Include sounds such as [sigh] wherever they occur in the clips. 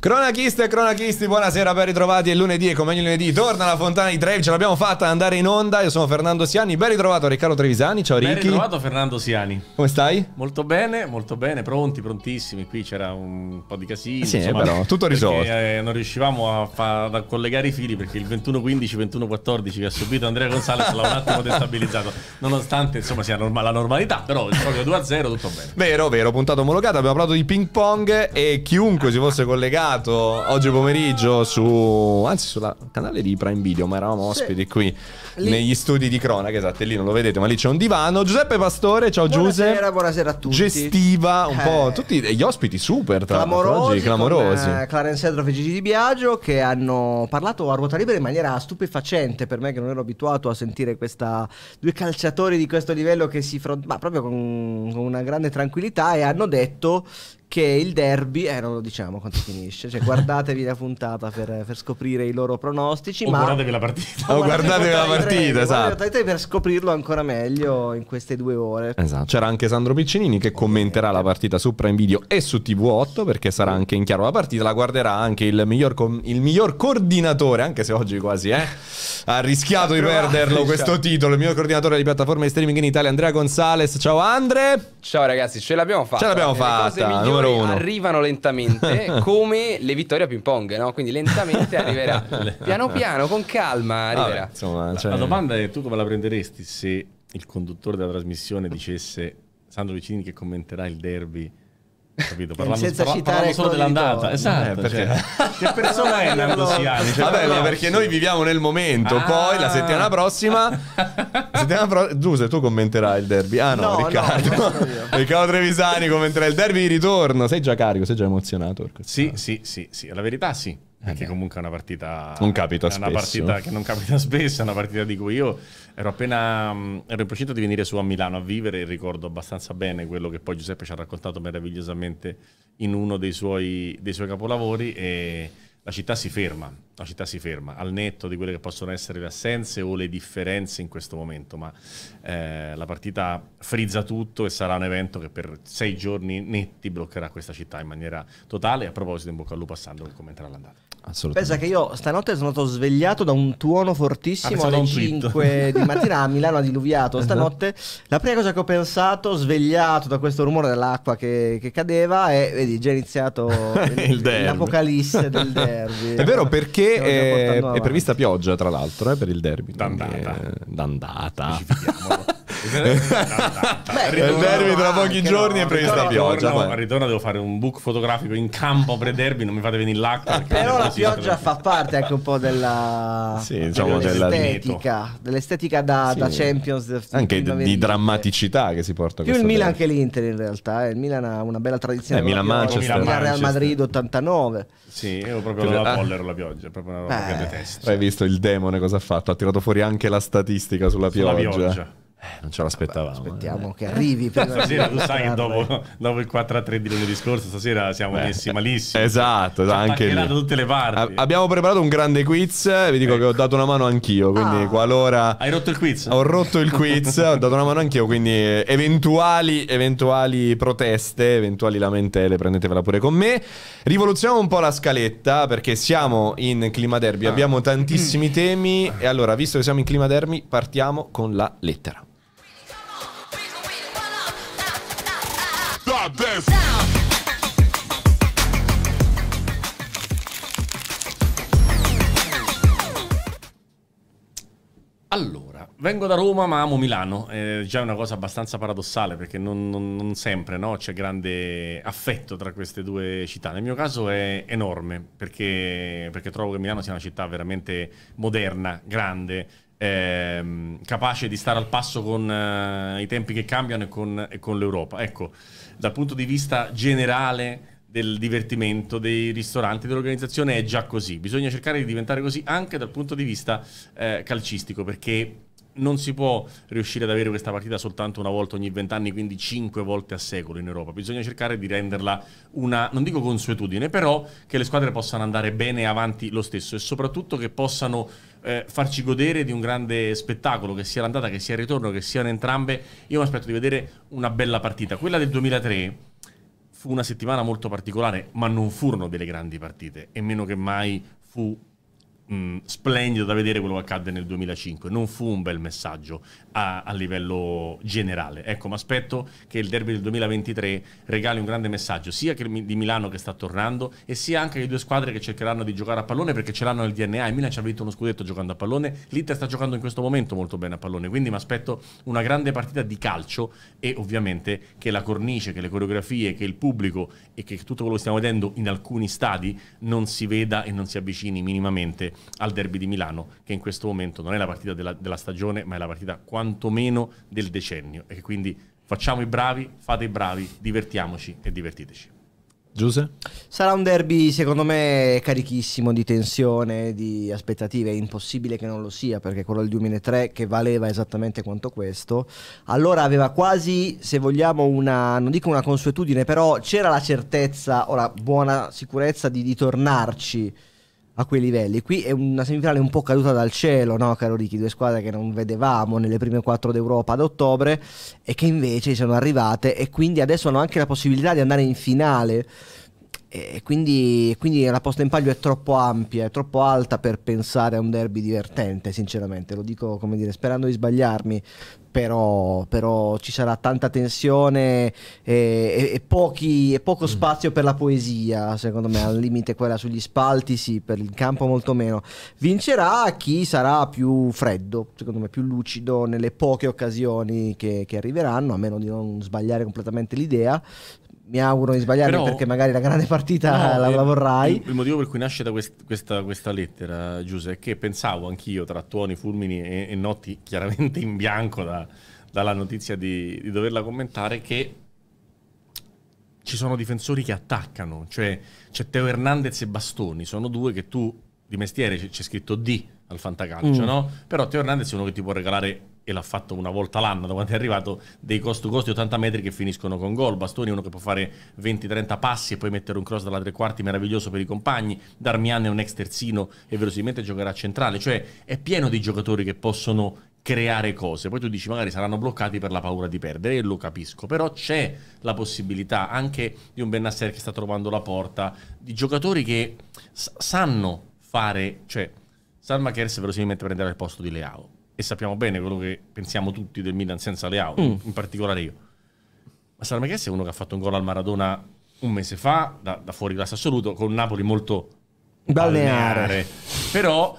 Cronachiste e cronachisti, buonasera, ben ritrovati. È lunedì e come ogni lunedì torna la fontana di Trevi. Ce l'abbiamo fatta andare in onda. Io sono Fernando Siani, ben ritrovato Riccardo Trevisani. Ciao Ricchi. Ben ritrovato Fernando Siani. Come stai? Molto bene, molto bene, pronti, prontissimi. Qui c'era un po' di casino. Sì, insomma, però tutto risolto. Eh, non riuscivamo a, fa- a, collegare i fili perché il 21-15, 21-14 che ha subito Andrea Gonzalez l'ha un attimo destabilizzato. Nonostante insomma sia norma- la normalità, però il proprio 2-0 tutto bene. Vero, vero, Puntato omologato. Abbiamo parlato di ping pong e chiunque si fosse collegato parlato oggi pomeriggio su, anzi sul canale di Prime Video, ma eravamo sì. ospiti qui lì. negli studi di cronaca, esatto, lì non lo vedete, ma lì c'è un divano. Giuseppe Pastore, ciao Giuseppe. Buonasera, buonasera a tutti. Gestiva un eh. po' tutti gli ospiti super, tra l'altro, oggi clamorosi. Con, eh, Clarence Edroff e Gigi Di Biagio che hanno parlato a ruota libera in maniera stupefacente per me che non ero abituato a sentire questa due calciatori di questo livello che si frontano, ma proprio con una grande tranquillità e hanno detto che il derby, eh non lo diciamo quando finisce, cioè guardatevi la puntata per, per scoprire i loro pronostici. O ma... guardatevi la partita. O guardatevi, la partita, esatto. Guardatevi per scoprirlo ancora meglio in queste due ore. Esatto, c'era anche Sandro Piccinini che commenterà okay. la partita su Prime Video e su TV8 perché sarà anche in chiaro la partita, la guarderà anche il miglior, il miglior coordinatore, anche se oggi quasi eh, ha rischiato di perderlo questo titolo, il miglior coordinatore di piattaforme di streaming in Italia, Andrea Gonzalez. Ciao Andre. Ciao ragazzi, ce l'abbiamo fatta. Ce l'abbiamo fatta. Eh, numero uno. arrivano lentamente [laughs] come le vittorie a ping pong, no? Quindi lentamente arriverà. [laughs] Piano piano, con calma arriverà. Ah, insomma, cioè... La domanda è tu come la prenderesti se il conduttore della trasmissione dicesse Sandro Vicini che commenterà il derby Capito? Eh, Parlando, Senza parla, citare solo dell'andata, eh, esatto. Eh, perché, cioè. [laughs] Che persona è Nando Siani? Cioè, Vabbè, ma perché noi viviamo nel momento. Ah. Poi la settimana prossima, settimana pro... Giuse, tu commenterai il derby. Ah, no, no Riccardo. No, [laughs] Riccardo Trevisani commenterà il derby di ritorno. Sei già carico, sei già emozionato. Sì, sì, sì, sì, la verità, sì. Eh, Perché comunque è una partita. Non capita è una partita che non capita [laughs] spesso, è una partita di cui io ero appena. ero in procinto di venire su a Milano a vivere e ricordo abbastanza bene quello che poi Giuseppe ci ha raccontato meravigliosamente in uno dei suoi, dei suoi capolavori. E la città si ferma, la città si ferma, al netto di quelle che possono essere le assenze o le differenze in questo momento, ma eh, la partita frizza tutto e sarà un evento che per sei giorni netti bloccherà questa città in maniera totale. A proposito, in bocca al lupo a Sandro che commenterà l'andata assolutamente. Pensa che io stanotte sono stato svegliato da un tuono fortissimo ah, alle 5 di mattina a Milano ha [laughs] diluviato esatto. stanotte. La prima cosa che ho pensato, svegliato da questo rumore dell'acqua che, che cadeva, è vedi, già iniziato [laughs] il, derby. l'apocalisse del [laughs] derby. È vero perché è, eh, è, prevista pioggia, tra l'altro, eh, per il derby. D'andata. Eh, d'andata. Ci derby tra pochi giorni no, è prevista pioggia. Ritorno, ritorno devo fare un book fotografico in campo pre-derby, non mi fate venire l'acqua. Eh, però la pioggia fa parte anche un po' della sì, diciamo dell'estetica, dell'estetica da, sì. da Champions. Anche di drammaticità eh. che si porta. Più il Milan derby. che l'Inter in realtà. Eh. Il Milan ha una bella tradizione. Eh, Milan-Manchester. Milan-Real Madrid 89. Sì, io proprio Più, la collero ah. la pioggia, proprio una roba che detesto. Hai visto il demone cosa ha fatto? Ha tirato fuori anche la statistica sulla pioggia. Sulla pioggia. Eh, non ce l'aspettavamo. Eh. Aspettiamo eh. che arrivi. [laughs] Stasera tu sai che dopo, dopo, il 4-3 di lunedì scorso, stasera siamo Beh, messi malissimo. Esatto, Ci anche lì. tutte le parti. A- abbiamo preparato un grande quiz, eh, vi dico ecco. che ho ecco. dato una mano anch'io, quindi ah. qualora... Hai rotto il quiz? Ho rotto il quiz, ho dato una mano anch'io, quindi eventuali, eventuali proteste, eventuali lamentele, prendetevela pure con me. Rivoluziamo un po' la scaletta, perché siamo in clima derby, ah. abbiamo tantissimi temi, e allora, visto che siamo in clima derby, partiamo con la lettera. dance. Allora, vengo da Roma ma amo Milano, è già una cosa abbastanza paradossale perché non, non, non sempre no? c'è grande affetto tra queste due città, nel mio caso è enorme perché, perché trovo che Milano sia una città veramente moderna, grande, ehm, capace di stare al passo con eh, i tempi che cambiano e con, e con l'Europa. Ecco, dal punto di vista generale del divertimento, dei ristoranti, dell'organizzazione è già così. Bisogna cercare di diventare così anche dal punto di vista eh, calcistico, perché non si può riuscire ad avere questa partita soltanto una volta ogni vent'anni, quindi cinque volte a secolo in Europa. Bisogna cercare di renderla una, non dico consuetudine, però che le squadre possano andare bene avanti lo stesso e soprattutto che possano eh, farci godere di un grande spettacolo, che sia l'andata, che sia il ritorno, che siano entrambe. Io mi aspetto di vedere una bella partita. Quella del 2003 fu una settimana molto particolare, ma non furono delle grandi partite e meno che mai fu mh, mm, splendido da vedere quello che accadde nel 2005. Non fu un bel messaggio a, a livello generale. Ecco, mi aspetto che il derby del 2023 regali un grande messaggio sia di Milano che sta tornando e sia anche le due squadre che cercheranno di giocare a pallone perché ce l'hanno nel DNA. Il Milan ci ha vinto uno scudetto giocando a pallone. L'Inter sta giocando in questo momento molto bene a pallone. Quindi mi aspetto una grande partita di calcio e ovviamente che la cornice, che le coreografie, che il pubblico e che tutto quello che stiamo vedendo in alcuni stadi non si veda e non si avvicini minimamente al derby di Milano, che in questo momento non è la partita della, della stagione, ma è la partita quantomeno del decennio. E quindi facciamo i bravi, fate i bravi, divertiamoci e divertiteci. Giuse? Sarà un derby secondo me carichissimo di tensione, di aspettative, è impossibile che non lo sia perché quello del 2003 che valeva esattamente quanto questo, allora aveva quasi, se vogliamo, una, non dico una consuetudine, però c'era la certezza, ora buona sicurezza di, di tornarci a quei livelli. Qui è una semifinale un po' caduta dal cielo, no, caro Ricky? Due squadre che non vedevamo nelle prime quattro d'Europa ad ottobre e che invece sono arrivate e quindi adesso hanno anche la possibilità di andare in finale e quindi, quindi, la posta in palio è troppo ampia, è troppo alta per pensare a un derby divertente, sinceramente, lo dico come dire, sperando di sbagliarmi, però, però ci sarà tanta tensione e, e, e, pochi, e poco mm. spazio per la poesia, secondo me, al limite quella sugli spalti, sì, per il campo molto meno. Vincerà chi sarà più freddo, secondo me più lucido nelle poche occasioni che, che arriveranno, a meno di non sbagliare completamente l'idea, mi auguro di sbagliarmi Però, perché magari la grande partita no, la, la, vorrai. Il, il, motivo per cui nasce da quest, questa, questa, lettera, Giuseppe, è che pensavo anch'io tra tuoni, fulmini e, e notti [laughs] chiaramente in bianco da, dalla notizia di, di, doverla commentare che ci sono difensori che attaccano, cioè c'è Teo Hernandez e Bastoni, sono due che tu di mestiere c'è scritto D al fantacalcio, mm. no? Però Teo Hernandez è uno che ti può regalare e l'ha fatto una volta l'anno da quando è arrivato, dei costo costi 80 metri che finiscono con gol. Bastoni, uno che può fare 20-30 passi e poi mettere un cross dalla tre quarti meraviglioso per i compagni. Darmian è un ex terzino e verosimilmente giocherà a centrale. Cioè è pieno di giocatori che possono creare cose. Poi tu dici magari saranno bloccati per la paura di perdere, e lo capisco, però c'è la possibilità anche di un Benasser che sta trovando la porta, di giocatori che sanno fare, cioè Salmakers verosimilmente prenderà il posto di Leao e sappiamo bene quello che pensiamo tutti del Milan senza Leao, mm. in particolare io. Ma Salamachese è uno che ha fatto un gol al Maradona un mese fa, da, da fuori classe assoluto, con Napoli molto balneare. Però,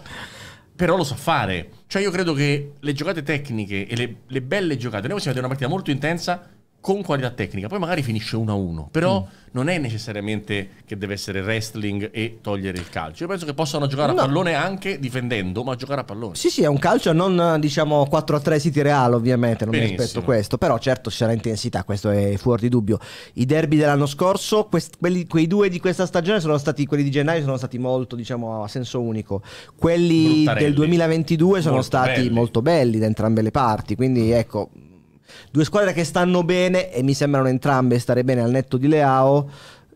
però, lo sa fare. Cioè io credo che le giocate tecniche e le, le belle giocate, noi possiamo avere una partita molto intensa con qualità tecnica, poi magari finisce 1 1, però mm. non è necessariamente che deve essere wrestling e togliere il calcio. Io penso che possano giocare no. a pallone anche difendendo, ma giocare a pallone. Sì, sì, è un calcio non diciamo 4 3 City Real, ovviamente, non Benissimo. mi aspetto questo, però certo ci sarà intensità, questo è fuori di dubbio. I derby dell'anno scorso, quest- quelli, quei due di questa stagione sono stati quelli di gennaio sono stati molto, diciamo, a senso unico. Quelli del 2022 sono molto stati belli. molto belli da entrambe le parti, quindi ecco Due squadre che stanno bene e mi sembrano entrambe stare bene al netto di Leao.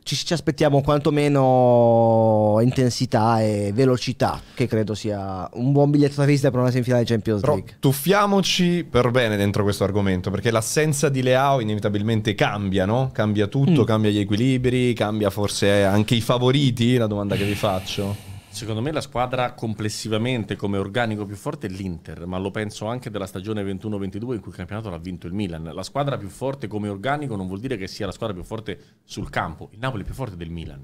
Ci, ci, aspettiamo quantomeno intensità e velocità, che credo sia un buon biglietto da visita per una semifinale di Champions Però League. Tuffiamoci per bene dentro questo argomento, perché l'assenza di Leao inevitabilmente cambia, no? Cambia tutto, mm. cambia gli equilibri, cambia forse anche i favoriti, la domanda che vi faccio. Secondo me la squadra complessivamente come organico più forte è l'Inter, ma lo penso anche della stagione 21-22 in cui il campionato l'ha vinto il Milan. La squadra più forte come organico non vuol dire che sia la squadra più forte sul campo. Il Napoli è più forte del Milan.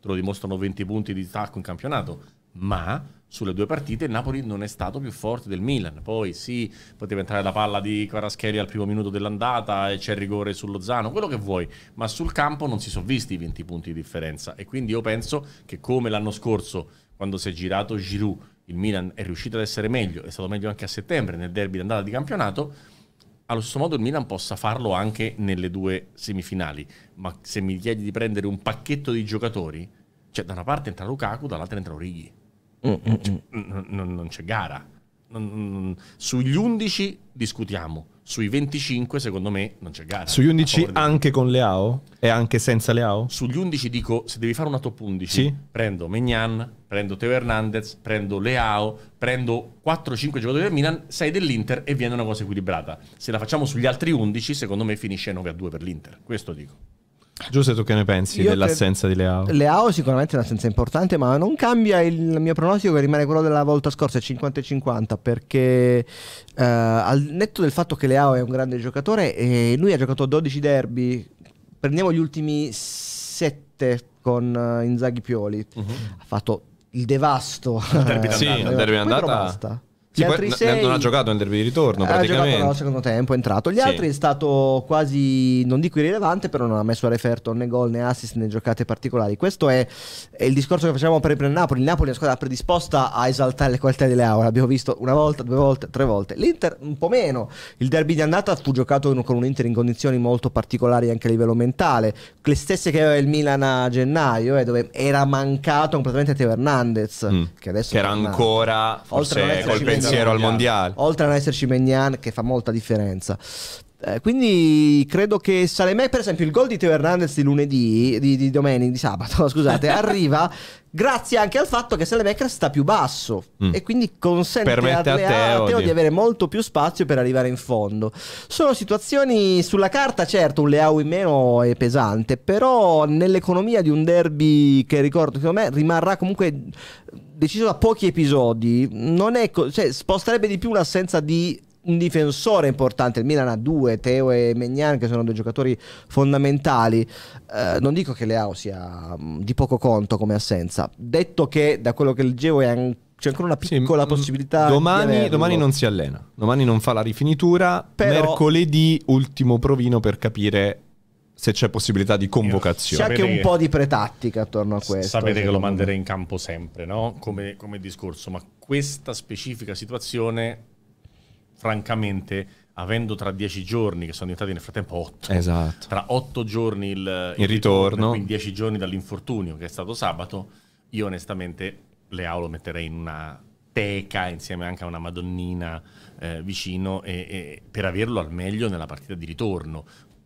Te lo dimostrano 20 punti di tacco in campionato, ma sulle due partite il Napoli non è stato più forte del Milan. Poi sì, poteva entrare la palla di Quaraschelli al primo minuto dell'andata e c'è il rigore su Lozano, quello che vuoi, ma sul campo non si sono visti i 20 punti di differenza e quindi io penso che come l'anno scorso quando si è girato Giroud, il Milan è riuscito ad essere meglio, è stato meglio anche a settembre nel derby d'andata di campionato, allo stesso modo il Milan possa farlo anche nelle due semifinali, ma se mi chiedi di prendere un pacchetto di giocatori, cioè da una parte entra Lukaku, dall'altra entra Origi Mm, mm, cioè, mm. non, non, c'è gara. Non, sugli 11 discutiamo, sui 25 secondo me non c'è gara. Sugli 11 anche con Leao e anche senza Leao? Sugli 11 dico, se devi fare una top 11, sì? prendo Mignan, prendo Teo Hernandez, prendo Leao, prendo 4-5 giocatori del Milan, 6 dell'Inter e viene una cosa equilibrata. Se la facciamo sugli altri 11, secondo me finisce 9-2 per l'Inter, questo dico. Giuseppe, tu che ne pensi Io dell'assenza di Leao? Leao sicuramente è un'assenza importante, ma non cambia il mio pronostico che rimane quello della volta scorsa, 50-50, perché uh, al netto del fatto che Leao è un grande giocatore, eh, lui ha giocato 12 derby, prendiamo gli ultimi 7 con uh, Inzaghi Pioli, uh-huh. ha fatto il devasto. Il derby [laughs] d'andata. Sì, il derby d'andata. Gli sì, altri sei... Non ha giocato in derby di ritorno, ha praticamente. Ha giocato al secondo tempo, è entrato. Gli sì. altri è stato quasi, non dico irrilevante, però non ha messo a referto né gol né assist né giocate particolari. Questo è, è il discorso che facciamo per il Napoli. Il Napoli è una squadra predisposta a esaltare le qualità delle aule. L'abbiamo visto una volta, due volte, tre volte. L'Inter un po' meno. Il derby di andata fu giocato con un Inter in condizioni molto particolari anche a livello mentale. Le stesse che aveva il Milan a gennaio, eh, dove era mancato completamente Teo Hernandez. Mm. Che adesso... Che era ancora... forse, oltre a pensiero al mondiale. Oltre ad esserci Magnan che fa molta differenza. Eh, quindi credo che Salemè, per esempio, il gol di Teo Hernandez di lunedì, di, di domenica, di sabato, [laughs] scusate, arriva Grazie anche al fatto che Saelemaker sta più basso mm. e quindi consente Permette a, Teo, Teo di... di avere molto più spazio per arrivare in fondo. Sono situazioni sulla carta, certo, un Leao in meno è pesante, però nell'economia di un derby che ricordo secondo me rimarrà comunque deciso da pochi episodi, non è co- cioè, sposterebbe di più l'assenza di un difensore importante. Il Milan ha due, Teo e Megnan, che sono due giocatori fondamentali. Eh, non dico che Leao sia mm, di poco conto come assenza. Detto che, da quello che leggevo, è anche c'è ancora una piccola sì, mm, possibilità. Domani, domani, non si allena, domani non fa la rifinitura. Però, mercoledì, ultimo provino per capire se c'è possibilità di convocazione. C'è anche un po' di pretattica attorno a questo. Sapete che lo manderei in campo sempre, no? come, come discorso, ma questa specifica situazione francamente, avendo tra dieci giorni, che sono diventati nel frattempo otto, esatto. tra otto giorni il, il, il ritorno, ritorno, dieci giorni dall'infortunio che è stato sabato, io onestamente Leao lo metterei in una teca insieme anche a una Madonnina eh, vicino e, e per averlo al meglio nella partita di ritorno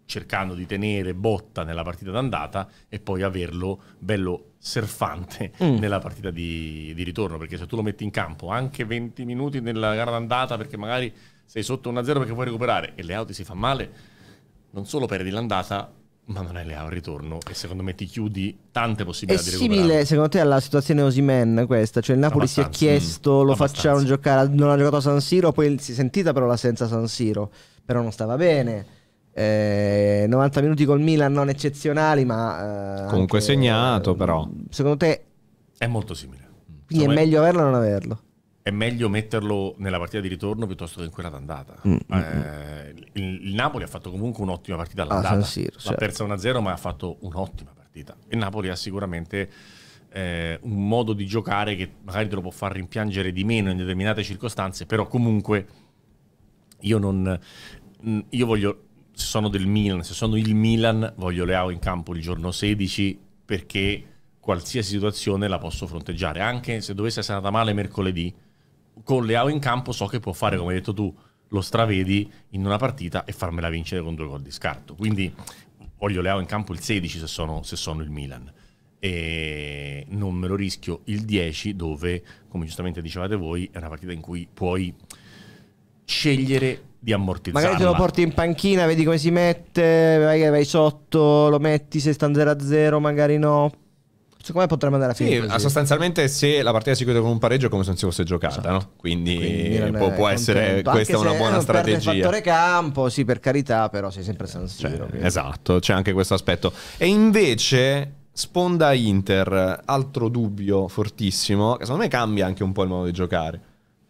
cercando di tenere botta nella partita d'andata e poi averlo bello serfante mm. nella partita di, di, ritorno, perché se tu lo metti in campo anche 20 minuti nella gara d'andata perché magari sei sotto 1-0 perché vuoi recuperare e le auto si fa male, non solo perdi l'andata, ma non è le al ritorno e secondo me ti chiudi tante possibilità è di recuperare. È simile secondo te alla situazione Osimen questa, cioè il Napoli abbastanza, si è mm, chiesto mh, lo abbastanza. facciamo giocare, non ha giocato a San Siro, poi si è sentita però la senza San Siro, però non stava bene eh, 90 minuti col Milan non eccezionali, ma... Eh, Comunque anche, segnato, però. Mm, secondo te... È molto simile. Quindi Insomma, è meglio averlo o non averlo? È meglio metterlo nella partita di ritorno piuttosto che in quella d'andata. Mm, mm eh, mm. Il, il, Napoli ha fatto comunque un'ottima partita ah, all'andata. Ah, Siro, L'ha certo. persa 1-0, ma ha fatto un'ottima partita. E Napoli ha sicuramente eh, un modo di giocare che magari te lo può far rimpiangere di meno in determinate circostanze, però comunque io non... Io voglio se sono del Milan, se sono il Milan voglio Leao in campo il giorno 16 perché qualsiasi situazione la posso fronteggiare, anche se dovesse essere andata male mercoledì, con Leao in campo so che può fare, come hai detto tu, lo stravedi in una partita e farmela vincere con due gol di scarto. Quindi voglio Leao in campo il 16 se sono, se sono il Milan. E non me lo rischio il 10 dove, come giustamente dicevate voi, è una partita in cui puoi scegliere di ammortizzarla. Magari te lo porti in panchina, vedi come si mette, vai, vai sotto, lo metti se sta 0 a 0, magari no. Secondo me potremmo andare a finire. Sì, ah, così. sostanzialmente se la partita si chiude con un pareggio è come se non si fosse giocata, esatto. no? Quindi, Quindi può, può essere questa una buona strategia. Il fattore campo, sì, per carità, però sei sempre San Siro. Cioè, esatto, c'è anche questo aspetto. E invece sponda Inter, altro dubbio fortissimo, che secondo me cambia anche un po' il modo di giocare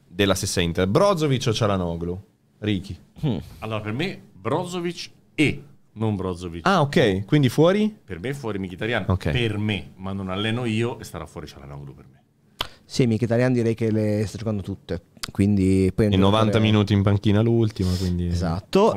della stessa Inter. Brozovic o Cialanoglu? Ricky. Hmm. Allora, per me Brozovic e non Brozovic. Ah, ok. Quindi fuori? Per me fuori Mkhitaryan. Okay. Per me, ma non alleno io e starà fuori Cialanoglu per me. Sì, Mkhitaryan direi che le sta giocando tutte. Quindi poi e 90 fare... minuti in panchina l'ultima, quindi... Esatto,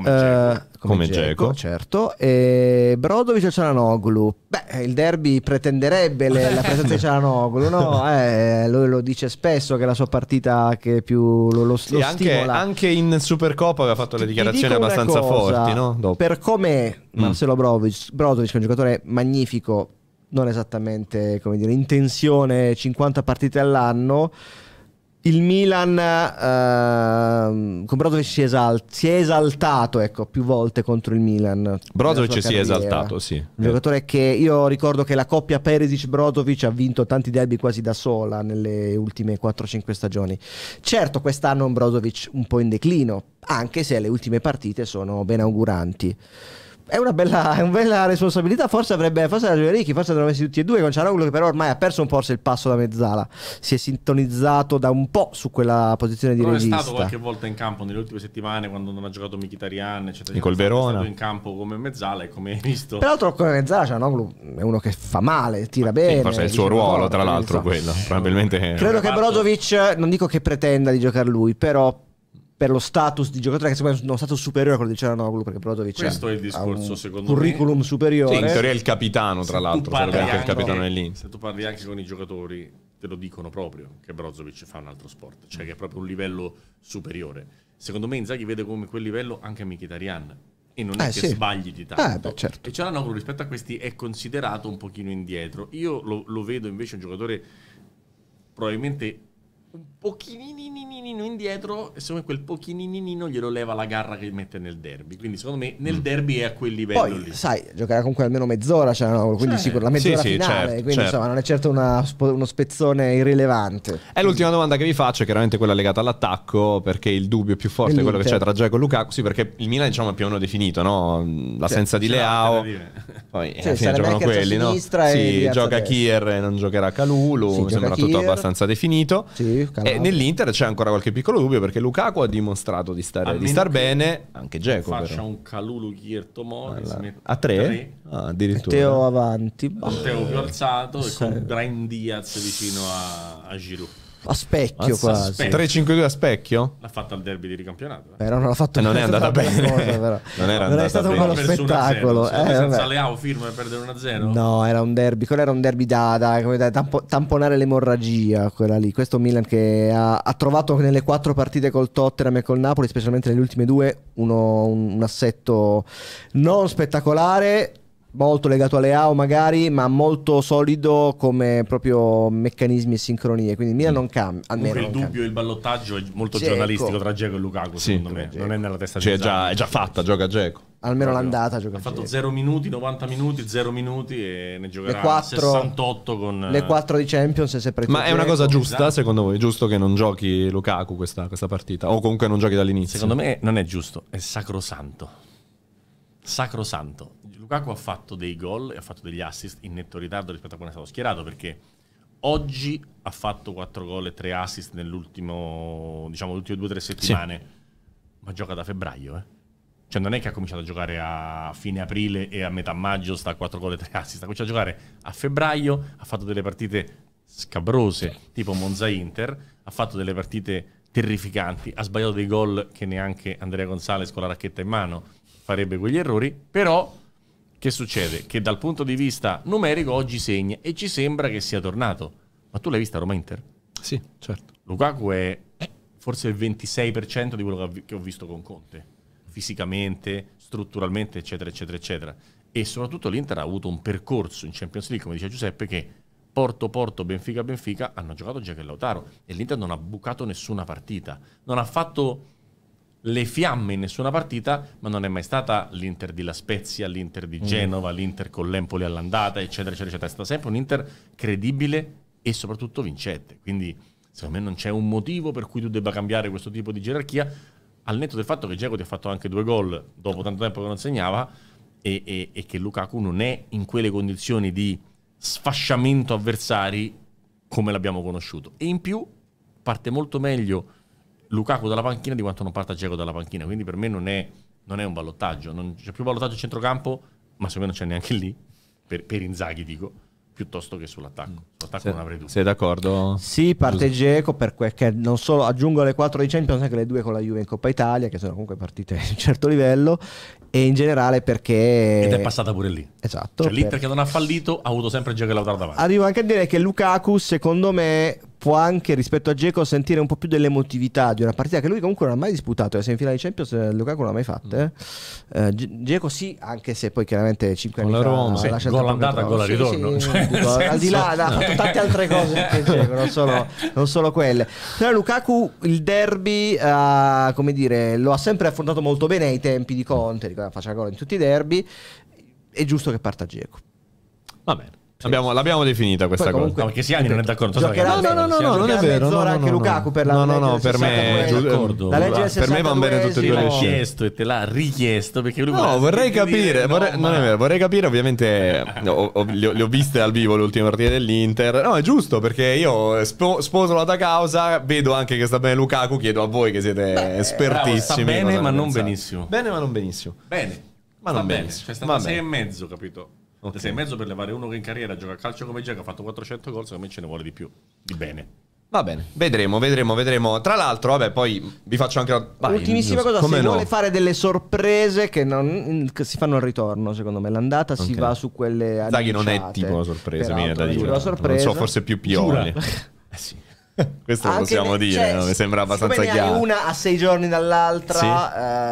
come Geco, eh, uh, certo. E Brodovic e Cialanoglu. Beh, il derby pretenderebbe le, la presenza di [laughs] Cialanoglu, no? Eh, lui lo dice spesso che è la sua partita che più lo, lo, sì, lo anche, Anche in Supercoppa aveva fatto le dichiarazioni abbastanza cosa, forti, no? Dopo. Per come mm. Marcelo mm. Brodovic, Brodovic, che è un giocatore magnifico, non esattamente come dire, in tensione 50 partite all'anno. Il Milan, ehm, con Brozovic si, esalt- si, è esaltato ecco, più volte contro il Milan. Brozovic si è esaltato, sì. Un giocatore che io ricordo che la coppia Perisic-Brozovic ha vinto tanti derby quasi da sola nelle ultime 4-5 stagioni. Certo, quest'anno è un Brozovic un po' in declino, anche se le ultime partite sono ben auguranti è una bella, è una bella responsabilità. Forse avrebbe, forse la Ricchi, forse avrebbero messi tutti e due con Ciaraulo, che però ormai ha perso un po' il passo da mezzala. Si è sintonizzato da un po' su quella posizione di non regista. è stato qualche volta in campo nelle ultime settimane quando non ha giocato Mkhitaryan, eccetera. Nicol Verona. È stato in campo come mezzala e come hai visto. Peraltro come mezzala Ciaraulo è uno che fa male, tira Ma bene. Sì, forse è il suo ruolo, tra l'altro, quello. Probabilmente... Credo che Brozovic, non dico che pretenda di giocare lui, però per lo status di giocatore che secondo me è uno status superiore a quello di Cialanoglu perché Brozovic questo è il discorso secondo curriculum superiore sì, in teoria è il capitano tra se l'altro sarebbe anche il capitano dell'Inter se tu parli anche con i giocatori te lo dicono proprio che Brozovic fa un altro sport cioè che è proprio un livello superiore secondo me Inzaghi vede come quel livello anche Mkhitaryan e non eh, è che sì. sbagli di tanto eh, beh, certo. e Cialanoglu rispetto a questi è considerato un pochino indietro io lo, lo vedo invece un giocatore probabilmente un pochininino indietro e secondo me quel pochininino glielo leva la garra che mette nel derby quindi secondo me nel mm. derby è a quel livello Poi, lì sai giocherà comunque almeno mezz'ora cioè, no, quindi cioè, sicuramente sì, mezz'ora sì, finale certo, quindi certo. insomma non è certo una, uno spezzone irrilevante è l'ultima domanda che vi faccio è chiaramente quella legata all'attacco perché il dubbio più forte è quello che c'è tra Giacomo e Lukaku sì perché il Milan diciamo è più o meno definito no? l'assenza cioè, di Leao poi sì, alla fine giocano quelli no? sì, gioca Kier e non giocherà Calulu sì, sembra tutto abbastanza definito sì, Calulu e eh, nell'Inter c'è ancora qualche piccolo dubbio perché Lukaku ha dimostrato di, stare, di star bene, anche Jacopo. Faccia però. un Calulu Ghierto Mori, a tre? tre. Ah, addirittura. Teo avanti. Teo più alzato sì. e con Brian Diaz vicino a, a Giroud a specchio quasi. 3-5-2 a specchio? L'ha fatta al derby di ricampionato. Eh. Però non l'ha fatto eh, non è andata bene. Cosa, però. [laughs] non era è stato bene. uno spettacolo. Cioè, eh, senza Leao firma per perdere 1-0. No, era un derby. Quello era un derby da, da, come da tampo, tamponare l'emorragia. Quella lì. Questo Milan che ha, ha, trovato nelle quattro partite col Tottenham e col Napoli, specialmente nelle ultime due, uno, un, un assetto non spettacolare molto legato alle AO magari, ma molto solido come proprio meccanismi e sincronie. Quindi Milan mm. non cambia. Almeno Comunque il dubbio, cambia. il ballottaggio è molto Geco. giornalistico tra Geco e Lukaku, sì, secondo me. Geco. Non è nella testa cioè, di Zan. È già fatta, gioca Geco. Almeno Proprio. l'andata gioca Ha fatto 0 minuti, 90 minuti, 0 minuti e ne giocherà le 4, 68 con... Le 4 di Champions è sempre Ma è una cosa esatto. giusta esatto. secondo voi? Giusto che non giochi Lukaku questa, questa partita? O comunque non giochi dall'inizio? Secondo me non è giusto, è sacrosanto. Sacrosanto Lukaku ha fatto dei gol e ha fatto degli assist in netto ritardo rispetto a quando è stato schierato perché oggi ha fatto 4 gol e 3 assist nell'ultimo, diciamo, l'ultimo 2-3 settimane, sì. ma gioca da febbraio, eh. Cioè non è che ha cominciato a giocare a fine aprile e a metà maggio sta a 4 gol e 3 assist, ha cominciato a giocare a febbraio, ha fatto delle partite scabrose, tipo Monza Inter, ha fatto delle partite terrificanti, ha sbagliato dei gol che neanche Andrea Gonzalez con la racchetta in mano farebbe quegli errori, però che succede? Che dal punto di vista numerico oggi segna e ci sembra che sia tornato. Ma tu l'hai vista Roma-Inter? Sì, certo. Lukaku è forse il 26% di quello che ho visto con Conte, fisicamente, strutturalmente, eccetera, eccetera, eccetera. E soprattutto l'Inter ha avuto un percorso in Champions League, come dice Giuseppe, che Porto, Porto, Benfica, Benfica hanno giocato Jack e Lautaro e l'Inter non ha bucato nessuna partita, non ha fatto le fiamme in nessuna partita, ma non è mai stata l'Inter di La Spezia, l'Inter di mm. Genova, mm. l'Inter con l'Empoli all'andata, eccetera, eccetera, eccetera. È stata sempre un Inter credibile e soprattutto vincente. Quindi, secondo me, non c'è un motivo per cui tu debba cambiare questo tipo di gerarchia, al netto del fatto che Diego ti ha fatto anche due gol dopo tanto tempo che non segnava e, e, e che Lukaku non è in quelle condizioni di sfasciamento avversari come l'abbiamo conosciuto. E in più parte molto meglio Lukaku dalla panchina di quanto non parta Dzeko dalla panchina, quindi per me non è, non è un ballottaggio, non c'è più ballottaggio in centrocampo, ma secondo me non c'è neanche lì, per, per Inzaghi dico, piuttosto che sull'attacco. Mm. Sull'attacco se, non avrei dubbi. Sei d'accordo? Sì, parte Geco perché non solo aggiungo le quattro di Champions, anche le due con la Juve in Coppa Italia, che sono comunque partite di [laughs] un certo livello, e in generale perché... Ed è passata pure lì. Esatto. Cioè per... l'Inter non ha fallito ha avuto sempre Geco e Lautaro davanti. Arrivo anche a dire che Lukaku, secondo me, può anche rispetto a Geco sentire un po' più dell'emotività di una partita che lui comunque non ha mai disputato, eh, se in finale di Champions eh, Lukaku non l'ha mai fatta. Eh. Geco eh, sì, anche se poi chiaramente 5 anni fa Roma, sì, gol andata, gol al ritorno. Sì, sì, [laughs] cioè, al di là ha fatto tante altre cose che Geco, non solo, non solo quelle. Però Lukaku il derby uh, come dire, lo ha sempre affrontato molto bene ai tempi di Conte, faceva gol in tutti i derby. È giusto che parta Geco. Va bene. Abbiamo, l'abbiamo definita questa Poi, comunque, cosa. No, perché Siani non è d'accordo. no, no, no, no, no, non è vero. No, no, anche no, Lukaku per la No, no, no, per me, giu- la legge per me vanno bene tutte e due le scelte. chiesto e te l'ha richiesto perché lui No, vorrei capire, vorrei, non è vero, vorrei capire ovviamente le ho viste al vivo le ultime partite dell'Inter. No, è giusto perché io sposo la da causa, vedo anche che sta bene Lukaku, chiedo a voi che siete Beh, espertissimi. Sta bene, ma non benissimo. Bene, ma non benissimo. Bene. Ma non benissimo. Bene. Cioè, sta 6 e mezzo, capito? Okay. Sei in mezzo per levare uno che in carriera gioca a calcio come Jack, ha fatto 400 gol, secondo me ce ne vuole di più, di bene. Va bene, vedremo, vedremo, vedremo. Tra l'altro, vabbè, poi vi faccio anche... Vai, Ultimissima cosa, come se no? vuole fare delle sorprese che, non, che si fanno al ritorno, secondo me. L'andata okay. si va su quelle... Annunciate. Zaghi non è tipo una sorpresa, viene da dire. Sorpresa. Non so, forse più Pioli. eh [laughs] sì. [laughs] Questo lo possiamo ne, dire, cioè, no? mi sembra abbastanza chiaro. Se hai una a sei giorni dall'altra,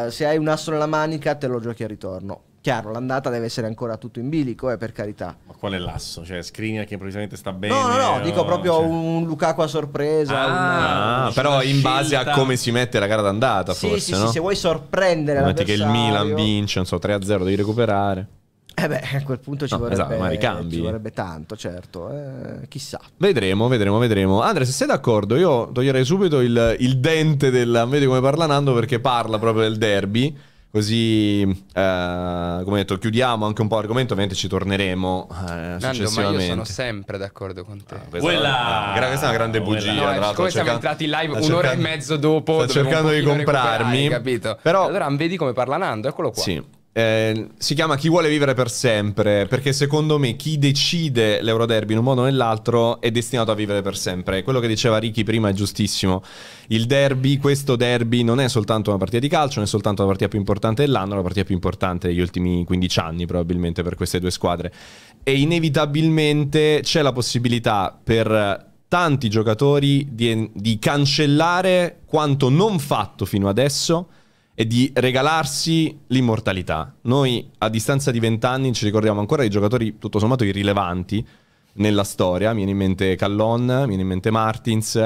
sì. eh, se hai un asso nella manica te lo giochi a ritorno. Chiaro, l'andata deve essere ancora tutto in bilico, eh, per carità. Ma qual è l'asso? Cioè, Skriniar che improvvisamente sta bene? No, no, no, dico proprio cioè... un Lukaku a sorpresa. Ah, una, ah, però in scelta. base a come si mette la gara d'andata, sì, forse, Sì, no? sì, se vuoi sorprendere Metti che il Milan vince, non so, 3-0, devi recuperare. Eh beh, a quel punto ci, no, vorrebbe, esatto, ma ci vorrebbe tanto, certo. Eh, chissà. Vedremo, vedremo, vedremo. Andrea, se sei d'accordo, io toglierei subito il, il dente del... Vedi come parla Nando perché parla proprio del derby. Così, eh, come detto, chiudiamo anche un po' l'argomento, ovviamente ci torneremo eh, Nando, successivamente. sono sempre d'accordo con te. Ah, questa, esatto. quella... è una, questa è una grande bugia. No, tra siamo cercando... entrati in live un'ora e mezzo dopo, sto cercando di comprarmi. Capito? Però... Allora vedi come parla Nando, eccolo qua. Sì. Eh, si chiama Chi vuole vivere per sempre, perché secondo me chi decide l'Euroderby in un modo o nell'altro è destinato a vivere per sempre. Quello che diceva Ricky prima è giustissimo. Il derby, questo derby, non è soltanto una partita di calcio, non è soltanto la partita più importante dell'anno, la partita più importante degli ultimi 15 anni probabilmente per queste due squadre. E inevitabilmente c'è la possibilità per tanti giocatori di, di cancellare quanto non fatto fino adesso e di regalarsi l'immortalità. Noi a distanza di vent'anni ci ricordiamo ancora dei giocatori tutto sommato irrilevanti nella storia, mi viene in mente Callon, mi viene in mente Martins,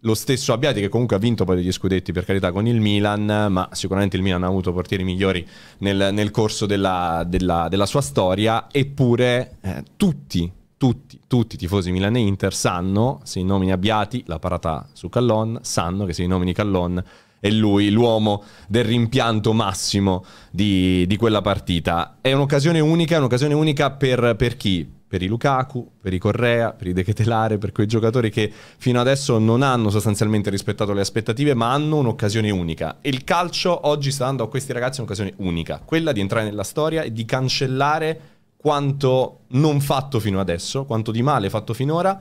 lo stesso Abbiati che comunque ha vinto poi degli scudetti per carità con il Milan, ma sicuramente il Milan ha avuto portieri migliori nel, nel corso della, della, della, sua storia, eppure eh, tutti tutti, tutti i tifosi Milan e Inter sanno, se i nomini Abbiati, la parata su Callon, sanno che se i nomini Callon è lui l'uomo del rimpianto massimo di, di quella partita. È un'occasione unica, un'occasione unica per, per, chi? Per i Lukaku, per i Correa, per i De Ketelare, per quei giocatori che fino adesso non hanno sostanzialmente rispettato le aspettative, ma hanno un'occasione unica. E il calcio oggi sta dando a questi ragazzi un'occasione unica, quella di entrare nella storia e di cancellare quanto non fatto fino adesso, quanto di male fatto finora,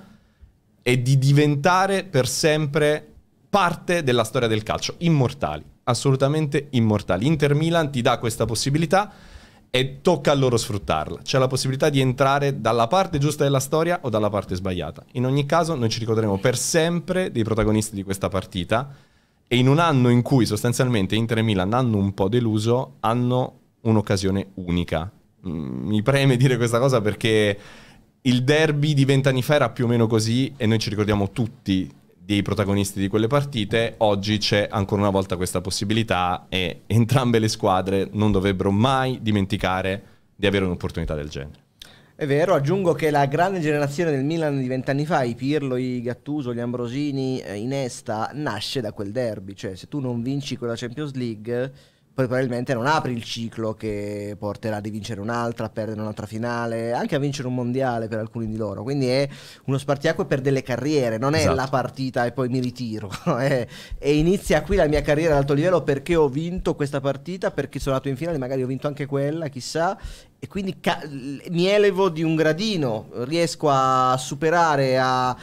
e di diventare per sempre parte della storia del calcio. Immortali, assolutamente immortali. Inter Milan ti dà questa possibilità e tocca a loro sfruttarla. C'è la possibilità di entrare dalla parte giusta della storia o dalla parte sbagliata. In ogni caso, noi ci ricorderemo per sempre dei protagonisti di questa partita. E in un anno in cui sostanzialmente Inter e Milan hanno un po' deluso, hanno un'occasione unica. Mm, mi preme dire questa cosa perché il derby di vent'anni fa era più o meno così e noi ci ricordiamo tutti dei protagonisti di quelle partite, oggi c'è ancora una volta questa possibilità e entrambe le squadre non dovrebbero mai dimenticare di avere un'opportunità del genere. È vero, aggiungo che la grande generazione del Milan di vent'anni fa, i Pirlo, i Gattuso, gli Ambrosini, eh, Inesta, nasce da quel derby, cioè se tu non vinci quella Champions League poi probabilmente non apri il ciclo che porterà a vincere un'altra, a perdere un'altra finale, anche a vincere un mondiale per alcuni di loro. Quindi è uno spartiacque per delle carriere, non è esatto. la partita e poi mi ritiro. [laughs] e inizia qui la mia carriera ad alto livello perché ho vinto questa partita, perché sono andato in finale, magari ho vinto anche quella, chissà. E quindi ca- mi elevo di un gradino, riesco a superare, a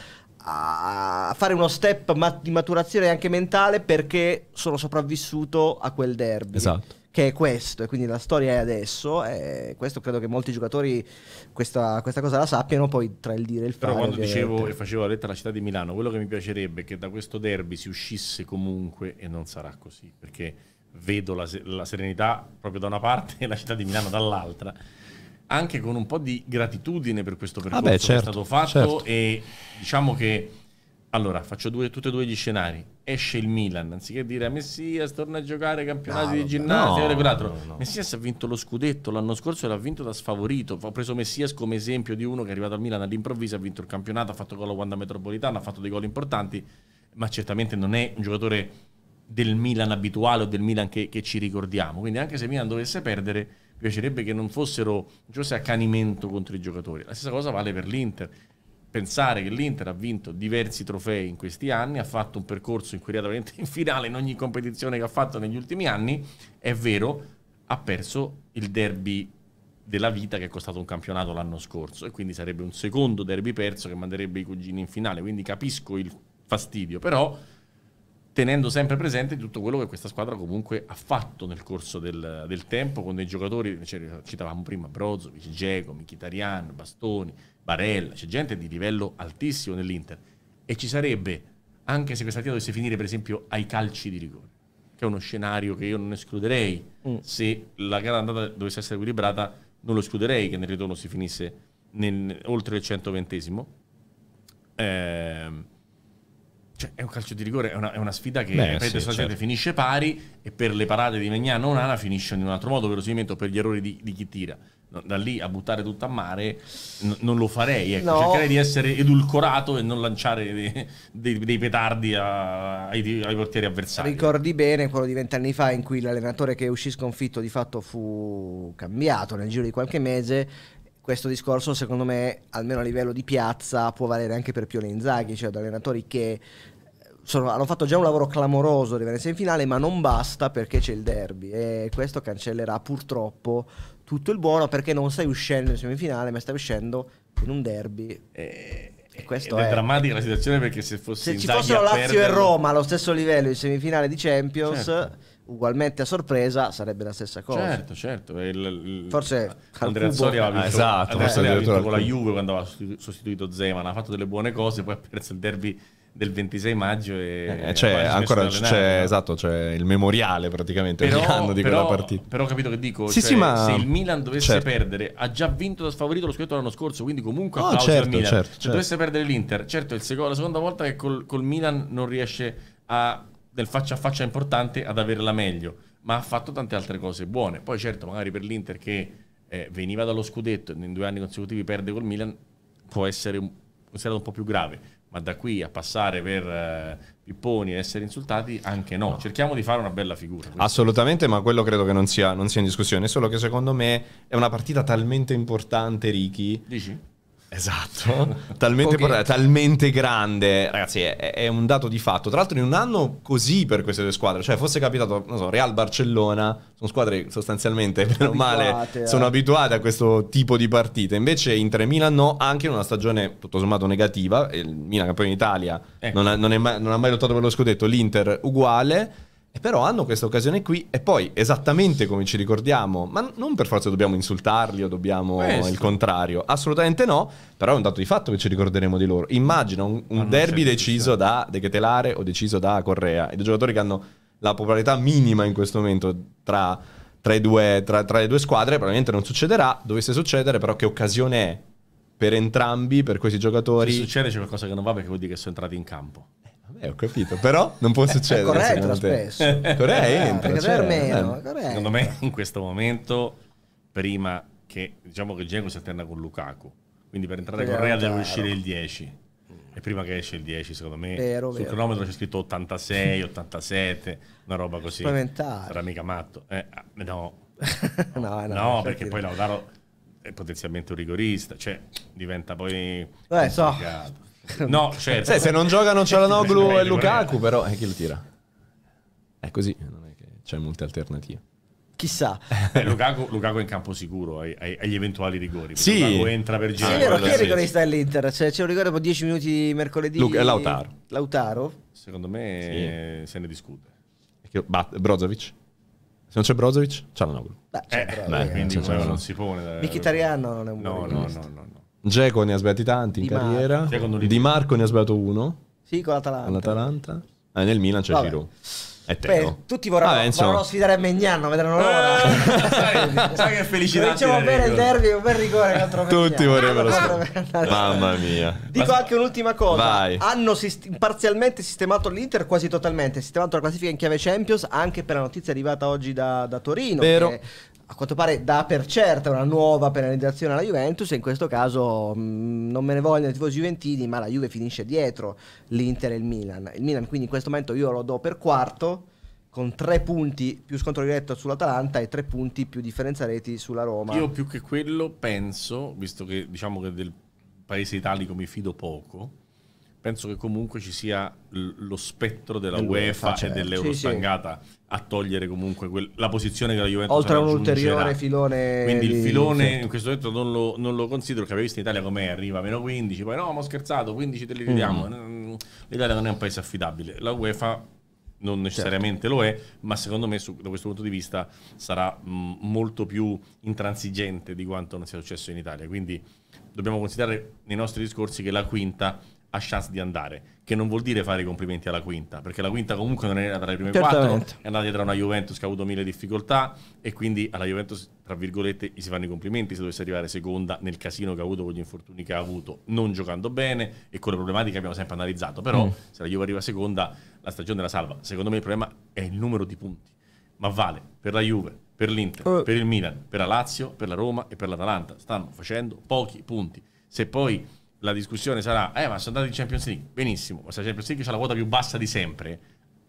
a fare uno step mat- di maturazione anche mentale perché sono sopravvissuto a quel derby. Esatto. Che è questo, e quindi la storia è adesso. E questo credo che molti giocatori questa, questa cosa la sappiano. Poi tra il dire e il fare. Però quando dicevo e facevo la letta alla città di Milano, quello che mi piacerebbe è che da questo derby si uscisse comunque, e non sarà così perché vedo la, la serenità proprio da una parte [laughs] e la città di Milano dall'altra anche con un po' di gratitudine per questo percorso ah beh, certo, che è certo, stato fatto certo. e diciamo che allora faccio due, tutti e due gli scenari esce il Milan anziché dire a Messias torna a giocare campionati no, di ginnastica no, no, no, Messias ha vinto lo scudetto l'anno scorso e l'ha vinto da sfavorito ho preso Messias come esempio di uno che è arrivato al Milan all'improvviso ha vinto il campionato ha fatto gol a Wanda Metropolitana ha fatto dei gol importanti ma certamente non è un giocatore del Milan abituale o del Milan che, che ci ricordiamo quindi anche se Milan dovesse perdere piacerebbe che non fossero giocate diciamo, accanimento contro i giocatori. La stessa cosa vale per l'Inter. Pensare che l'Inter ha vinto diversi trofei in questi anni, ha fatto un percorso in cui è arrivata in finale in ogni competizione che ha fatto negli ultimi anni, è vero, ha perso il derby della vita che è costato un campionato l'anno scorso e quindi sarebbe un secondo derby perso che manderebbe i cugini in finale, quindi capisco il fastidio, però tenendo sempre presente tutto quello che questa squadra comunque ha fatto nel corso del, del tempo con dei giocatori, cioè, citavamo prima Brozovic, Dzeko, Mkhitaryan, Bastoni, Barella, c'è gente di livello altissimo nell'Inter e ci sarebbe, anche se questa partita dovesse finire per esempio ai calci di rigore, che è uno scenario che io non escluderei, mm. se la gara andata dovesse essere equilibrata non lo escluderei che nel ritorno si finisse nel, oltre il 120esimo. Ehm cioè, è un calcio di rigore, è una, è una sfida che Beh, ripeto, sì, certo. finisce pari e per le parate di Legnano Onana finisce in un altro modo, verosimilmente per gli errori di, di chi tira. da lì a buttare tutto a mare n- non lo farei, ecco. no. cercherei di essere edulcorato e non lanciare dei, dei, dei petardi a, ai, ai, portieri avversari. Ricordi bene quello di vent'anni fa in cui l'allenatore che uscì sconfitto di fatto fu cambiato nel giro di qualche mese questo discorso secondo me, almeno a livello di piazza, può valere anche per Pioli Inzaghi, cioè ad allenatori che eh, sono, hanno fatto già un lavoro clamoroso di Venezia in finale, ma non basta perché c'è il derby e questo cancellerà purtroppo tutto il buono perché non stai uscendo in semifinale, ma stai uscendo in un derby. E, eh, e questo è, è drammatica la situazione perché se, fosse se ci fossero Lazio perderlo... e Roma allo stesso livello in semifinale di Champions... Certo ugualmente a sorpresa sarebbe la stessa cosa. Certo, certo. Il, il, Forse Andrea Azzori aveva vinto, ah, esatto, Andrea Azzori vinto con la Juve quando aveva sostituito Zeman, ha fatto delle buone cose, poi ha perso il derby del 26 maggio e eh, cioè, ancora c'è, esatto, c'è il memoriale praticamente però, ogni anno di però, quella partita. Però ho capito che dico, sì, cioè, sì, ma... se il Milan dovesse certo. perdere, ha già vinto da sfavorito lo scudetto l'anno scorso, quindi comunque oh, applauso certo, Milan. Certo, se certo. dovesse perdere l'Inter, certo, è la seconda volta che col, col Milan non riesce a del faccia a faccia importante ad averla meglio, ma ha fatto tante altre cose buone. Poi certo, magari per l'Inter che eh, veniva dallo scudetto e in due anni consecutivi perde col Milan, può essere considerato un po' più grave. Ma da qui a passare per eh, pipponi e essere insultati, anche no. no. Cerchiamo di fare una bella figura. Quindi. Assolutamente, ma quello credo che non sia, non sia in discussione. Solo che secondo me è una partita talmente importante, Ricky. Dici? Esatto, talmente, okay. talmente, grande, ragazzi, è, è, un dato di fatto. Tra l'altro in un anno così per queste due squadre, cioè fosse capitato, non so, Real Barcellona, sono squadre sostanzialmente, meno male, eh. sono abituate a questo tipo di partite. Invece in 3 Milan no, anche in una stagione tutto sommato negativa, il Milan campione d'Italia ecco. non, ha, non, è mai, non ha mai lottato per lo scudetto, l'Inter uguale però hanno questa occasione qui e poi, esattamente come ci ricordiamo, ma non per forza dobbiamo insultarli o dobbiamo Questo. il contrario, assolutamente no, però è un dato di fatto che ci ricorderemo di loro. Immagina un, un derby deciso da De Ketelare o deciso da Correa, i due giocatori che hanno la popolarità minima in questo momento tra, tra, due, tra, tra le due squadre, probabilmente non succederà, dovesse succedere, però che occasione è per entrambi, per questi giocatori? Se succede c'è qualcosa che non va perché vuol dire che sono entrati in campo. Eh, Vabbè, ho capito, però non può eh, succedere. Corea entra spesso. Corea eh, entra. Perché cioè, eh, meno, secondo me in questo momento, prima che diciamo che Genco si attenna con Lukaku, quindi per entrare Corea, Corea deve uscire il 10. E prima che esce il 10, secondo me, vero, sul vero. cronometro c'è scritto 86, 87, una roba così. Era mica matto. Eh, ah, [laughs] no. no, no, no perché certo. poi Lautaro è potenzialmente un rigorista, cioè diventa poi... Beh, so, [laughs] No, cioè, Sai, se non giocano Noglu e Lukaku, però è eh, chi lo tira. È così, non è che c'è molte alternative. Chissà, eh, Lukaku, Lukaku è in campo sicuro ai, ai, agli eventuali rigori. Sì, Lukaku entra per girare. Sì, è vero, chi è il rigorista dell'Inter? Cioè, c'è un rigore dopo 10 minuti mercoledì. Luca, Lautaro. Lautaro? Secondo me sì. se ne discute. Brozovic? Se non c'è Brozovic, c'è Lanoglu. Beh, c'è eh, Brozovic. quindi c'è non si pone. Da... Eh. Michitariano non è un buon no, no, no, no, no. Geco ne ha sbagliati tanti in Di carriera. Di Marco ne ha sbagliato uno Sì, con l'Atalanta. all'Atalanta. Eh, ah, nel Milan c'è Vabbè. Giroud. È Beh, tutti vorranno, Vabbè, insomma. vorranno sfidare a Megnano, vedranno loro. Eh, sai, sai che felicità Facciamo bene il derby, un bel rigore contro Tutti Megnano. vorrebbero Contro Megnano. Mamma mia. Dico Ma- anche un'ultima cosa. Vai. Hanno sist- parzialmente sistemato l'Inter, quasi totalmente, sistemato la classifica in chiave Champions, anche per la notizia arrivata oggi da, da Torino. Vero. Che a quanto pare dà per certa una nuova penalizzazione alla Juventus e in questo caso mh, mm, non me ne vogliono i tifosi juventini ma la Juve finisce dietro l'Inter e il Milan il Milan quindi in questo momento io lo do per quarto con tre punti più scontro diretto sull'Atalanta e tre punti più differenza reti sulla Roma io più che quello penso visto che diciamo che del paese italico mi fido poco penso che comunque ci sia l- lo spettro della UEFA e certo. dell'Eurostangata sì, sì. a togliere comunque quel- la posizione che la Juventus oltre a un ulteriore filone quindi il filone di... in questo momento non lo, non lo considero che avevi visto in Italia com'è arriva meno 15 poi no ma ho scherzato 15 te li ridiamo mm. Mm, mm. l'Italia non è un paese affidabile la UEFA non certo. necessariamente certo. lo è, ma secondo me su, da questo punto di vista sarà m- mm, molto più intransigente di quanto non sia successo in Italia. Quindi dobbiamo considerare nei nostri discorsi che la quinta ha chance di andare. Che non vuol dire fare i complimenti alla quinta, perché la quinta comunque non era tra le prime Certamente. quattro, è andata dietro a una Juventus che ha avuto mille difficoltà e quindi alla Juventus, tra virgolette, gli si fanno i complimenti se dovesse arrivare seconda nel casino che ha avuto con gli infortuni che ha avuto, non giocando bene e con le problematiche che abbiamo sempre analizzato. Però mm. se la Juve arriva seconda, la stagione la salva. Secondo me il problema è il numero di punti, ma vale per la Juve, per l'Inter, uh. per il Milan, per la Lazio, per la Roma e per l'Atalanta. Stanno facendo pochi punti. Se poi la discussione sarà, eh ma sono andato in Champions League, benissimo, ma se la Champions League c'è la quota più bassa di sempre,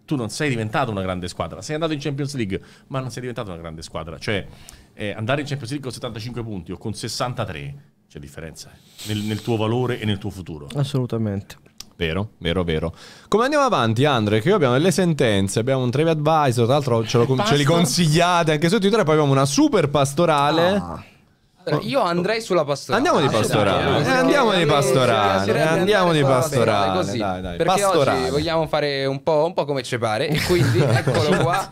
tu non sei diventato una grande squadra, sei andato in Champions League, ma non sei diventato una grande squadra, cioè eh, andare in Champions League con 75 punti o con 63 c'è differenza eh, nel, nel tuo valore e nel tuo futuro. Assolutamente. Vero, vero, vero. Come andiamo avanti, Andre? Che abbiamo delle sentenze, abbiamo un Trevi Advisor, tra l'altro ce, con- ce, li consigliate anche su Twitter, e poi abbiamo una super pastorale. Ah. Io andrei sulla pastorale. Andiamo di ah, pastorale. Eh, andiamo di pastorale. Andiamo di pastorale. Così, dai, dai. Perché pastorale. oggi vogliamo fare un po', un po' come ci pare. E quindi [laughs] eccolo qua.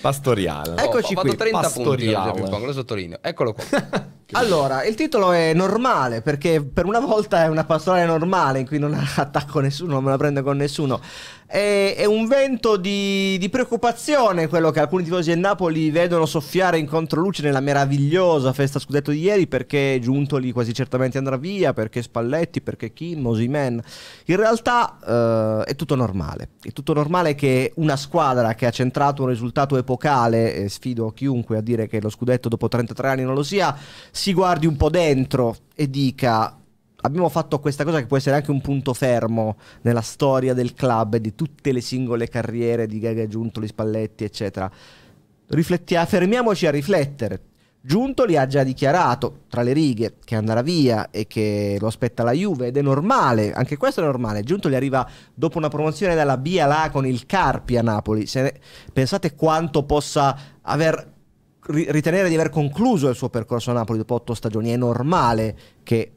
Pastoriale. Eccoci oh, ho fatto qui. 30 pastoriale. punti. Lo sottolineo. Eccolo qua. [laughs] Allora, il titolo è normale perché per una volta è una pastorale normale in cui non [laughs] attacco nessuno, non me la prendo con nessuno. È, è un vento di, di, preoccupazione quello che alcuni tifosi del Napoli vedono soffiare in controluce nella meravigliosa festa scudetto di ieri perché Giuntoli quasi certamente andrà via, perché Spalletti, perché Kim, Osimen. In realtà eh, è tutto normale. È tutto normale che una squadra che ha centrato un risultato epocale, sfido chiunque a dire che lo scudetto dopo 33 anni non lo sia, si guardi un po' dentro e dica abbiamo fatto questa cosa che può essere anche un punto fermo nella storia del club e di tutte le singole carriere di Gaga Giuntoli, Spalletti, eccetera. Riflettia- fermiamoci a riflettere. Giuntoli ha già dichiarato tra le righe che andrà via e che lo aspetta la Juve ed è normale, anche questo è normale. Giuntoli arriva dopo una promozione dalla B alla A con il Carpi a Napoli. Ne... Pensate quanto possa aver ritenere di aver concluso il suo percorso a Napoli dopo otto stagioni. È normale che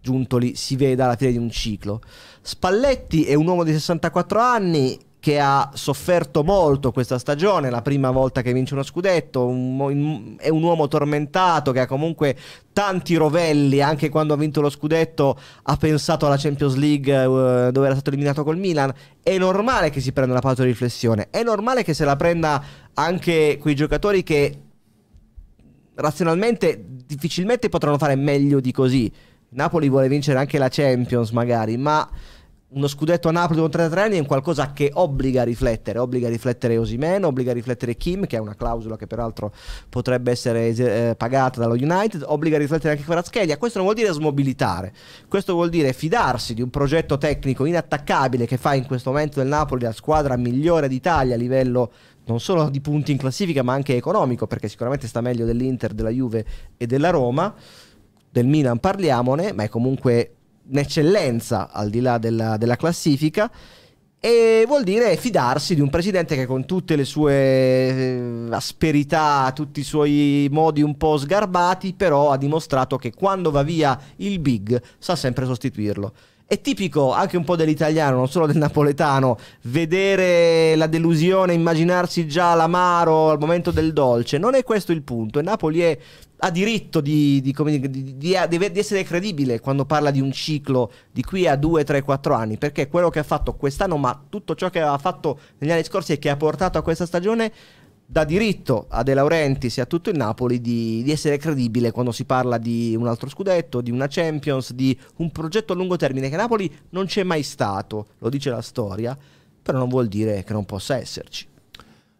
Giuntoli si veda la fine di un ciclo. Spalletti è un uomo di 64 anni che ha sofferto molto questa stagione, la prima volta che vince uno scudetto, un, è un uomo tormentato che ha comunque tanti rovelli, anche quando ha vinto lo scudetto ha pensato alla Champions League eh, dove era stato eliminato col Milan, è normale che si prenda una pausa di riflessione, è normale che se la prenda anche quei giocatori che razionalmente difficilmente potranno fare meglio di così. Napoli vuole vincere anche la Champions magari, ma uno scudetto a Napoli con 33 anni è un qualcosa che obbliga a riflettere, obbliga a riflettere Osimeno, obbliga a riflettere Kim, che è una clausola che peraltro potrebbe essere eh, pagata dallo United, obbliga a riflettere anche Kvaratskhelia, questo non vuol dire smobilitare, questo vuol dire fidarsi di un progetto tecnico inattaccabile che fa in questo momento del Napoli la squadra migliore d'Italia a livello non solo di punti in classifica, ma anche economico, perché sicuramente sta meglio dell'Inter, della Juve e della Roma. Del Milan parliamone, ma è comunque un'eccellenza al di là della, della classifica. E vuol dire fidarsi di un presidente che con tutte le sue eh, asperità, tutti i suoi modi un po' sgarbati, però ha dimostrato che quando va via il big sa sempre sostituirlo. È tipico anche un po' dell'italiano, non solo del napoletano, vedere la delusione, immaginarsi già l'amaro al momento del dolce. Non è questo il punto. E Napoli è, ha diritto di, di, di, di, essere credibile quando parla di un ciclo di qui a 2, 3, 4 anni, perché quello che ha fatto quest'anno, ma tutto ciò che ha fatto negli anni scorsi e che ha portato a questa stagione, dà diritto a De Laurentiis e a tutto il Napoli di, di, essere credibile quando si parla di un altro scudetto, di una Champions, di un progetto a lungo termine che Napoli non c'è mai stato, lo dice la storia, però non vuol dire che non possa esserci.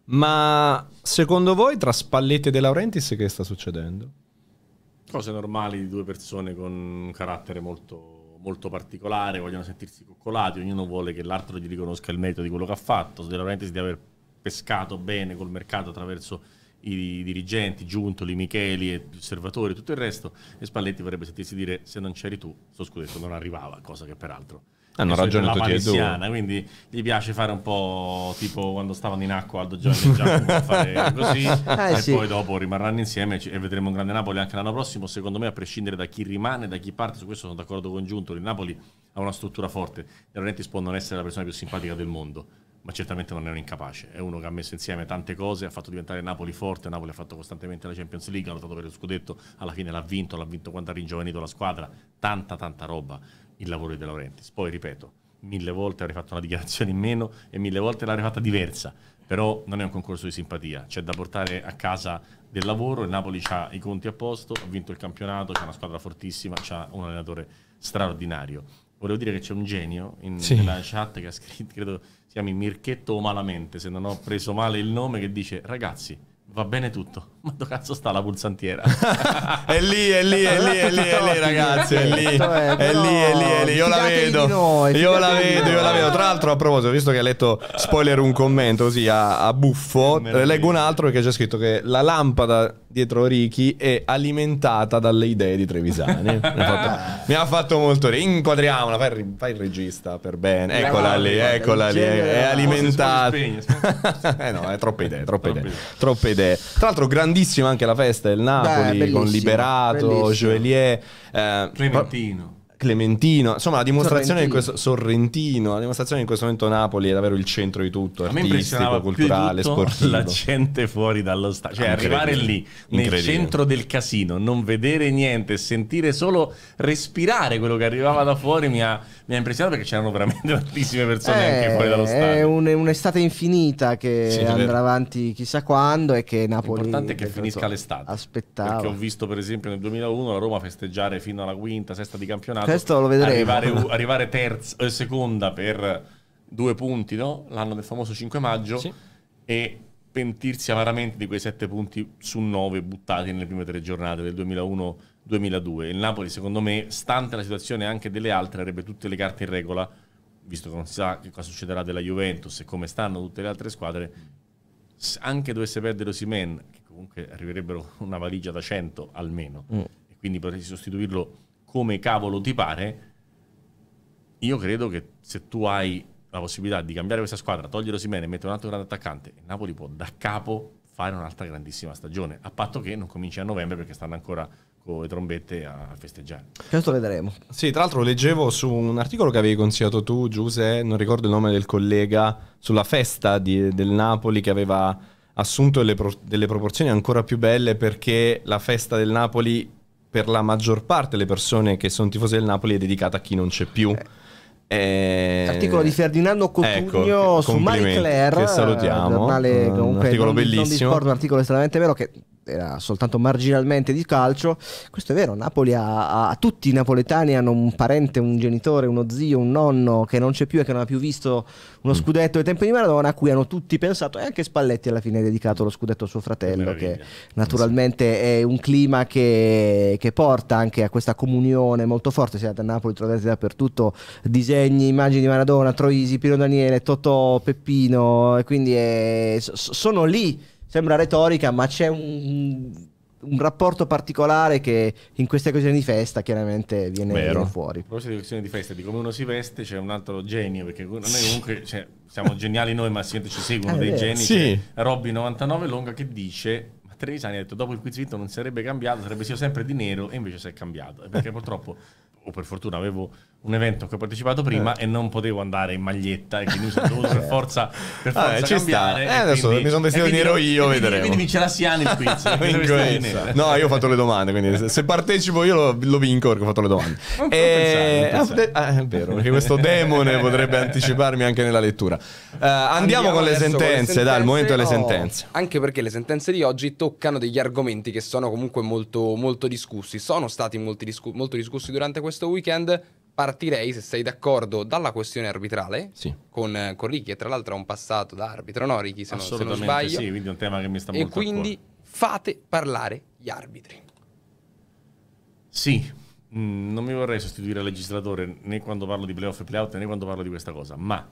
Ma secondo voi tra Spalletti e De Laurentiis che sta succedendo? Cose normali di due persone con un carattere molto molto particolare, vogliono sentirsi coccolati, ognuno vuole che l'altro gli riconosca il merito di quello che ha fatto. De Laurentiis deve aver pescato bene col mercato attraverso i dirigenti, Giuntoli, Micheli e gli osservatori tutto il resto, e Spalletti vorrebbe sentirsi dire se non c'eri tu, sto scudetto non arrivava, cosa che peraltro ah, hanno ragione tutti e due. Quindi gli piace fare un po' tipo quando stavano in acqua Aldo Gianni e Giacomo a fare [laughs] così eh, e sì. poi dopo rimarranno insieme e vedremo un grande Napoli anche l'anno prossimo, secondo me a prescindere da chi rimane, da chi parte, su questo sono d'accordo con Giuntoli, Napoli ha una struttura forte, e Laurenti può non essere la persona più simpatica del mondo ma certamente non è un incapace. È uno che ha messo insieme tante cose, ha fatto diventare Napoli forte, Napoli ha fatto costantemente la Champions League, ha lottato per lo scudetto, alla fine l'ha vinto, l'ha vinto quando ha ringiovanito la squadra, tanta tanta roba il lavoro di De Laurentiis. Poi ripeto, mille volte avrei fatto una dichiarazione in meno e mille volte l'avrei fatta diversa, però non è un concorso di simpatia, c'è da portare a casa del lavoro, il Napoli ha i conti a posto, ha vinto il campionato, c'è una squadra fortissima, c'ha un allenatore straordinario Volevo dire che c'è un genio in, sì. nella chat che ha scritto, credo si chiami Mirchetto o Malamente, se non ho preso male il nome, che dice ragazzi, va bene tutto ma dove cazzo sta la pulsantiera? [laughs] è lì, è lì, è lì, è lì, è lì, ragazzi, è lì, certo, eh, è lì, è lì, è lì, io la vedo, io la vedo, io la vedo. Tra l'altro, a proposito, visto che hai letto, spoiler, un commento così a, buffo, leggo un altro che c'è scritto che la lampada dietro Ricky è alimentata dalle idee di Trevisani. mi, ha fatto, [laughs] ah. molto ridere. Inquadriamola, fai, il regista per bene. Eccola lì, eccola lì, è alimentata. [laughs] eh no, è troppe idee, troppe idee. Troppe idee. Tra l'altro, grandissimo grandissima anche la festa del Napoli Beh, con Liberato, Joelier, eh, Clementino. Clementino, insomma la dimostrazione di questo Sorrentino, la dimostrazione in questo momento Napoli è davvero il centro di tutto, artistico, culturale, sportivo. La gente fuori dallo stadio, cioè arrivare lì nel centro del casino, non vedere niente, sentire solo respirare quello che arrivava da fuori mi ha mi ha impressionato perché c'erano veramente [laughs] tantissime persone eh, anche fuori dallo stadio. È un, un'estate infinita che sì, andrà avanti chissà quando e che Napoli... L'importante è che finisca l'estate. Aspettavo. Perché ho visto per esempio nel 2001 la Roma festeggiare fino alla quinta, sesta di campionato. Questo lo vedremo. Arrivare, [laughs] arrivare terza, eh, seconda per due punti, no? L'anno del famoso 5 maggio. Sì. E pentirsi amaramente di quei sette punti su nove buttati nelle prime tre giornate del 2001 2002. Il Napoli, secondo me, stante la situazione anche delle altre, avrebbe tutte le carte in regola, visto che non si sa che cosa succederà della Juventus e come stanno tutte le altre squadre, anche dovesse perdere Osimen, che comunque arriverebbero una valigia da 100 almeno, mm. e quindi potresti sostituirlo come cavolo ti pare, io credo che se tu hai la possibilità di cambiare questa squadra, togliere Osimen e mettere un altro grande attaccante, il Napoli può da capo fare un'altra grandissima stagione, a patto che non cominci a novembre perché stanno ancora con le trombette a festeggiare. Questo vedremo. Sì, tra l'altro leggevo su un articolo che avevi consigliato tu, Giuseppe, non ricordo il nome del collega, sulla festa di, del Napoli che aveva assunto delle, pro, delle proporzioni ancora più belle perché la festa del Napoli per la maggior parte delle persone che sono tifose del Napoli è dedicata a chi non c'è più. Eh. eh articolo di Ferdinando Cotugno ecco, su Marie Claire. Che salutiamo. Giornale, comunque, un articolo non, bellissimo. Non disporto, un articolo estremamente vero che era soltanto marginalmente di calcio. Questo è vero, Napoli ha, ha, tutti i napoletani hanno un parente, un genitore, uno zio, un nonno che non c'è più e che non ha più visto uno mm. scudetto ai tempi di Maradona, a cui hanno tutti pensato e anche Spalletti alla fine ha dedicato lo scudetto a suo fratello, che naturalmente è un clima che, che porta anche a questa comunione molto forte, siete a Napoli, trovate dappertutto disegni, immagini di Maradona, Troisi, Pino Daniele, Totò, Peppino, e quindi è, sono lì sembra retorica, ma c'è un, un rapporto particolare che in queste occasioni di festa chiaramente viene, viene fuori. A proposito di occasioni di festa, di come uno si veste, c'è un altro genio, perché noi comunque cioè, siamo geniali noi, ma ci seguono eh, dei geni. Sì. Cioè, Robby99 Longa che dice... Trevisani ha detto dopo il quiz vinto non sarebbe cambiato, sarebbe stato sempre di nero e invece si è cambiato. Perché purtroppo, o per fortuna, avevo un evento che ho partecipato prima eh. e non potevo andare in maglietta e quindi mi sono dovuto [laughs] per forza, per forza ah, cambiare. Eh, adesso quindi, mi sono vestito nero io, quindi, vedremo. Quindi vince la Siani il quiz. [laughs] no, io ho fatto le domande, quindi se partecipo io lo, lo vinco perché ho fatto le domande. e... [laughs] Pensare, eh, ah, ah, è vero, perché questo demone potrebbe anticiparmi anche nella lettura. Uh, andiamo, andiamo con, le sentenze, con le sentenze, dai, il momento no. delle sentenze. Anche perché le sentenze di oggi toccano degli argomenti che sono comunque molto, molto discussi, sono stati discu- molto discussi durante questo weekend partirei, se sei d'accordo, dalla questione arbitrale sì. con, con Ricky, che tra l'altro ha un passato da arbitro, no Ricky, se, non, se non sbaglio. Sì, quindi è un tema che mi sta e molto E quindi fate parlare gli arbitri. Sì, mm, non mi vorrei sostituire al legislatore né quando parlo di playoff e playout né quando parlo di questa cosa, ma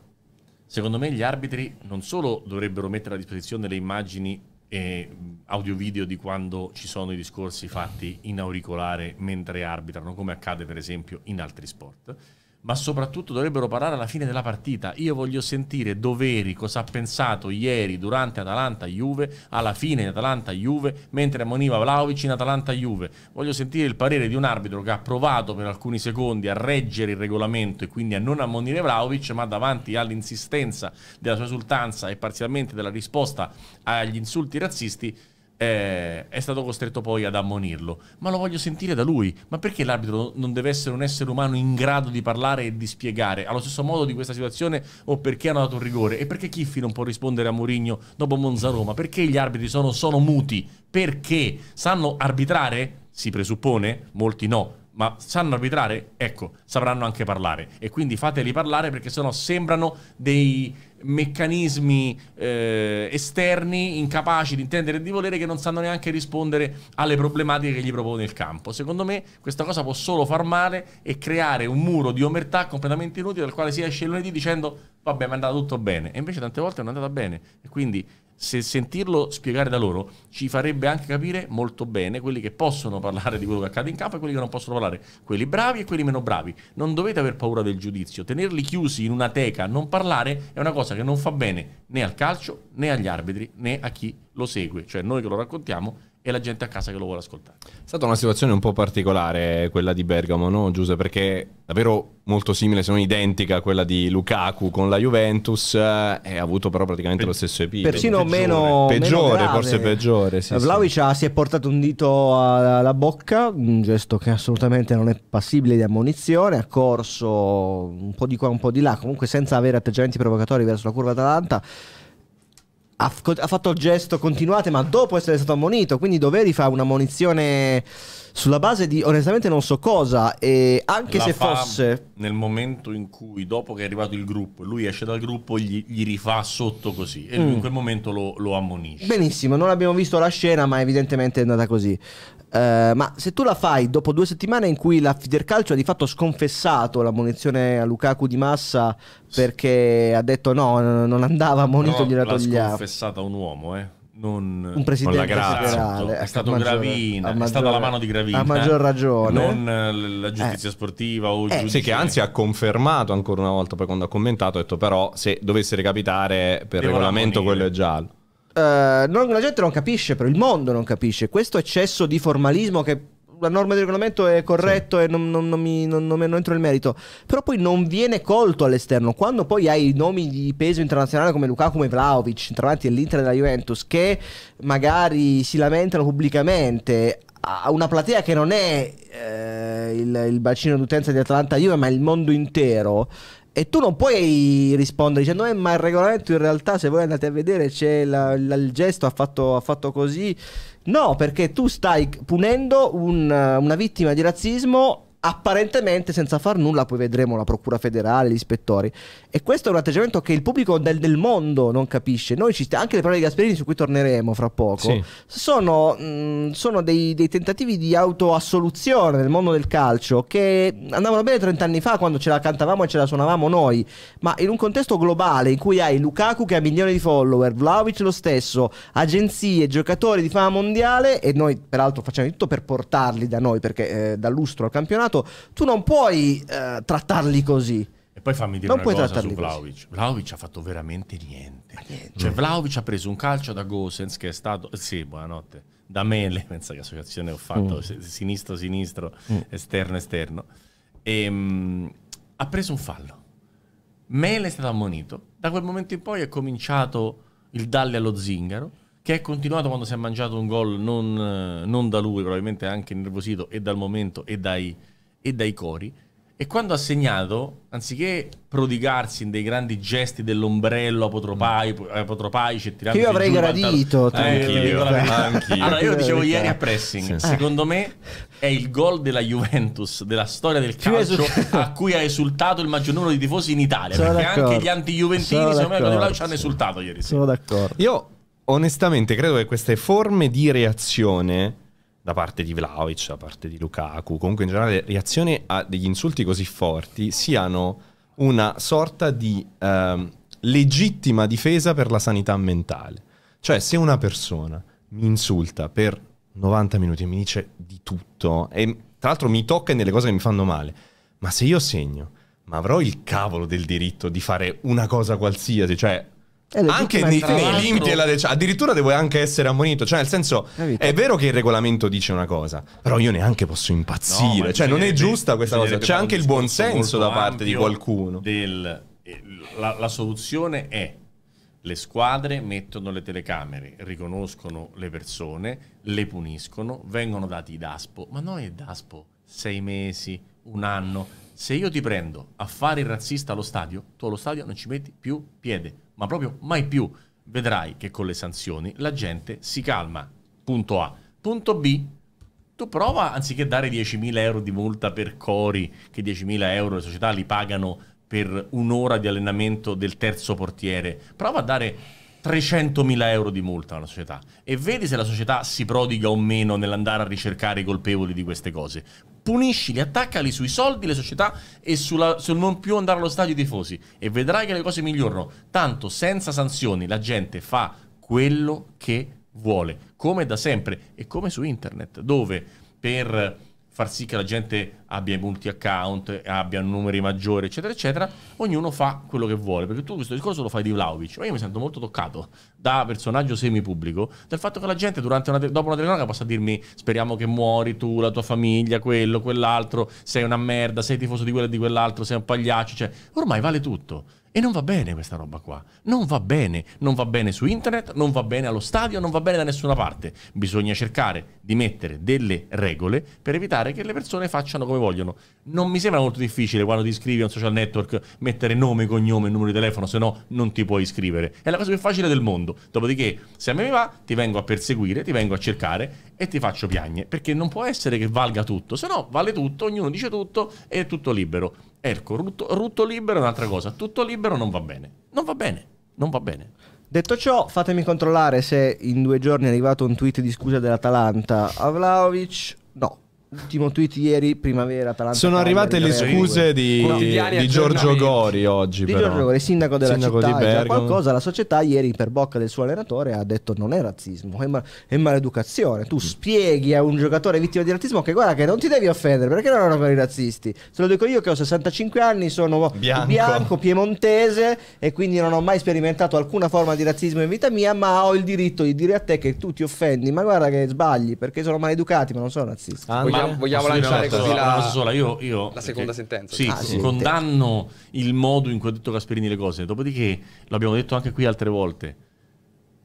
secondo me gli arbitri non solo dovrebbero mettere a disposizione le immagini eh, audio video di quando ci sono i discorsi fatti in auricolare mentre arbitrano, come accade per esempio in altri sport ma soprattutto dovrebbero parlare alla fine della partita. Io voglio sentire Doveri cosa ha pensato ieri durante Atalanta-Juve, alla fine di Atalanta-Juve, mentre ammoniva Vlaovic in Atalanta-Juve. Voglio sentire il parere di un arbitro che ha provato per alcuni secondi a reggere il regolamento e quindi a non ammonire Vlaovic, ma davanti all'insistenza della sua esultanza e parzialmente della risposta agli insulti razzisti eh, è stato costretto poi ad ammonirlo. Ma lo voglio sentire da lui. Ma perché l'arbitro non deve essere un essere umano in grado di parlare e di spiegare allo stesso modo di questa situazione o perché hanno dato un rigore? E perché Chiffi non può rispondere a Mourinho dopo Monza Roma? Perché gli arbitri sono, sono muti? Perché sanno arbitrare? Si presuppone, molti no, ma sanno arbitrare, ecco, sapranno anche parlare. E quindi fateli parlare perché sennò sembrano dei meccanismi eh, esterni incapaci di intendere e di volere che non sanno neanche rispondere alle problematiche che gli propone il campo. Secondo me questa cosa può solo far male e creare un muro di omertà completamente inutile dal quale si esce lunedì dicendo vabbè mi è andato tutto bene e invece tante volte non è andata bene e quindi se sentirlo spiegare da loro ci farebbe anche capire molto bene quelli che possono parlare di quello che accade in campo e quelli che non possono parlare, quelli bravi e quelli meno bravi. Non dovete aver paura del giudizio, tenerli chiusi in una teca, a non parlare è una cosa che non fa bene né al calcio, né agli arbitri, né a chi lo segue, cioè noi che lo raccontiamo e la gente a casa che lo vuole ascoltare. È stata una situazione un po' particolare quella di Bergamo, no Giuse? Perché davvero molto simile, se non identica a quella di Lukaku con la Juventus, eh, ha avuto però praticamente Pe- lo stesso episodio. Persino peggiore. meno peggiore, meno forse peggiore. Sì, Vlaovic sì. si è portato un dito alla bocca, un gesto che assolutamente non è passibile di ammonizione, ha corso un po' di qua, un po' di là, comunque senza avere atteggiamenti provocatori verso la curva Atalanta ha, ha fatto il gesto, continuate, ma dopo essere stato ammonito, quindi Doveri fa una munizione sulla base di onestamente non so cosa e anche la se fosse... Nel momento in cui, dopo che è arrivato il gruppo, lui esce dal gruppo, gli, gli rifà sotto così e mm. lui in mm. quel momento lo, lo, ammonisce. Benissimo, non abbiamo visto la scena ma evidentemente è andata così. Uh, ma se tu la fai dopo due settimane in cui la Fidercalcio ha di fatto sconfessato l'ammonizione a Lukaku di massa perché ha detto no, non andava ammonito, gliela togliamo. L'ha sconfessata un uomo, eh non, un presidente non federale. Esatto. Ecco, è stato maggiore, Gravina, maggiore, è stata la mano di Gravina. A maggior ragione. Non la giustizia eh. sportiva o il eh. Sì, che anzi ha confermato ancora una volta, poi quando ha commentato, ha detto però se dovesse recapitare per Devo regolamento quello è giallo. Uh, non, la gente non capisce, però il mondo non capisce questo eccesso di formalismo che la norma di regolamento è corretta sì. e non, non, non, mi, non, non entro nel merito, però poi non viene colto all'esterno. Quando poi hai nomi di peso internazionale come Lukaku, come Vlaovic, centravanti dell'Inter e della Juventus, che magari si lamentano pubblicamente, a una platea che non è eh, il, il, bacino d'utenza di Atlanta Juve, ma il mondo intero. E tu non puoi rispondere dicendo, eh, ma il regolamento in realtà, se voi andate a vedere, c'è la, la, il gesto ha fatto, ha fatto così. No, perché tu stai punendo un, una vittima di razzismo apparentemente senza far nulla, poi vedremo la Procura federale, gli ispettori. E questo è un atteggiamento che il pubblico del, del mondo non capisce. St- anche le parole di Gasperini, su cui torneremo fra poco, sì. sono, mh, mm, sono dei, dei, tentativi di autoassoluzione nel mondo del calcio che andavano bene 30 anni fa quando ce la cantavamo e ce la suonavamo noi, ma in un contesto globale in cui hai Lukaku che ha milioni di follower, Vlaovic lo stesso, agenzie, giocatori di fama mondiale e noi peraltro facciamo di tutto per portarli da noi perché eh, dall'ustro al campionato campionato, tu non puoi eh, trattarli così. E poi fammi dire non una cosa su Vlaovic. Vlaovic ha fatto veramente niente. niente. Cioè Vlaovic ha preso un calcio da Gosens che è stato... Sì, buonanotte. Da Mele, pensa che associazione ho fatto, mm. sinistro-sinistro, mm. esterno-esterno. E, mh, ehm, ha preso un fallo. Mele è stato ammonito. Da quel momento in poi è cominciato il dalle allo zingaro, che è continuato quando si è mangiato un gol non, non da lui, probabilmente anche nervosito, e dal momento e dai e dai cori. E quando ha segnato, anziché prodigarsi in dei grandi gesti dell'ombrello apotropai, mm. apotropaici e tirando Che io avrei gradito. Pantal- eh, io, anch'io. Allora, io dicevo ieri a pressing, sì. secondo me è il gol della Juventus, della storia del calcio, a cui ha esultato il maggior numero di tifosi in Italia. Sono perché anche gli anti-juventini, secondo me, ci hanno esultato ieri sera. Sono d'accordo. Io, onestamente, credo che queste forme di reazione da parte di Vlaovic, da parte di Lukaku, comunque in generale reazione a degli insulti così forti siano una sorta di eh, legittima difesa per la sanità mentale. Cioè se una persona mi insulta per 90 minuti e mi dice di tutto e tra l'altro mi tocca nelle cose che mi fanno male, ma se io segno, ma avrò il cavolo del diritto di fare una cosa qualsiasi, cioè eh, anche nei, nei limiti della decisione, addirittura devo anche essere ammonito. Cioè, nel senso, è vero che il regolamento dice una cosa, però io neanche posso impazzire. No, cioè, non è giusta questa cosa. C'è anche il buon senso da parte di qualcuno. Del, eh, la, la soluzione è le squadre mettono le telecamere, riconoscono le persone, le puniscono, vengono dati i DASPO. Ma non è DASPO, sei mesi, un anno. Se io ti prendo a fare il razzista allo stadio, tu allo stadio non ci metti più piede ma proprio mai più, vedrai che con le sanzioni la gente si calma. Punto A. Punto B, tu prova anziché dare 10.000 euro di multa per Cori, che 10.000 euro le società li pagano per un'ora di allenamento del terzo portiere, prova a dare 300.000 euro di multa alla società e vedi se la società si prodiga o meno nell'andare a ricercare i colpevoli di queste cose. Puniscili, attaccali sui soldi le società e sulla, sul non più andare allo stadio i tifosi e vedrai che le cose migliorano. Tanto senza sanzioni la gente fa quello che vuole, come da sempre e come su internet, dove per far sì che la gente abbia multi account, abbia numeri maggiori, eccetera, eccetera, ognuno fa quello che vuole, perché tu questo discorso lo fai di Vlaovic, ma io mi sento molto toccato da personaggio semipubblico dal fatto che la gente una te- dopo una telecronaca possa dirmi speriamo che muori tu, la tua famiglia, quello, quell'altro, sei una merda, sei tifoso di quello e di quell'altro, sei un pagliaccio, cioè ormai vale tutto. E non va bene questa roba qua. Non va bene. Non va bene su internet, non va bene allo stadio, non va bene da nessuna parte. Bisogna cercare di mettere delle regole per evitare che le persone facciano come vogliono. Non mi sembra molto difficile quando ti iscrivi a un social network mettere nome, cognome, numero di telefono, se no non ti puoi iscrivere. È la cosa più facile del mondo. Dopodiché, se a me mi va, ti vengo a perseguire, ti vengo a cercare e ti faccio piagne. Perché non può essere che valga tutto. Se no, vale tutto, ognuno dice tutto e è tutto libero Ecco, rutto, rutto libero è un'altra cosa. Tutto libero non va bene. Non va bene. Non va bene. Detto ciò, fatemi controllare se in due giorni è arrivato un tweet di scusa dell'Atalanta. Avlaovic, no. Ultimo tweet ieri, primavera, Atalanta. Sono arrivate le scuse di, no. di, Giorgio Gori oggi. Di però. Giorgio Gori, sindaco della sindaco città. Di Qualcosa la società ieri, per bocca del suo allenatore, ha detto non è razzismo, è, mal- è maleducazione. Tu mm. spieghi a un giocatore vittima di razzismo che guarda che non ti devi offendere, perché non erano i razzisti. Se lo dico io che ho 65 anni, sono bianco. bianco, piemontese e quindi non ho mai sperimentato alcuna forma di razzismo in vita mia, ma ho il diritto di dire a te che tu ti offendi, ma guarda che sbagli perché sono maleducati, ma non sono razzisti. Ah, vogliamo, eh. lanciare esatto. così sola, la, sola. Io, io, la seconda perché, sentenza. Sì, diciamo. ah, sì, condanno il modo in cui ha detto Gasperini le cose. Dopodiché, l'abbiamo detto anche qui altre volte,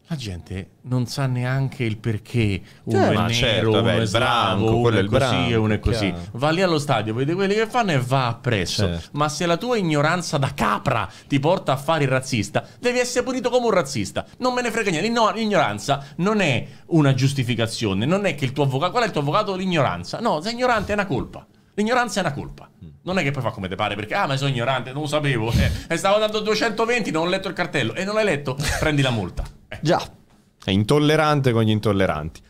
la gente non sa neanche il perché uno cioè, è certo, nero, certo, uno vabbè, è bravo, quello è, così branco, uno è così. Chiaro. Va lì allo stadio, vede quelli che fanno e va appresso. Certo. Ma se la tua ignoranza da capra ti porta a fare il razzista, devi essere punito come un razzista. Non me ne frega niente. No, l'ignoranza non è una giustificazione, non è che il tuo avvocato, qual è il tuo avvocato? L'ignoranza. No, se ignorante è una colpa. L'ignoranza è una colpa. Non è che poi fa come te pare perché, ah, ma sono ignorante, non lo sapevo. Eh, stavo dando 220, non ho letto il cartello. E non l'hai letto, prendi la multa. Eh. Già. È intollerante con gli intolleranti.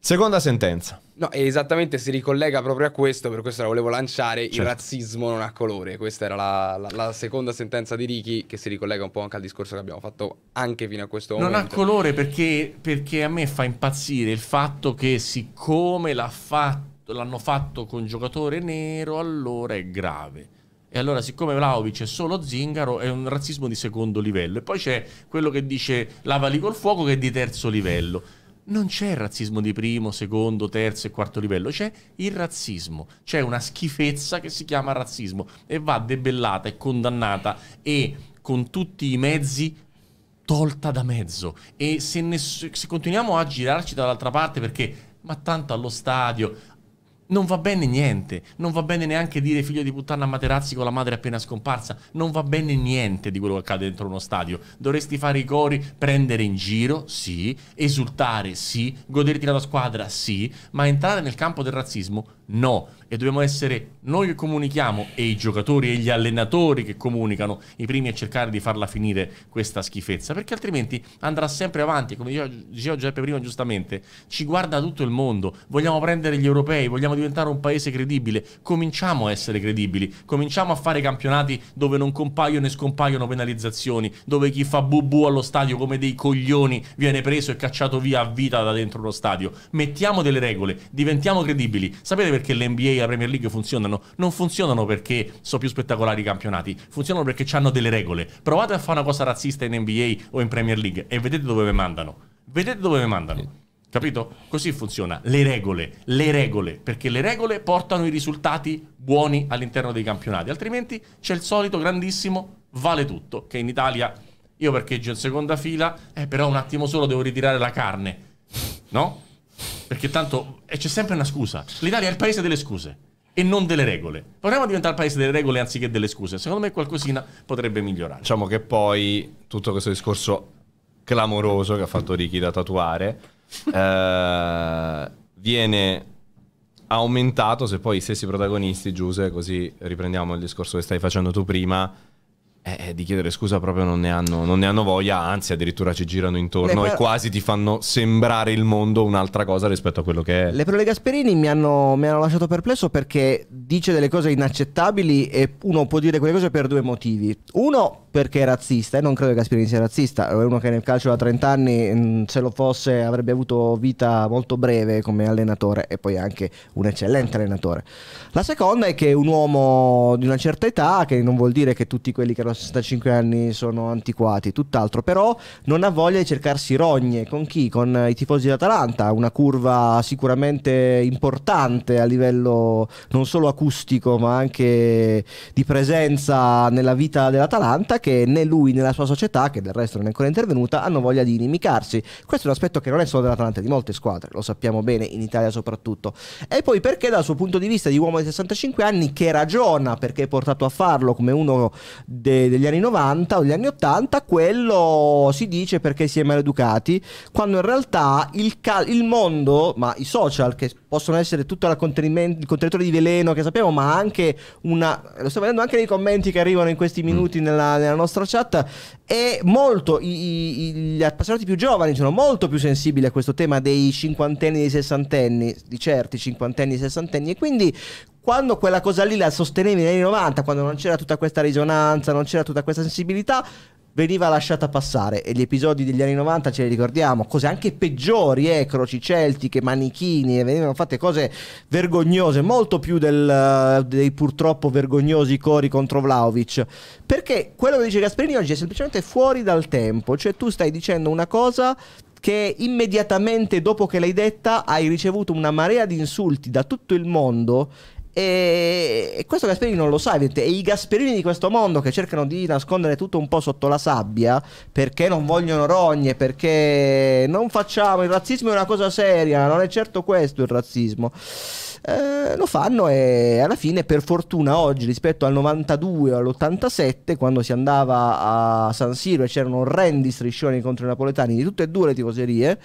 Seconda sentenza. No, esattamente si ricollega proprio a questo, per questo la volevo lanciare, certo. il razzismo non ha colore. Questa era la, la, la, seconda sentenza di Ricky che si ricollega un po' anche al discorso che abbiamo fatto anche fino a questo non momento. Non ha colore perché, perché, a me fa impazzire il fatto che siccome l'hanno fatto, fatto con giocatore nero, allora è grave. E allora, siccome Vlaovic è solo zingaro, è un razzismo di secondo livello. E poi c'è quello che dice lavali col fuoco, che è di terzo livello. Non c'è il razzismo di primo, secondo, terzo e quarto livello, c'è il razzismo. C'è una schifezza che si chiama razzismo e va debellata e condannata e con tutti i mezzi tolta da mezzo. E se, ness- se continuiamo a girarci dall'altra parte perché ma tanto allo stadio, non va bene niente, non va bene neanche dire figlio di puttana a Materazzi con la madre appena scomparsa, non va bene niente di quello che accade dentro uno stadio. Dovresti fare i cori, prendere in giro, sì, esultare, sì, goderti la tua squadra, sì, ma entrare nel campo del razzismo No, e dobbiamo essere noi che comunichiamo e i giocatori e gli allenatori che comunicano i primi a cercare di farla finire questa schifezza, perché altrimenti andrà sempre avanti, come diceva Giuseppe prima giustamente, ci guarda tutto il mondo, vogliamo prendere gli europei, vogliamo diventare un paese credibile, cominciamo a essere credibili, cominciamo a fare campionati dove non compaiono e scompaiono penalizzazioni, dove chi fa bubù allo stadio come dei coglioni viene preso e cacciato via a vita da dentro lo stadio, mettiamo delle regole, diventiamo credibili, sapete perché? perché l'NBA e la Premier League funzionano, non funzionano perché sono più spettacolari i campionati, funzionano perché hanno delle regole. Provate a fare una cosa razzista in NBA o in Premier League e vedete dove vi mandano. Vedete dove vi mandano. Capito? Così funziona. Le regole, le regole, perché le regole portano i risultati buoni all'interno dei campionati, altrimenti c'è il solito grandissimo vale tutto, che in Italia io parcheggio in seconda fila, eh, però un attimo solo devo ritirare la carne, no? Perché tanto c'è sempre una scusa. L'Italia è il paese delle scuse e non delle regole. Potremmo diventare il paese delle regole anziché delle scuse. Secondo me qualcosina potrebbe migliorare. Diciamo che poi tutto questo discorso clamoroso che ha fatto Ricky da tatuare [laughs] eh, viene aumentato se poi i stessi protagonisti, Giuse, così riprendiamo il discorso che stai facendo tu prima, eh, eh, di chiedere scusa proprio non ne, hanno, non ne, hanno, voglia, anzi addirittura ci girano intorno pro... e quasi ti fanno sembrare il mondo un'altra cosa rispetto a quello che è. Le prole Gasperini mi hanno, mi hanno, lasciato perplesso perché dice delle cose inaccettabili e uno può dire quelle cose per due motivi. Uno perché è razzista e non credo che Gasperini sia razzista, è uno che nel calcio da 30 anni mm, se lo fosse avrebbe avuto vita molto breve come allenatore e poi anche un eccellente allenatore. La seconda è che è un uomo di una certa età, che non vuol dire che tutti quelli che lo 65 anni sono antiquati, tutt'altro, però non ha voglia di cercarsi rogne con chi? Con i tifosi dell'Atalanta, una curva sicuramente importante a livello non solo acustico ma anche di presenza nella vita dell'Atalanta che né lui né la sua società, che del resto non è ancora intervenuta, hanno voglia di inimicarsi. Questo è un aspetto che non è solo dell'Atalanta, di molte squadre, lo sappiamo bene, in Italia soprattutto. E poi perché dal suo punto di vista di uomo di 65 anni che ragiona, perché è portato a farlo come uno dei degli anni 90 o degli anni 80, quello si dice perché si è maleducati, quando in realtà il, cal- il mondo, ma i social che possono essere tutto conteniment- il contenitore di veleno che sappiamo, ma anche una... lo sto vedendo anche nei commenti che arrivano in questi mm. minuti mm. nella, nella, nostra chat, è molto, i, i, gli appassionati più giovani sono molto più sensibili a questo tema dei cinquantenni e dei sessantenni, di certi cinquantenni e sessantenni, e quindi quando quella cosa lì la sostenevi negli anni 90, quando non c'era tutta questa risonanza, non c'era tutta questa sensibilità, veniva lasciata passare e gli episodi degli anni 90 ce li ricordiamo, cose anche peggiori, eh, croci celtiche, manichini, e venivano fatte cose vergognose, molto più del, dei purtroppo vergognosi cori contro Vlaovic, perché quello che dice Gasperini oggi è semplicemente fuori dal tempo, cioè tu stai dicendo una cosa che immediatamente dopo che l'hai detta hai ricevuto una marea di insulti da tutto il mondo e, questo Gasperini non lo sa, E i Gasperini di questo mondo che cercano di nascondere tutto un po' sotto la sabbia perché non vogliono rogne, perché non facciamo. Il razzismo è una cosa seria, non è certo questo il razzismo. Eh, lo fanno e alla fine per fortuna oggi rispetto al 92 o all'87 quando si andava a San Siro e c'erano orrendi striscioni contro i napoletani di tutte e due le tifoserie,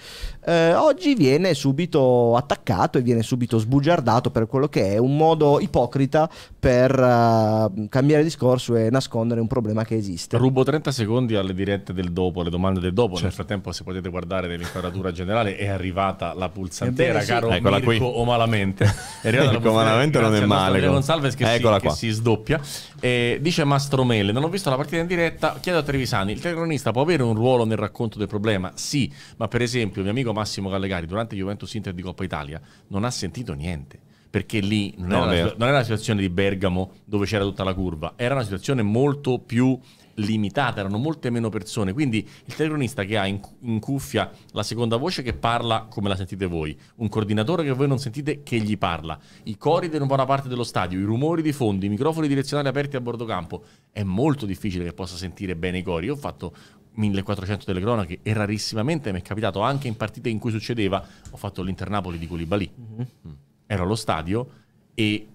eh, oggi viene subito attaccato e viene subito sbugiardato per quello che è un modo ipocrita per uh, cambiare discorso e nascondere un problema che esiste. Rubo 30 secondi alle dirette del dopo, alle domande del dopo. Certo. Nel frattempo, se potete guardare nell'inquadratura generale, è arrivata la pulsantera, Ebbene, sì. caro Eccola Mirko, qui. o malamente. [laughs] il ecco, comandamento non è male. Andrea che, Eccola si, qua. che si sdoppia. Eh, dice Mastromele, non ho visto la partita in diretta, chiedo a Trevisani, il telecronista può avere un ruolo nel racconto del problema? Sì, ma per esempio mio amico Massimo Callegari durante Juventus Inter di Coppa Italia non ha sentito niente perché lì non, non, era, una, non era una situazione di Bergamo dove c'era tutta la curva, era una situazione molto più limitata, erano molte meno persone, quindi il telecronista che ha in, in, cuffia la seconda voce che parla come la sentite voi, un coordinatore che voi non sentite che gli parla, i cori di una buona parte dello stadio, i rumori di fondo, i microfoni direzionali aperti a bordo campo, è molto difficile che possa sentire bene i cori. Io ho fatto 1400 telecronache e rarissimamente mi è capitato anche in partite in cui succedeva, ho fatto l'Internapoli di Koulibaly, mm-hmm. ero allo stadio e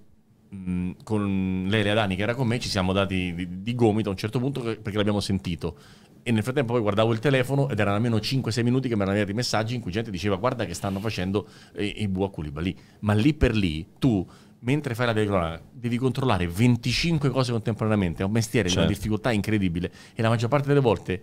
mh, mm, con Lelia Dani che era con me ci siamo dati di, di gomito a un certo punto perché l'abbiamo sentito e nel frattempo poi guardavo il telefono ed erano almeno 5-6 minuti che mi erano arrivati messaggi in cui gente diceva guarda che stanno facendo eh, i, i Bua lì ma lì per lì tu mentre fai la telecronaca devi controllare 25 cose contemporaneamente è un mestiere certo. di una difficoltà incredibile e la maggior parte delle volte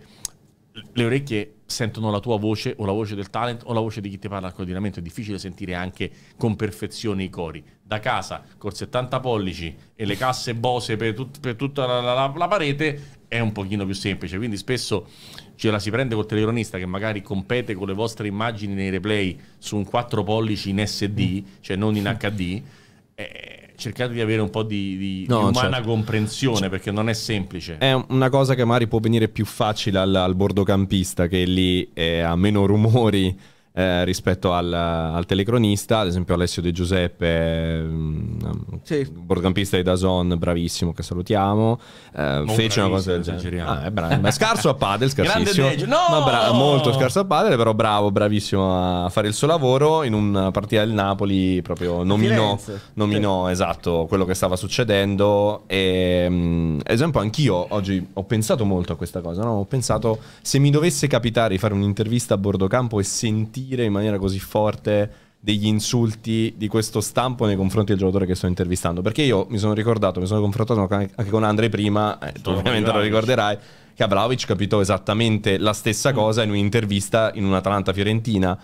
le orecchie sentono la tua voce o la voce del talent o la voce di chi ti parla al coordinamento. È difficile sentire anche con perfezione i cori. Da casa, con 70 pollici e le casse Bose per, tut- per tutta la, la, la, parete, è un pochino più semplice. Quindi spesso ce la si prende col telecronista che magari compete con le vostre immagini nei replay su un 4 pollici in SD, cioè non in HD. [laughs] E- cercate di avere un po' di, di, no, di umana certo. comprensione certo. perché non è semplice. È una cosa che magari può venire più facile al, al bordocampista che lì ha meno rumori eh, rispetto al, al, telecronista, ad esempio Alessio De Giuseppe, mh, sì. Mm, bordocampista di Dazon, bravissimo, che salutiamo, eh, fece una cosa del genere. Ah, è bravo. È scarso a padel, [laughs] scarsissimo. no! Ma bra- molto scarso a padel, però bravo, bravissimo a fare il suo lavoro in una partita del Napoli, proprio nominò, nominò sì. esatto quello che stava succedendo e mh, mm, esempio anch'io oggi ho pensato molto a questa cosa, no? ho pensato se mi dovesse capitare di fare un'intervista a bordo campo e sentire subire in maniera così forte degli insulti di questo stampo nei confronti del giocatore che sto intervistando. Perché io mi sono ricordato, mi sono confrontato anche con Andre prima, eh, tu ovviamente lo ricorderai, che Abraovic capitò esattamente la stessa mm. cosa in un'intervista in un'Atalanta Fiorentina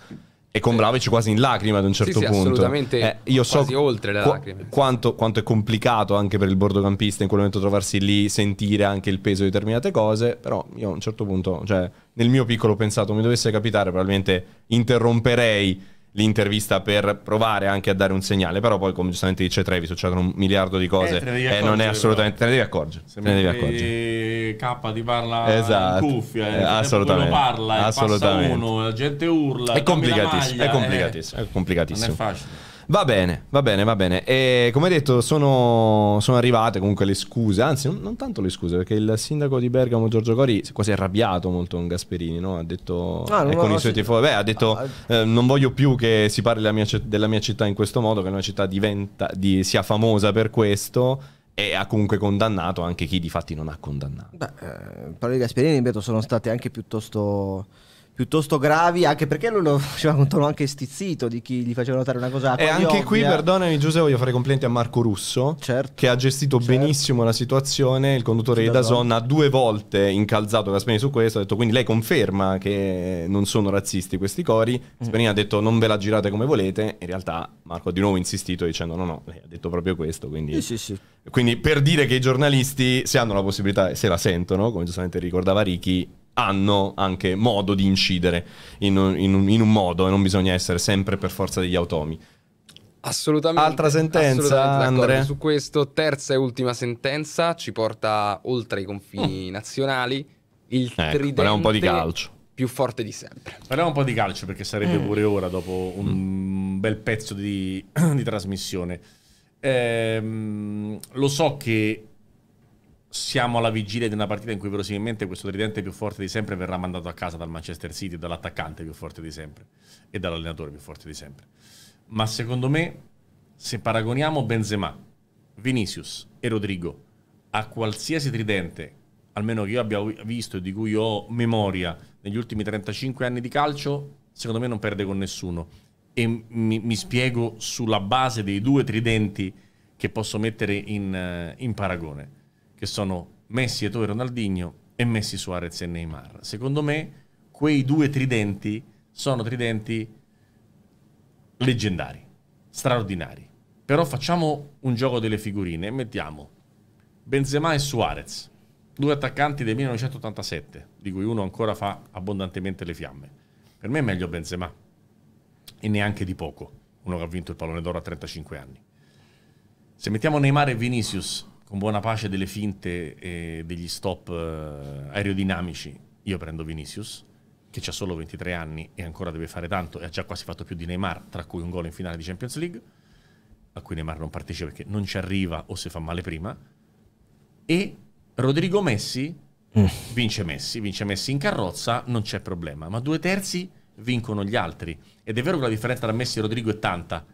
e con Vlaovic quasi in lacrime ad un certo sì, sì, punto. Assolutamente. Eh, io so oltre le lacrime. quanto, quanto, è complicato anche per il bordocampista in quel momento trovarsi lì, sentire anche il peso di determinate cose. Però io a un certo punto, cioè, nel mio piccolo pensato, mi dovesse capitare, probabilmente interromperei l'intervista per provare anche a dare un segnale, però poi come giustamente dice Trevi succedono un miliardo di cose eh, e eh, eh, non è assolutamente però. te ne devi accorgere. Se te ne devi accorgere. K ti parla esatto. in cuffia, eh, eh assolutamente. parla, assolutamente. uno, la gente urla, è complicatissimo, maglia, è eh. complicatissimo, è complicatissimo. Non è facile. Va bene, va bene, va bene. E come detto, sono, sono arrivate comunque le scuse, anzi, non, non, tanto le scuse, perché il sindaco di Bergamo, Giorgio Cori, si è quasi arrabbiato molto con Gasperini, no? Ha detto, ah, con i suoi tifosi, beh, ha detto, ah, ah, eh, non voglio più che si parli della mia, della mia, città in questo modo, che la mia città diventa, di, sia famosa per questo e ha comunque condannato anche chi di fatti non ha condannato. Beh, eh, parole di Gasperini, ripeto, sono state anche piuttosto piuttosto gravi, anche perché lui lo [laughs] faceva con tono anche stizzito di chi gli faceva notare una cosa. E anche ovvia. qui, perdonami Giuseppe, voglio fare complimenti a Marco Russo, certo, che ha gestito certo. benissimo la situazione. Il conduttore sì, di Dazon ha due volte incalzato Gasperini su questo, ha detto quindi lei conferma che non sono razzisti questi cori. Gasperini mm. ha detto non ve la girate come volete, in realtà Marco ha di nuovo insistito dicendo no no, lei ha detto proprio questo, quindi... Sì, sì, quindi per dire che i giornalisti, se hanno la possibilità e se la sentono, come giustamente ricordava Ricky, hanno anche modo di incidere in un, in un, in un modo e non bisogna essere sempre per forza degli automi. Assolutamente. Altra sentenza, assolutamente Su questo, terza e ultima sentenza ci porta oltre i confini mm. nazionali. Il ecco, tridente un po' di calcio. Più forte di sempre. Parliamo un po' di calcio perché sarebbe mm. pure ora dopo un mm. bel pezzo di, [clears throat] di trasmissione. Ehm, lo so che siamo alla vigilia di una partita in cui verosimilmente questo tridente più forte di sempre verrà mandato a casa dal Manchester City, dall'attaccante più forte di sempre e dall'allenatore più forte di sempre. Ma secondo me, se paragoniamo Benzema, Vinicius e Rodrigo a qualsiasi tridente, almeno che io abbia visto e di cui ho memoria negli ultimi 35 anni di calcio, secondo me non perde con nessuno. E mi, mi spiego sulla base dei due tridenti che posso mettere in, eh, in paragone che sono Messi, Eto'e, Ronaldinho e Messi, Suarez e Neymar. Secondo me quei due tridenti sono tridenti leggendari, straordinari. Però facciamo un gioco delle figurine e mettiamo Benzema e Suarez, due attaccanti del 1987, di cui uno ancora fa abbondantemente le fiamme. Per me è meglio Benzema, e neanche di poco, uno che ha vinto il pallone d'oro a 35 anni. Se mettiamo Neymar e Vinicius con buona pace delle finte e degli stop eh, aerodinamici, io prendo Vinicius, che ha solo 23 anni e ancora deve fare tanto e ha già quasi fatto più di Neymar, tra cui un gol in finale di Champions League, a cui Neymar non partecipa perché non ci arriva o se fa male prima, e Rodrigo Messi mm. vince Messi, vince Messi in carrozza, non c'è problema, ma due terzi vincono gli altri. Ed è vero che la differenza tra Messi e Rodrigo è tanta,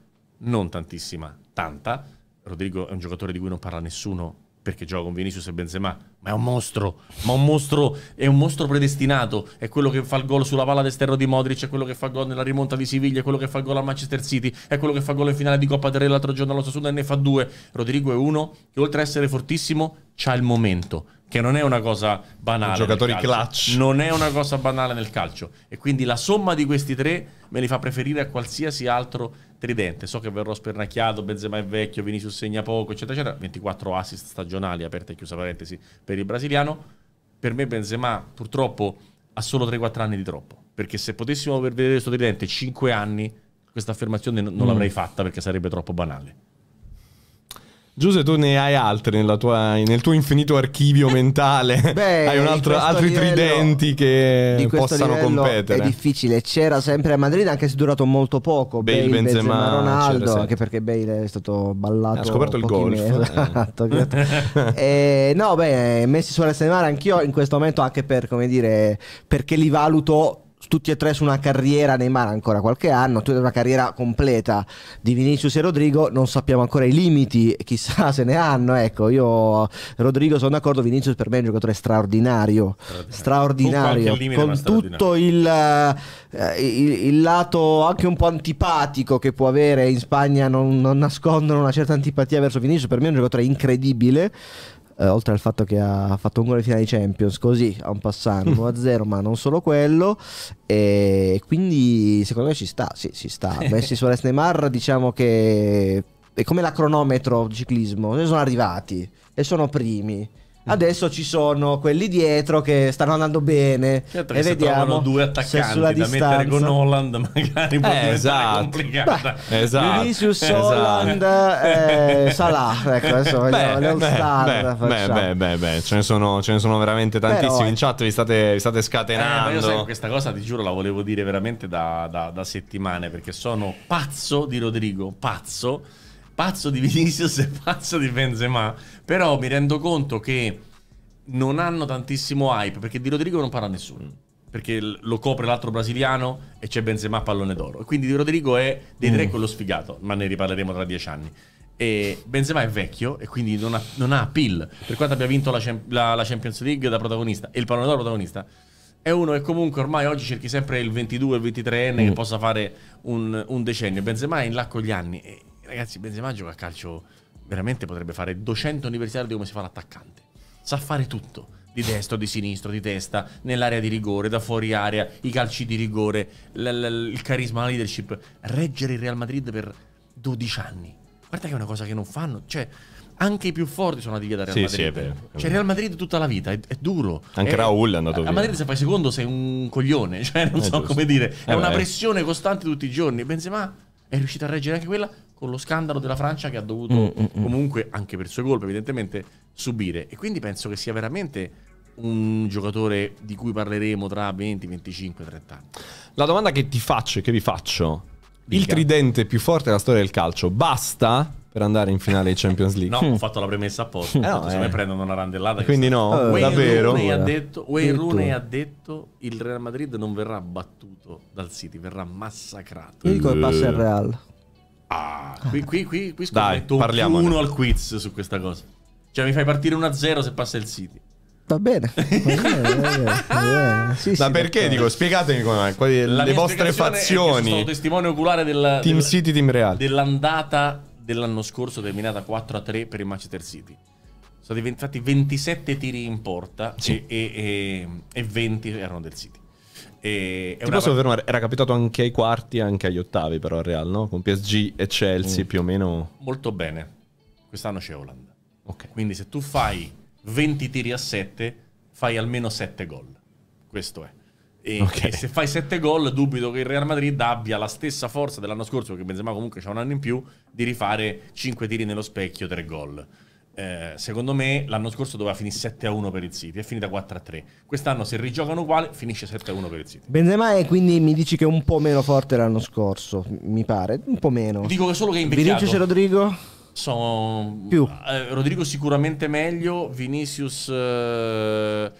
non tantissima, tanta, Rodrigo è un giocatore di cui non parla nessuno perché gioca con Vinicius e Benzema, ma è un mostro, ma un mostro, è un mostro predestinato, è quello che fa il gol sulla palla d'esterno di Modric, è quello che fa il gol nella rimonta di Siviglia, è quello che fa il gol a Manchester City, è quello che fa il gol in finale di Coppa del Re l'altro giorno allo Sassuolo e ne fa due. Rodrigo è uno che oltre a essere fortissimo c'ha il momento, che non è una cosa banale. Giocatori clutch. Non è una cosa banale nel calcio e quindi la somma di questi tre me li fa preferire a qualsiasi altro tridente. So che verrò spernacchiato, Benzema è vecchio, Vinicius segna poco, eccetera, eccetera. 24 assist stagionali, aperta e chiusa parentesi, per il brasiliano. Per me Benzema purtroppo ha solo 3-4 anni di troppo, perché se potessimo vedere questo tridente 5 anni, questa affermazione non mm. l'avrei fatta perché sarebbe troppo banale. Giuse, tu ne hai altri tua, nel tuo infinito archivio eh, mentale. [laughs] Beh, hai altro, altri livello, tridenti che possano competere. È difficile. C'era sempre a Madrid, anche se è durato molto poco. Bale, Bale Benzema, Benzema Ronaldo. Anche perché Bale è stato ballato. Ha scoperto il golf. [laughs] Esatto, eh. e, [laughs] eh, no, beh, messi sulla mare anch'io in questo momento, anche per come dire, perché li valuto tutti e tre su una carriera, Neymar ancora qualche anno, tutta una carriera completa di Vinicius e Rodrigo, non sappiamo ancora i limiti, chissà [laughs] se ne hanno, ecco, io Rodrigo sono d'accordo, Vinicius per me è un giocatore straordinario, straordinario, straordinario con, con tutto il, eh, il, il, lato anche un po' antipatico che può avere in Spagna, non, non nascondono una certa antipatia verso Vinicius, per me è un giocatore incredibile, eh, oltre al fatto che ha fatto un gol in finale di Champions, così a un passante 1-0, [laughs] ma non solo quello. E quindi secondo me ci sta, sì, ci sta. [laughs] Messi su Alex Neymar, diciamo che è come la cronometro ciclismo, ne sono arrivati e sono primi. Adesso ci sono quelli dietro che stanno andando bene. Eh, che e vediamo due attaccanti da distanza. mettere con Holland, magari può eh, diventare esatto. complicata. Beh, esatto. Vinicius esatto. Holland eh, Salah, ecco, adesso beh, le all beh, beh, beh, beh, ce ne sono, ce ne sono veramente tantissimi. Però, in chat vi state, vi state scatenando. Eh, io questa cosa ti giuro la volevo dire veramente da, da, da settimane perché sono pazzo di Rodrigo, pazzo pazzo di [laughs] Vinicius e pazzo di Benzema, però mi rendo conto che non hanno tantissimo hype, perché di Rodrigo non parla nessuno. Perché lo copre l'altro brasiliano e c'è Benzema pallone d'oro. Quindi Di Rodrigo è dei tre mm. quello sfigato, ma ne riparleremo tra dieci anni. E Benzema è vecchio e quindi non ha, non ha appeal. Per quanto abbia vinto la, la, la, Champions League da protagonista e il pallone d'oro protagonista, è uno che comunque ormai oggi cerchi sempre il 22 23enne mm. che possa fare un, un, decennio. Benzema è in là con gli anni e, Ragazzi, Benzema gioca a calcio, veramente potrebbe fare 200 universitari di come si fa l'attaccante. Sa fare tutto, di destra, di sinistra, di testa, nell'area di rigore, da fuori area, i calci di rigore, il carisma, la leadership. Reggere il Real Madrid per 12 anni. Guarda che è una cosa che non fanno, cioè anche i più forti sono andati via da Real sì, Madrid. Sì, è vero. Cioè, Real Madrid tutta la vita è, è duro. Anche è, Raul è andato via. A Madrid, se fai secondo, sei un coglione. [laughs] Cioè, non è so giusto. come dire. È eh una beh. pressione costante tutti i giorni. Benzema è riuscito a reggere anche quella con lo scandalo della Francia che ha dovuto Mm-mm. comunque, anche per sue colpe evidentemente, subire. E quindi penso che sia veramente un giocatore di cui parleremo tra 20, 25, 30 anni. La domanda che ti faccio e che vi faccio, Dica. il tridente più forte della storia del calcio, basta? per andare in finale di Champions [laughs] League. No, ho fatto la premessa apposta. Eh no, se eh. ne prendono una randellata. Quindi no, uh, Wayne davvero. Rooney ha detto, Wayne Rooney ha detto il Real Madrid non verrà battuto dal City, verrà massacrato. Io dico che passa al eh. Real. Ah, qui, qui, qui, qui scommetto Dai, un uno al quiz su questa cosa. Cioè, mi fai partire 1-0 se passa il City. Va bene. Va bene, va bene, Ma perché dico, spiegatemi come quali le vostre fazioni. Sono testimone oculare del Team del, City Team Real. Dell'andata dell'anno scorso terminata 4 a 3 per il Manchester City. Sono diventati 27 tiri in porta sì. e, e, e 20 erano del City. E Ti posso fermare, era capitato anche ai quarti, anche agli ottavi però al Real, no? Con PSG e Chelsea mm. più o meno. Molto bene. Quest'anno c'è Holland. Okay. Quindi se tu fai 20 tiri a 7, fai almeno 7 gol. Questo è. E, okay. e se fai 7 gol, dubito che il Real Madrid abbia la stessa forza dell'anno scorso, perché Benzema comunque c'ha un anno in più, di rifare 5 tiri nello specchio, 3 gol. Eh, secondo me l'anno scorso doveva finire 7 a 1 per il City, è finita 4 a 3. Quest'anno se rigiocano uguale finisce 7 a 1 per il City. Benzema è quindi mi dici che è un po' meno forte l'anno scorso, mi pare, un po' meno. Dico che solo che è invecchiato. Vinicius e Rodrigo? Sono più. Eh, Rodrigo sicuramente meglio, Vinicius eh...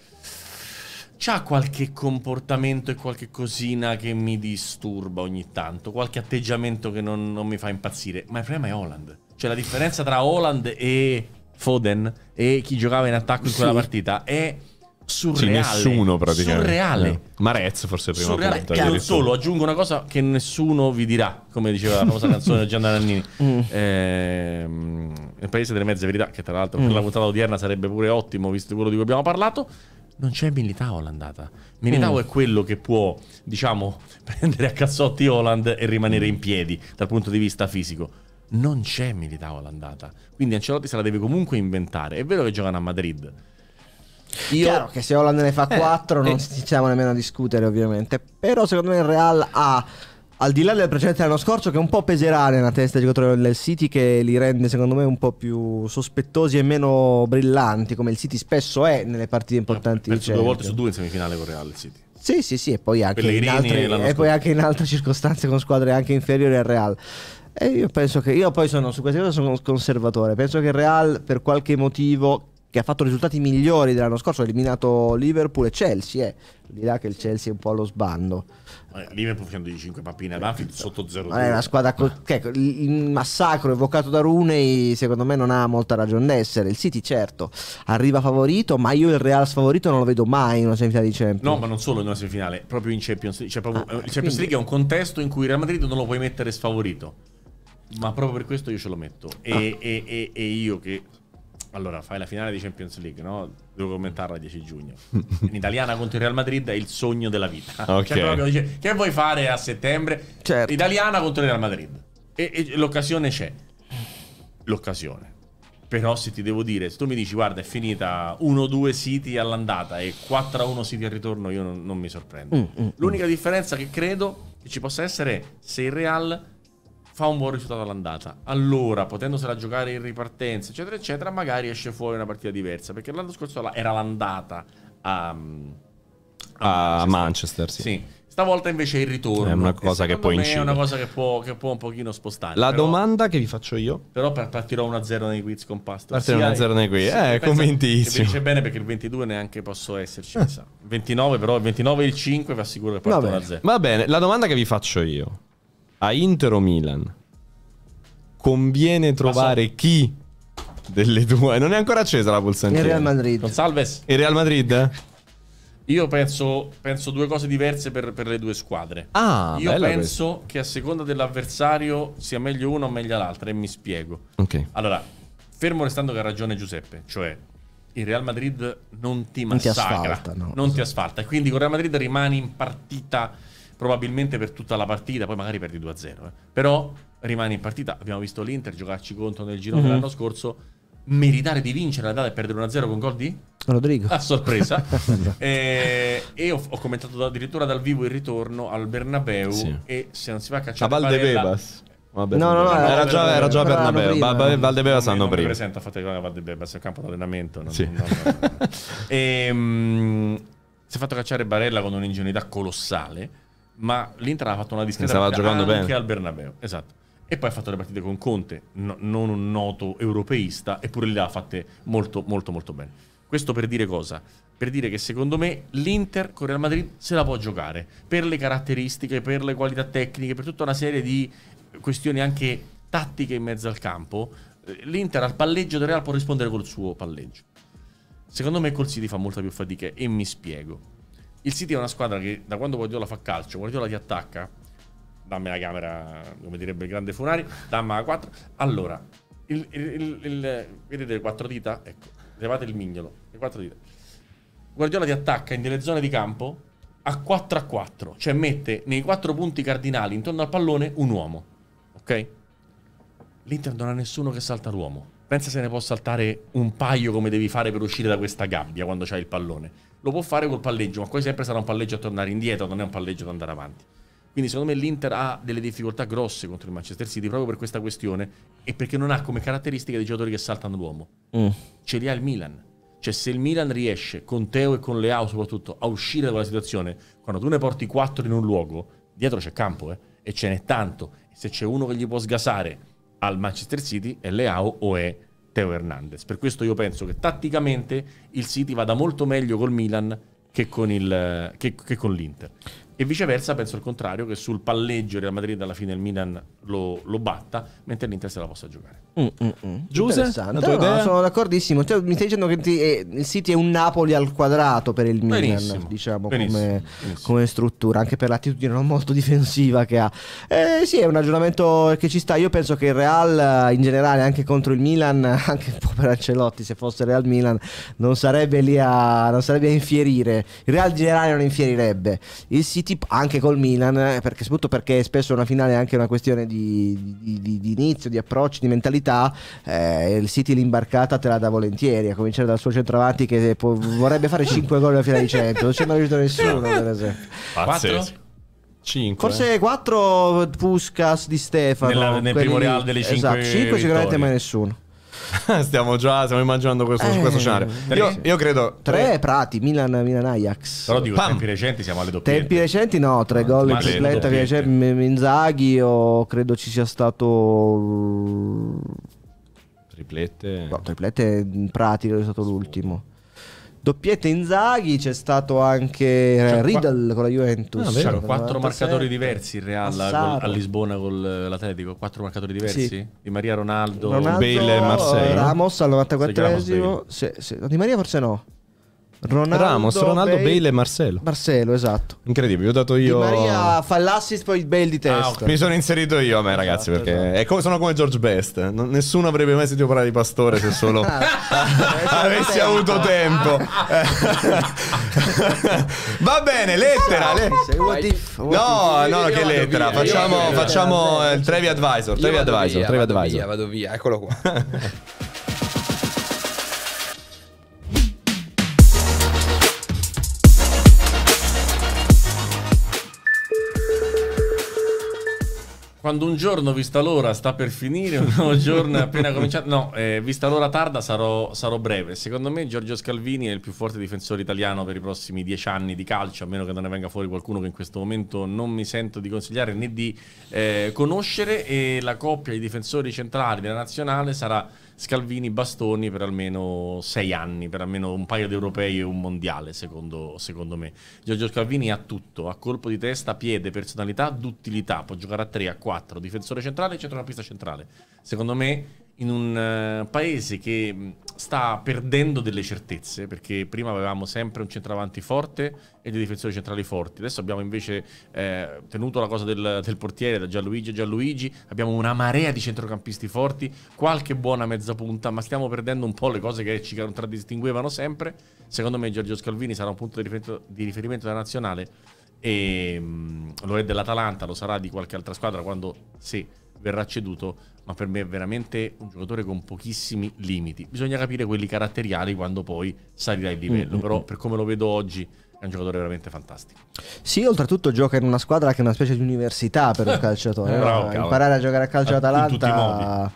C'ha qualche comportamento e qualche cosina che mi disturba ogni tanto, qualche atteggiamento che non, non mi fa impazzire, ma il problema è Holland. Cioè la differenza tra Holland e Foden e chi giocava in attacco in quella sì. partita è surreale. Sì, nessuno praticamente. Surreale. Marez forse prima surreale. volta. Non solo, aggiungo una cosa che nessuno vi dirà, come diceva la famosa canzone di Gianna Nannini. [laughs] Mm. Eh, il paese delle mezze verità, che tra l'altro mm. per la puntata odierna sarebbe pure ottimo, visto quello di cui abbiamo parlato. Non c'è Militao all'andata. Militao mm. è quello che può, diciamo, [laughs] prendere a cazzotti Holland e rimanere in piedi dal punto di vista fisico non c'è Militao all'andata. Quindi Ancelotti se la deve comunque inventare. È vero che giocano a Madrid. Io... Chiaro che se Holland ne fa 4 eh, non eh. stiamo nemmeno a discutere ovviamente, però secondo me il Real ha al di là del precedente dell'anno scorso, che un po' peserà nella testa dei giocatori del City, che li rende secondo me un po' più sospettosi e meno brillanti, come il City spesso è nelle partite eh, importanti. Ha perso due volte su due in semifinale con Real il City. Sì, sì, sì, e poi anche, in altre, e poi anche in altre circostanze con squadre anche inferiori al Real. E io penso che io poi sono su queste cose sono conservatore. Penso che il Real per qualche motivo che ha fatto risultati migliori dell'anno scorso, ha eliminato Liverpool e Chelsea, eh. dirà che il Chelsea è un po' allo sbando. Liverpool facendo di 5 pappine a Banfield sotto 0 È una squadra co- che ecco, il massacro evocato da Rooney secondo me non ha molta ragione d'essere. Il City certo arriva favorito, ma io il Real sfavorito non lo vedo mai in una semifinale di Champions. No, ma non solo in una semifinale, proprio in Champions League. Cioè, proprio, ah, eh, il Champions quindi... League è un contesto in cui il Real Madrid non lo puoi mettere sfavorito. Ma proprio per questo io ce lo metto. E, ah. e, e, e io che... Allora, fai la finale di Champions League, no? Devo commentarla il 10 giugno. [laughs] In italiana contro il Real Madrid è il sogno della vita. Ah, okay. Cioè, proprio dice, che vuoi fare a settembre? Certo. Italiana contro il Real Madrid. e l'occasione c'è. L'occasione. Però se ti devo dire, se tu mi dici guarda è finita 1-2 City all'andata e 4-1 City al ritorno, io non, non mi sorprendo. Mm, mm, mm. L'unica mm. differenza che credo che ci possa essere se il Real fa un buon risultato all'andata. Allora, potendosela giocare in ripartenza, eccetera, eccetera, magari esce fuori una partita diversa. Perché l'anno scorso era l'andata a, a, Manchester. Manchester, sì. sì. Stavolta invece è il ritorno. È una cosa che può incidere. È una cosa che può, che può un pochino spostare. La però, domanda che vi faccio io. Però partirò 1-0 nei quiz con Pasto. Partirò 1-0 nei quiz. Eh, convintissimo. Mi dice bene perché il 22 neanche posso esserci. [laughs] Eh. 29 però, il 29 e il 5 vi assicuro che parto 1-0. Va bene, la domanda che vi faccio io a Inter o Milan? Conviene trovare Passa. chi delle due? Non è ancora accesa la pulsantiera. Il Real Madrid. Salves. Il Real Madrid? Io penso, penso, due cose diverse per, per, le due squadre. Ah, Io penso questa. che a seconda dell'avversario sia meglio uno o meglio l'altra e mi spiego. Ok. Allora, fermo restando che ha ragione Giuseppe, cioè il Real Madrid non ti massacra, non ti asfalta, no, non ti asfalta. Quindi con Real Madrid rimani in partita probabilmente per tutta la partita, poi magari perdi 2-0. Eh. Però rimani in partita. Abbiamo visto l'Inter giocarci contro nel girone mm-hmm. dell'anno scorso. Meritare di vincere la data e perdere 1-0 con gol di Rodrigo a sorpresa. [laughs] e, eh, e ho, ho, commentato addirittura dal vivo il ritorno al Bernabeu. Sì. E se non si va a cacciare a Valdebebas. Vabbè, no, no, no, era, era già, era già Bernabeu. Valdebebas hanno prima. Presenta, fate Valdebebas, è un campo d'allenamento. Non, sì. non, non, [laughs] e, ehm, mh, si è fatto cacciare Barella con un'ingenuità colossale ma l'Inter ha fatto una discreta Stava giocando anche bene. al Bernabeu, esatto. E poi ha fatto le partite con Conte, no, non un noto europeista, eppure le ha fatte molto, molto, molto bene. Questo per dire cosa? Per dire che secondo me l'Inter con Real Madrid se la può giocare, per le caratteristiche, per le qualità tecniche, per tutta una serie di questioni anche tattiche in mezzo al campo. Eh, L'Inter al palleggio del Real può rispondere col suo palleggio. Secondo me col City fa molta più fatica e mi spiego. Il City è una squadra che da quando Guardiola fa calcio, Guardiola ti attacca. Dammi la camera, come direbbe il grande Funari, dammi la 4. Allora, il, il, il, vedete le quattro dita? Ecco, levate il mignolo, le quattro dita. Guardiola ti attacca in delle zone di campo a 4 a 4, cioè mette nei quattro punti cardinali intorno al pallone un uomo, ok? L'Inter non ha nessuno che salta l'uomo. Pensa se ne può saltare un paio come devi fare per uscire da questa gabbia quando c'hai il pallone lo può fare col palleggio, ma quasi sempre sarà un palleggio a tornare indietro, non è un palleggio ad andare avanti. Quindi secondo me l'Inter ha delle difficoltà grosse contro il Manchester City proprio per questa questione e perché non ha come caratteristica dei giocatori che saltano l'uomo. Mm. Ce li ha il Milan. Cioè se il Milan riesce, con Teo e con Leao soprattutto, a uscire da quella situazione, quando tu ne porti quattro in un luogo, dietro c'è campo eh, e ce n'è tanto. se c'è uno che gli può sgasare al Manchester City è Leao o è Teo Hernandez. Per questo io penso che tatticamente il City vada molto meglio col Milan che con, il, che, che con l'Inter. E viceversa penso al contrario, che sul palleggio Real Madrid alla fine il Milan lo, lo batta, mentre l'Inter se la possa giocare. Mm, mm, mm, Giuse, no, sono d'accordissimo. Cioè, mi stai dicendo che ti, eh, il City è un Napoli al quadrato per il Milan, benissimo, diciamo benissimo, come, benissimo. come, struttura, anche per l'attitudine non molto [laughs] difensiva che ha. Eh, sì, è un ragionamento che ci sta. Io penso che il Real, eh, in generale, anche contro il Milan, [laughs] anche un po' per Ancelotti, se fosse Real Milan, non sarebbe lì a, non sarebbe a infierire. Il Real in generale non infierirebbe. Il City, anche col Milan, eh, perché, soprattutto perché spesso una finale è anche una questione di, di, di, di inizio, di approccio, di mentalità profondità, eh, il City l'imbarcata te la dà volentieri, a cominciare dal suo centro avanti che può, vorrebbe fare 5 [laughs] gol alla fine di 100, non ci è mai riuscito nessuno per esempio. Pazzesco. 5 forse 4 Puskas di Stefano Nella, nel primo Real delle 5 esatto, 5 sicuramente mai nessuno [laughs] stiamo già stiamo immaginando questo, eh, questo scenario. Io, io, credo tre, tre prati, Milan, Milan Ajax. Però dico Pam. tempi recenti siamo alle doppiette. Tempi recenti no, tre gol in bicicletta Minzaghi o credo ci sia stato triplette. No, triplette in pratica è stato l'ultimo. Doppietta Inzaghi, c'è stato anche cioè, Riddle con la Juventus. Ah, C'erano quattro marcatori diversi in Real a, a Lisbona con l'Atletico, quattro marcatori diversi. Sì. Di Maria Ronaldo, Ronaldo Bale e Marseille. Ramos al 94esimo. Sì, sì. Di Maria forse no. Ronaldo Ramos, Ronaldo, Bale, Bale e Marcello. Marcello, esatto. Incredibile, ho dato io. Di Maria fa l'assist, poi il Bale di testa. Ah, Mi sono inserito io a me, esatto, ragazzi, esatto, perché esatto. Come, sono come George Best. Non, nessuno avrebbe mai sentito parlare di Pastore se solo [laughs] [laughs] avessi tempo. avuto tempo. [laughs] Va bene, lettera. Le... What if, what no, no, che lettera. Via, facciamo, facciamo il Trevi Advisor. Trevi Advisor, Trevi Advisor. Vado via, vado via, eccolo qua. Quando un giorno, vista l'ora, sta per finire, un nuovo giorno è appena cominciato. No, eh, vista l'ora tarda sarò, sarò, breve. Secondo me Giorgio Scalvini è il più forte difensore italiano per i prossimi dieci anni di calcio, a meno che non ne venga fuori qualcuno che in questo momento non mi sento di consigliare né di eh, conoscere. E la coppia di difensori centrali della nazionale sarà Scalvini bastoni per almeno sei anni, per almeno un paio di europei e un mondiale, secondo, secondo me. Giorgio Scalvini ha tutto, ha colpo di testa, piede, personalità, duttilità, può giocare a 3, a 4, difensore centrale e centrocampista centrale. Secondo me in un eh, paese che sta perdendo delle certezze, perché prima avevamo sempre un centravanti forte e dei difensori centrali forti. Adesso abbiamo invece eh, tenuto la cosa del, del, portiere da Gianluigi a Gianluigi, abbiamo una marea di centrocampisti forti, qualche buona mezza punta, ma stiamo perdendo un po' le cose che ci contraddistinguevano sempre. Secondo me Giorgio Scalvini sarà un punto di riferimento, di riferimento della nazionale e mh, mm, lo è dell'Atalanta, lo sarà di qualche altra squadra quando sì verrà ceduto, ma per me è veramente un giocatore con pochissimi limiti. Bisogna capire quelli caratteriali quando poi salirà il mm, livello, mm-hmm. però mm. per come lo vedo oggi è un giocatore veramente fantastico. Sì, oltretutto gioca in una squadra che è una specie di università per un [laughs] calciatore. eh, bravo, Imparare a giocare a calcio ad Atalanta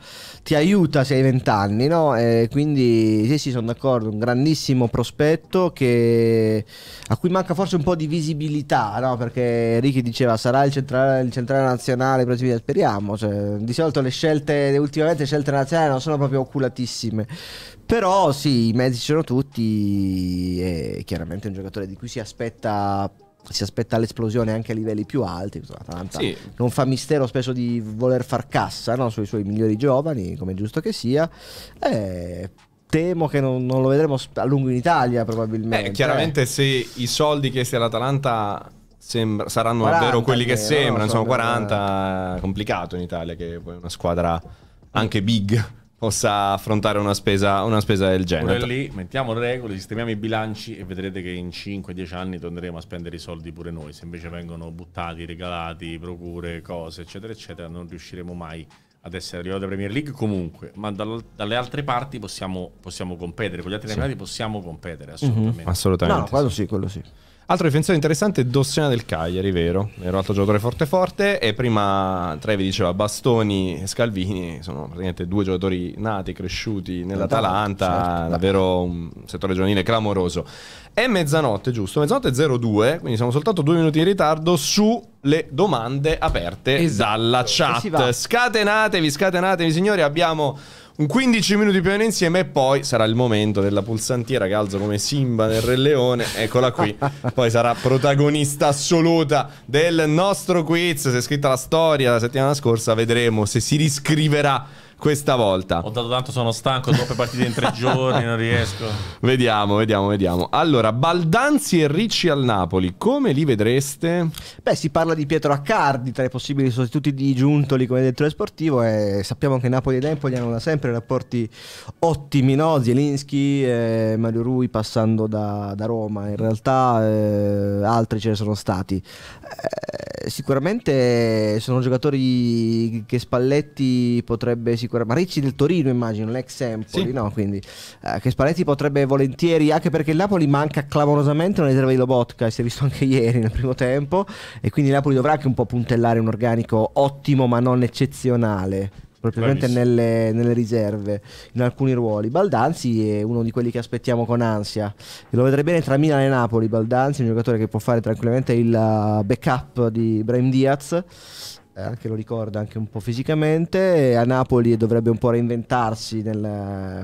ti aiuta se hai vent'anni, no? E quindi sì, sì, sono d'accordo, un grandissimo prospetto che, a cui manca forse un po' di visibilità, no? Perché Ricky diceva sarà il centrale, il centrale nazionale, speriamo, cioè, di solito le scelte, ultimamente le scelte nazionali non sono proprio oculatissime. Però sì, i mezzi ci sono tutti e chiaramente è un giocatore di cui si aspetta si aspetta l'esplosione anche a livelli più alti. Sì. Non fa mistero spesso di voler far cassa no? sui suoi migliori giovani, come è giusto che sia. Eh, temo che non, non, lo vedremo a lungo in Italia, probabilmente. Eh, chiaramente, eh. se i soldi chiesti all'Atalanta sembra, saranno davvero quelli che eh, sembrano, insomma, 40, complicato in Italia, che poi è una squadra anche big ossa affrontare una spesa, una spesa del genere. Pure lì mettiamo regole, sistemiamo i bilanci e vedrete che in 5-10 anni torneremo a spendere i soldi pure noi. Se invece vengono buttati, regalati, procure, cose, eccetera, eccetera, non riusciremo mai ad essere arrivati alla Premier League comunque, ma dal, dalle altre parti possiamo, possiamo, competere, con gli altri sì. possiamo competere assolutamente. Mm-hmm. Assolutamente. No, quello sì, quello sì. Altro difensore interessante è Dossiana del Cagliari, vero? Era un altro giocatore forte forte e prima Trevi diceva Bastoni e Scalvini, sono praticamente due giocatori nati, cresciuti nell'Atalanta, certo. certo. davvero un settore giovanile clamoroso. È mezzanotte, giusto? Mezzanotte 02, quindi siamo soltanto due minuti in ritardo sulle domande aperte esatto. dalla chat. Scatenatevi, scatenatevi signori, abbiamo un 15 minuti più o meno insieme e poi sarà il momento della pulsantiera che alzo come Simba nel Re Leone. Eccola qui. [laughs] poi sarà protagonista assoluta del nostro quiz. Si è scritta la storia la settimana scorsa, vedremo se si riscriverà questa volta. Ho dato tanto, sono stanco, troppe partite in tre [laughs] giorni, non riesco. Vediamo, vediamo, vediamo. Allora, Baldanzi e Ricci al Napoli, come li vedreste? Beh, si parla di Pietro Accardi tra i possibili sostituti di Giuntoli come direttore sportivo e sappiamo che Napoli e Empoli hanno da sempre rapporti ottimi, no? Zielinski, eh, Mario Rui passando da, da Roma, in realtà eh, altri ce ne sono stati. Eh, sicuramente sono giocatori che Spalletti potrebbe sicuramente. Ma Ricci del Torino, immagino, l'ex Empoli, sì. no? Quindi eh, che Spalletti potrebbe volentieri, anche perché il Napoli manca clamorosamente una riserva di Lobotka, e si è visto anche [laughs] ieri nel primo tempo. E quindi il Napoli dovrà anche un po' puntellare un organico ottimo, ma non eccezionale probabilmente nelle, nelle, riserve, in alcuni ruoli. Baldanzi è uno di quelli che aspettiamo con ansia. lo vedrei bene tra Milan e Napoli. Baldanzi è un giocatore che può fare tranquillamente il eh, backup di Brahim Diaz anche eh? lo ricorda anche un po' fisicamente, a Napoli dovrebbe un po' reinventarsi nel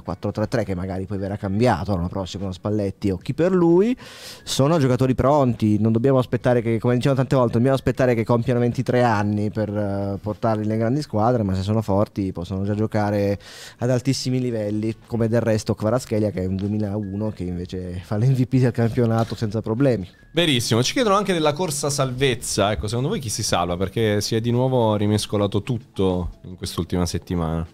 4-3-3 che magari poi verrà cambiato l'anno prossimo con Spalletti o chi per lui, sono giocatori pronti, non dobbiamo aspettare che, come dicevano tante volte, non dobbiamo aspettare che compiano 23 anni per eh, portarli nelle grandi squadre, ma se sono forti possono già giocare ad altissimi livelli, come del resto Kvaraschelia che è un 2001 che invece fa l'MVP del campionato senza problemi. Verissimo, ci chiedono anche della corsa salvezza, ecco secondo voi chi si salva perché si è di nuovo nuovo rimescolato tutto in quest'ultima settimana?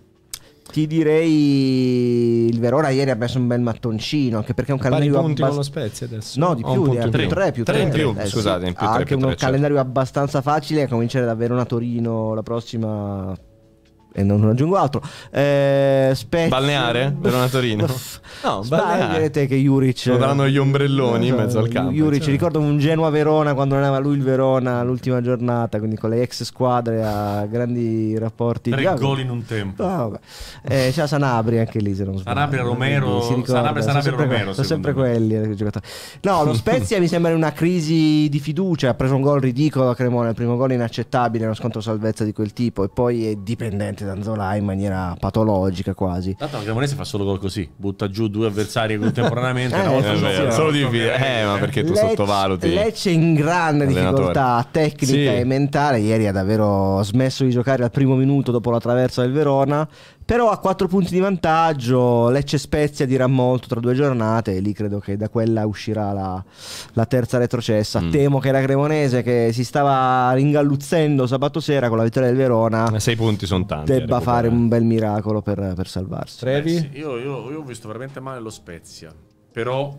Ti direi il Verona ieri ha messo un bel mattoncino, anche perché è un Pari calendario punti abbast- con lo Spezia adesso. No, di più, un più 3, più 3, in più, eh, scusate, in più ha ah, anche un calendario certo. abbastanza facile a cominciare da una Torino la prossima e non aggiungo altro. Eh, Spezia... Balneare? Verona Torino? [laughs] no, balneare. che Juric... Lo daranno gli ombrelloni no, in esatto. mezzo al campo. Juric, cioè. ricordo un Genoa-Verona quando allenava lui il Verona l'ultima giornata, quindi con le ex squadre a grandi rapporti. Tre gol in un tempo. Ah, eh, c'è Sanabria anche lì se non sbaglio. Sanabria, Romero, si ricorda, Sanabria, Sanabria, sono Romero. Sono sempre quelli eh, giocatori. No, lo [laughs] Spezia mi sembra una crisi di fiducia, ha preso un gol ridicolo a Cremona, il primo gol inaccettabile, uno scontro salvezza di quel tipo e poi è dipendente Danzolà in maniera patologica quasi. Tanto la Cremonese fa solo gol così, butta giù due avversari contemporaneamente. [laughs] eh, una volta eh, solo di via. eh, ma perché tu Lecce, sottovaluti. Lecce in grande difficoltà tecnica sì. e mentale, ieri ha davvero smesso di giocare al primo minuto dopo la traversa del Verona, però ha 4 punti di vantaggio, Lecce Spezia dirà molto tra due giornate e lì credo che da quella uscirà la, la terza retrocessa. Mm. Temo che la Cremonese che si stava ringalluzzendo sabato sera con la vittoria del Verona... 6 eh, punti sono tanti. Eh, debba fare un bel miracolo per, per salvarsi. Trevi? Eh, sì, io, io, io ho visto veramente male lo Spezia, però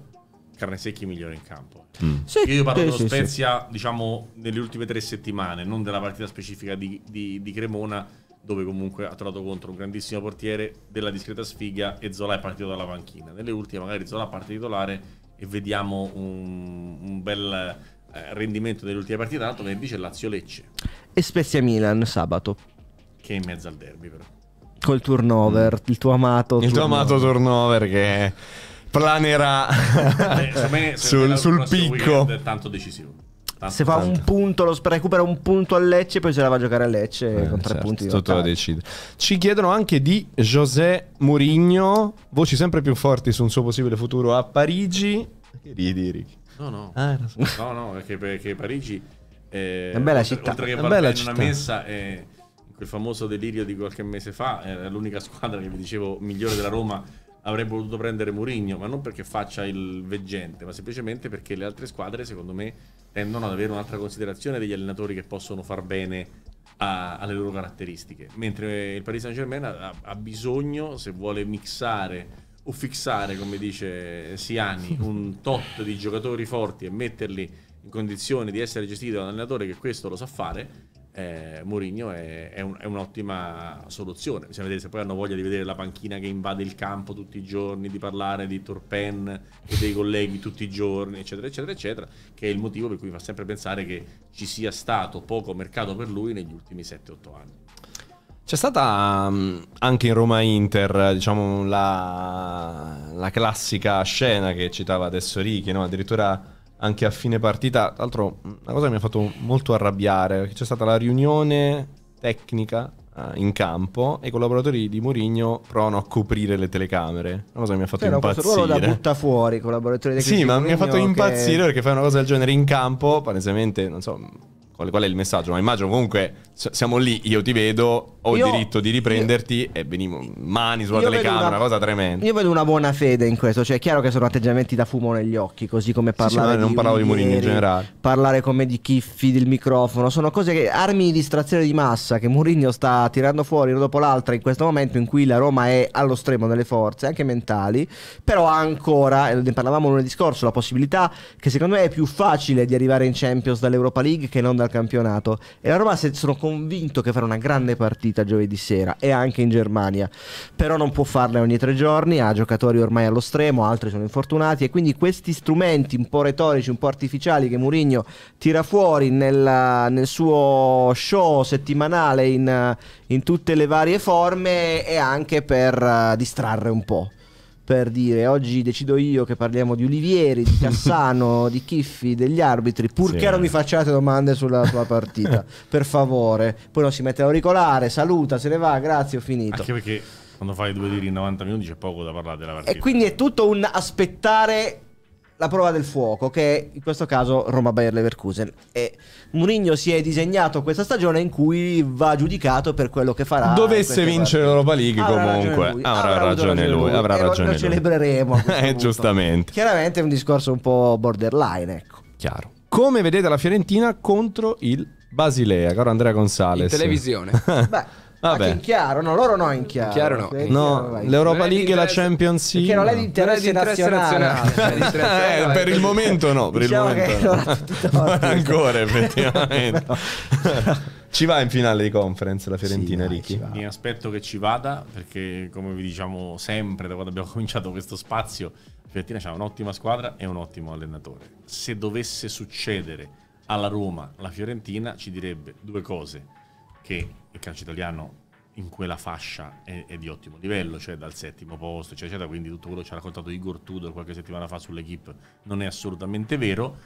carne secchi migliore in campo. Mm. Sì, io parlo dello sì, Spezia, sì. diciamo, nelle ultime tre settimane, non della partita specifica di, di, di Cremona dove comunque ha trovato contro un grandissimo portiere della discreta sfiga e Zola è partito dalla panchina. Nelle ultime magari Zola parte titolare e vediamo un, un bel eh, rendimento delle ultime partite, tanto che dice Lazio-Lecce. E Spezia-Milan sabato. Che è in mezzo al derby però. Col turnover, mm. il tuo amato Il turnover. tuo amato turnover che planerà Beh, [laughs] sul, sul picco. È tanto decisivo. Certo. se fa un certo. punto, lo recupera un punto a Lecce, poi se la va a giocare a Lecce eh, con tre certo, punti. tutto lo decide. Ci chiedono anche di José Mourinho, voci sempre più forti su un suo possibile futuro a Parigi. Che ridi, Ricky? No, no. Ah, so. no, no, perché, perché Parigi è, è bella città. Oltre che è bella città. una messa è quel famoso delirio di qualche mese fa, era l'unica squadra che vi dicevo migliore della Roma avrebbe potuto prendere Murigno, ma non perché faccia il veggente, ma semplicemente perché le altre squadre, secondo me, tendono ad avere un'altra considerazione degli allenatori che possono far bene a, alle loro caratteristiche. Mentre il Paris Saint Germain ha, ha bisogno, se vuole mixare o fixare, come dice Siani, [laughs] un tot di giocatori forti e metterli in condizione di essere gestiti da un allenatore che questo lo sa fare, eh, Mourinho è, è, un, è, un'ottima soluzione. Bisogna vedere se poi hanno voglia di vedere la panchina che invade il campo tutti i giorni, di parlare di Turpen e dei colleghi tutti i giorni, eccetera, eccetera, eccetera, che è il motivo per cui mi fa sempre pensare che ci sia stato poco mercato per lui negli ultimi 7-8 anni. C'è stata mm, anche in Roma Inter, diciamo, la, la classica scena che citava adesso Ricky, no? addirittura anche a fine partita. Tra l'altro, una cosa che mi ha fatto molto arrabbiare, c'è stata la riunione tecnica uh, in campo e i collaboratori di Mourinho provano a coprire le telecamere. Una cosa che mi ha fatto cioè, impazzire. ruolo da butta fuori i collaboratori tecnici. Sì, ma Murigno mi ha fatto impazzire che... perché fai una cosa del genere in campo, palesemente, non so, Ecco, qual è il messaggio? Ma immagino comunque siamo lì, io ti vedo, ho io, il diritto di riprenderti io, e venivo mani sulla telecamera, una, cosa tremenda. Io vedo una buona fede in questo, cioè è chiaro che sono atteggiamenti da fumo negli occhi, così come parlare sì, sì, non di parlavo di Mourinho in generale. Parlare come di chi fidi il microfono, sono cose che armi di distrazione di massa che Mourinho sta tirando fuori una dopo l'altra in questo momento in cui la Roma è allo stremo delle forze, anche mentali, però ha ancora, ne parlavamo lunedì scorso, la possibilità che secondo me è più facile di arrivare in Champions dall'Europa League che non dal al campionato e la Roma se sono convinto che farà una grande partita giovedì sera e anche in Germania, però non può farla ogni tre giorni, ha giocatori ormai allo stremo, altri sono infortunati e quindi questi strumenti un po' retorici, un po' artificiali che Mourinho tira fuori nella, nel suo show settimanale in, in, tutte le varie forme e anche per uh, distrarre un po' per dire oggi decido io che parliamo di Olivieri, di [laughs] Cassano, di Chiffi, degli arbitri, purché sì. non mi facciate domande sulla sua partita, [laughs] per favore. Poi non si mette l'auricolare, saluta, se ne va, grazie, ho finito. Anche perché quando fai due tiri in 90 minuti c'è poco da parlare della partita. E quindi è tutto un aspettare la prova del fuoco, che in questo caso Roma Bayer Leverkusen. E Mourinho si è disegnato questa stagione in cui va giudicato per quello che farà. Dovesse vincere l'Europa League, avrà comunque ragione avrà, avrà, ragione, ragione lui, avrà ragione lo, Lo celebreremo. [laughs] eh, giustamente. Chiaramente è un discorso un po' borderline, ecco. Chiaro. Come vedete la Fiorentina contro il Basilea, caro Andrea Gonzalez. In televisione. [laughs] Beh. Vabbè. in chiaro, no, loro no in chiaro. In chiaro no. In no, chiaro, l'Europa non League e la Champions League. Perché non è di interesse, non è di interesse nazionale. nazionale. [laughs] eh, per il diciamo momento no, per diciamo il momento. no. [laughs] ancora effettivamente. [laughs] ci va in finale di conference la Fiorentina, sì, Ricchi? Mi aspetto che ci vada perché come vi diciamo sempre da quando abbiamo cominciato questo spazio, la Fiorentina ha un'ottima squadra e un ottimo allenatore. Se dovesse succedere alla Roma, la Fiorentina ci direbbe due cose che il calcio italiano in quella fascia è, è, di ottimo livello, cioè dal settimo posto, eccetera, eccetera. Quindi tutto quello che ci ha raccontato Igor Tudor qualche settimana fa sull'equipe non è assolutamente vero.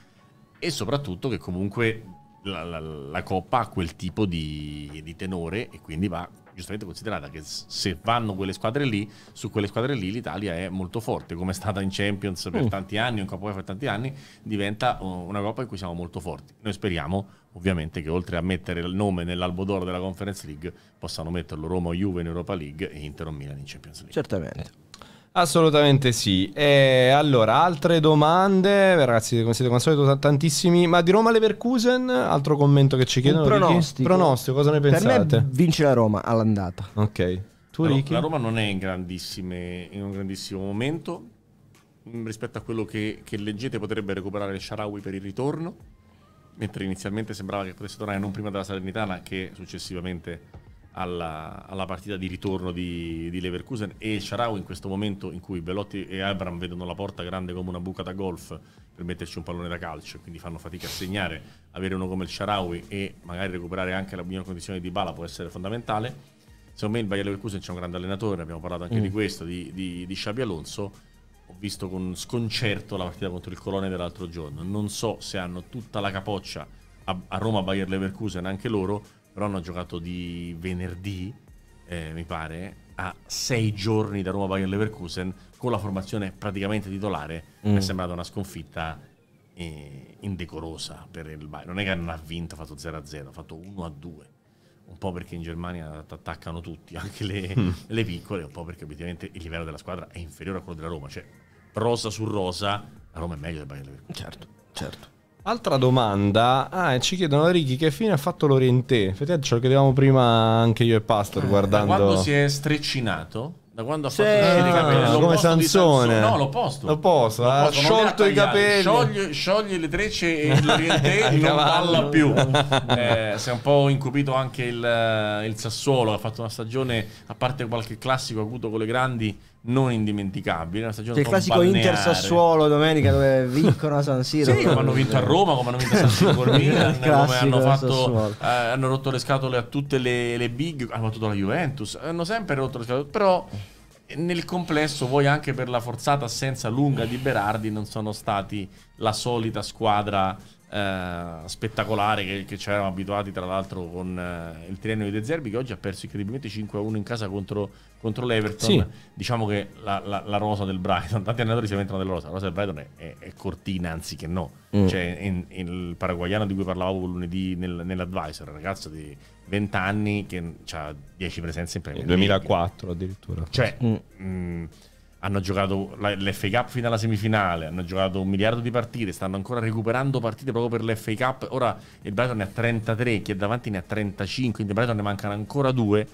E soprattutto che comunque la, la, la Coppa ha quel tipo di, di, tenore e quindi va giustamente considerata che se vanno quelle squadre lì, su quelle squadre lì l'Italia è molto forte, come è stata in Champions per mm. tanti anni, in Coppa per tanti anni, diventa una Coppa in cui siamo molto forti. Noi speriamo ovviamente che oltre a mettere il nome nell'albo d'oro della Conference League possano metterlo Roma Juve in Europa League e Inter o Milan in Champions League. Certamente. Assolutamente sì. E allora, altre domande, ragazzi, come siete come al solito, tantissimi. Ma di Roma Leverkusen, altro commento che ci chiedono. Un pronostico. pronostico, cosa ne pensate? Per me vince la Roma all'andata. Ok. Tu, Ricky? La Roma non è in, grandissime, in, un grandissimo momento mm, rispetto a quello che, che leggete potrebbe recuperare il Sharawi per il ritorno, mentre inizialmente sembrava che potesse tornare non prima della Salernitana che successivamente alla, alla, partita di ritorno di, di Leverkusen e il Sharau in questo momento in cui Velotti e Abram vedono la porta grande come una buca da golf per metterci un pallone da calcio quindi fanno fatica a segnare avere uno come il Sharawi e magari recuperare anche la migliore condizione di Bala può essere fondamentale secondo me il Bayer Leverkusen c'è un grande allenatore abbiamo parlato anche mm. di questo di, di, di Xabi Alonso ho visto con sconcerto la partita contro il Colone dell'altro giorno non so se hanno tutta la capoccia a, a Roma Bayer Leverkusen anche loro però hanno giocato di venerdì, eh, mi pare, a sei giorni da Roma Bayern Leverkusen con la formazione praticamente titolare. Mm. Mi è sembrata una sconfitta eh, indecorosa per il Bayern. Non è che non ha vinto, ha fatto 0-0, ha fatto 1-2. Un po' perché in Germania attaccano tutti, [laughs] anche le, mm. le piccole, un po' perché obiettivamente il livello della squadra è inferiore a quello della Roma. Cioè, rosa su rosa, la Roma è meglio del Bayern Leverkusen. Certo, certo. Altra domanda, ah, ci chiedono Ricky che fine ha fatto l'Orientè? Effettivamente ce lo chiedevamo prima anche io e Pastor eh, Da quando si è streccinato? Da quando ha fatto uscire i capelli? Eh, come Sansone. No, l'ho posto. L'ho posto, ha sciolto i capelli. Scioglie, sciogli le trecce e l'Orientè [laughs] non balla più. eh, si è un po' incupito anche il, il Sassuolo, ha fatto una stagione, a parte qualche classico acuto con le grandi non indimenticabile. Una stagione C'è cioè, il classico balneare. Inter Sassuolo domenica dove vincono a San Siro. sì, come hanno vinto a Roma, come hanno vinto a San Siro con [laughs] Milan, come hanno, fatto, eh, hanno rotto le scatole a tutte le, le big, hanno battuto la Juventus, hanno sempre rotto le scatole, però nel complesso voi anche per la forzata assenza lunga di Berardi non sono stati la solita squadra eh, spettacolare che, che, ci eravamo abituati tra l'altro con uh, il Tirreno di De Zerbi che oggi ha perso incredibilmente 5-1 in casa contro, contro l'Everton sì. diciamo che la, la, la, rosa del Brighton [laughs] tanti allenatori si mettono della rosa la rosa del Brighton è, è, è cortina anziché no mm. cioè, in, in, il paraguayano di cui parlavo lunedì nel, nell'advisor un ragazzo di 20 anni che ha 10 presenze in Premier League 2004 addirittura cioè mm. mh, mm, hanno giocato l'FA Cup fino alla semifinale, hanno giocato un miliardo di partite, stanno ancora recuperando partite proprio per l'FA Cup. Ora il Brighton ne ha 33, chi è davanti ne ha 35, quindi Brighton ne mancano ancora due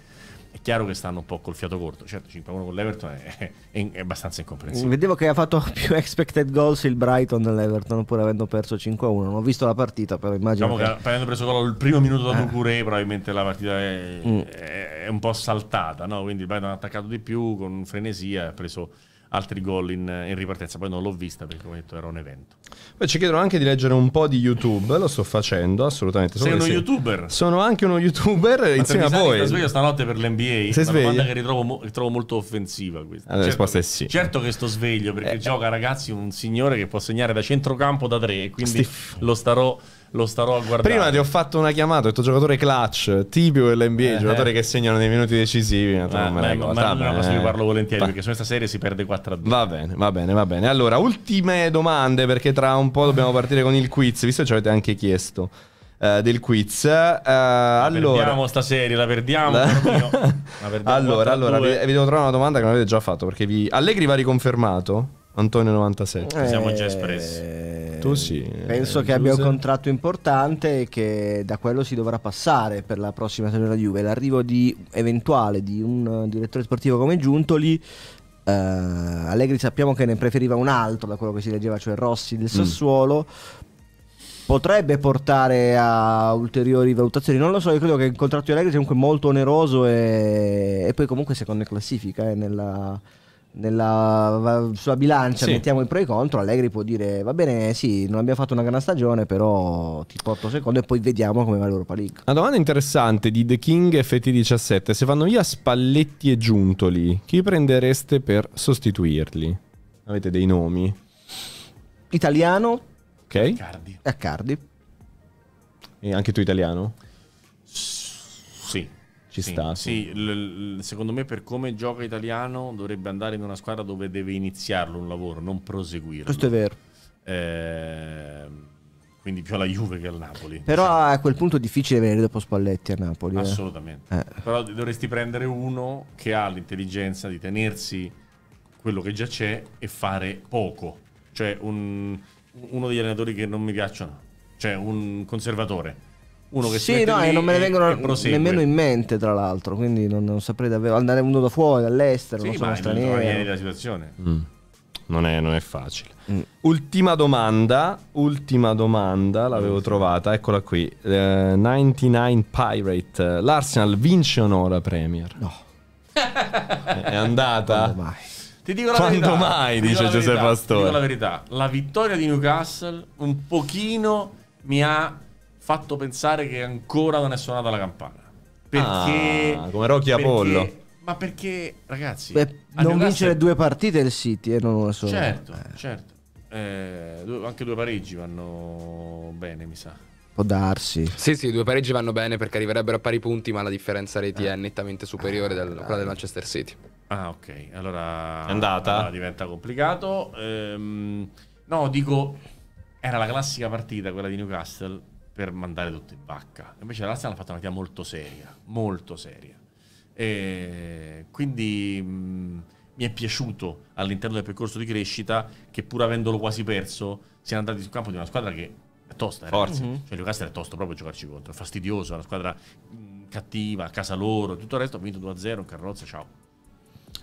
è chiaro che stanno un po' col fiato corto. Certo, 5-1 con l'Everton è, è, è, abbastanza incomprensibile. Vedevo che ha fatto [laughs] più expected goals il Brighton dell'Everton, pur avendo perso 5-1. Non ho visto la partita, però immagino. Diciamo che, che avendo preso gol il primo minuto da eh. Curé, probabilmente la partita è, mm. è, un po' saltata. No? Quindi il Brighton ha attaccato di più con frenesia, ha preso altri gol in, in, ripartenza. Poi non l'ho vista perché come detto era un evento. Poi ci chiedono anche di leggere un po' di YouTube, lo sto facendo assolutamente. Solo Sei uno sì. youtuber. Sono anche uno youtuber Ma insieme a voi. Mi sveglio stanotte per l'NBA. Sei una svegli? domanda che ritrovo mo- ritrovo molto offensiva questa. Allora, certo, risposta è sì. Certo che sto sveglio perché eh. gioca ragazzi un signore che può segnare da centrocampo da tre, quindi Stiff. lo starò lo starò a guardare. Prima ti ho fatto una chiamata, ho detto giocatore clutch, tipico dell'NBA, eh, giocatore eh. che segnano nei minuti decisivi. Eh, non me vengo, ma è ecco, una cosa che eh. parlo volentieri, va. perché su questa serie si perde 4 a 2. Va bene, va bene, va bene. Allora, ultime domande, perché tra un po' dobbiamo partire con il quiz, visto che ci avete anche chiesto. Uh, del quiz. Uh, la allora... perdiamo sta serie, la perdiamo. La... [laughs] La perdiamo allora, allora vi, vi, devo trovare una domanda che non avete già fatto perché vi... Allegri va riconfermato? Antonio 97. Eh, Siamo già espressi. Tu sì. Penso eh, che abbia un contratto importante e che da quello si dovrà passare per la prossima stagione della Juve. L'arrivo di, eventuale di un eh, direttore sportivo come Giuntoli Uh, Allegri sappiamo che ne preferiva un altro da quello che si leggeva, cioè Rossi del mm. Sassuolo. Mm. Potrebbe portare a ulteriori valutazioni, non lo so. Io credo che il contratto di Allegri sia comunque molto oneroso e, e poi, comunque, secondo classifica eh, nella, nella, sulla bilancia sì. mettiamo i pro e i contro, Allegri può dire va bene, sì, non abbiamo fatto una gran stagione, però ti porto secondo e poi vediamo come va l'Europa League. Una domanda interessante di The King FT17, se vanno via Spalletti e Giuntoli, chi prendereste per sostituirli? Avete dei nomi? Italiano. Ok. Accardi. Accardi. Eh, e anche tu italiano? Ci sì, sta. Sì, l- l- secondo me per come gioca italiano dovrebbe andare in una squadra dove deve iniziarlo un lavoro, non proseguire. Questo è vero. Eh, quindi più alla Juve che al Napoli. Però diciamo. a quel punto è difficile venire dopo Spalletti a Napoli. Eh. Assolutamente. Eh. Però dovresti prendere uno che ha l'intelligenza di tenersi quello che già c'è e fare poco. Cioè un, uno degli allenatori che non mi piacciono, cioè un conservatore uno che sì, si no, eh, non me ne vengono nemmeno in mente, tra l'altro, quindi non, non saprei davvero andare uno da fuori, all'estero. sì, non sono straniero. la situazione. Mm. Non, è, non è, facile. Mm. Ultima domanda, ultima domanda, l'avevo trovata, eccola qui. Uh, eh, 99 Pirate, l'Arsenal vince o no la Premier? No. è andata. Quando mai? Ti dico la Quando verità. mai, dice Giuseppe Pastore. Ti dico la verità, la vittoria di Newcastle un pochino mi ha fatto pensare che ancora non è suonata la campana. Perché... Ah, come Rocky perché, Apollo. Ma perché, ragazzi... Beh, non vincere due partite il City e eh, non una sola. Certo, eh. certo. Eh, anche due pareggi vanno bene, mi sa. Può darsi. Sì, sì, due pareggi vanno bene perché arriverebbero a pari punti, ma la differenza reti ah. è eh. nettamente superiore a ah, eh, del, quella del Manchester City. Ah, ok. Allora è andata. Allora diventa complicato. Ehm, no, dico era la classica partita quella di Newcastle per mandare tutto in vacca. Invece la l'Arsenal l'ha fatta una partita molto seria, molto seria. E quindi mh, mi è piaciuto all'interno del percorso di crescita che pur avendolo quasi perso siano andati sul campo di una squadra che è tosta, eh. forza. Mm-hmm. Cioè Newcastle è tosto proprio a giocarci contro, è fastidioso, è una squadra cattiva, a casa loro, tutto il resto ha vinto 2-0, in carrozza, ciao.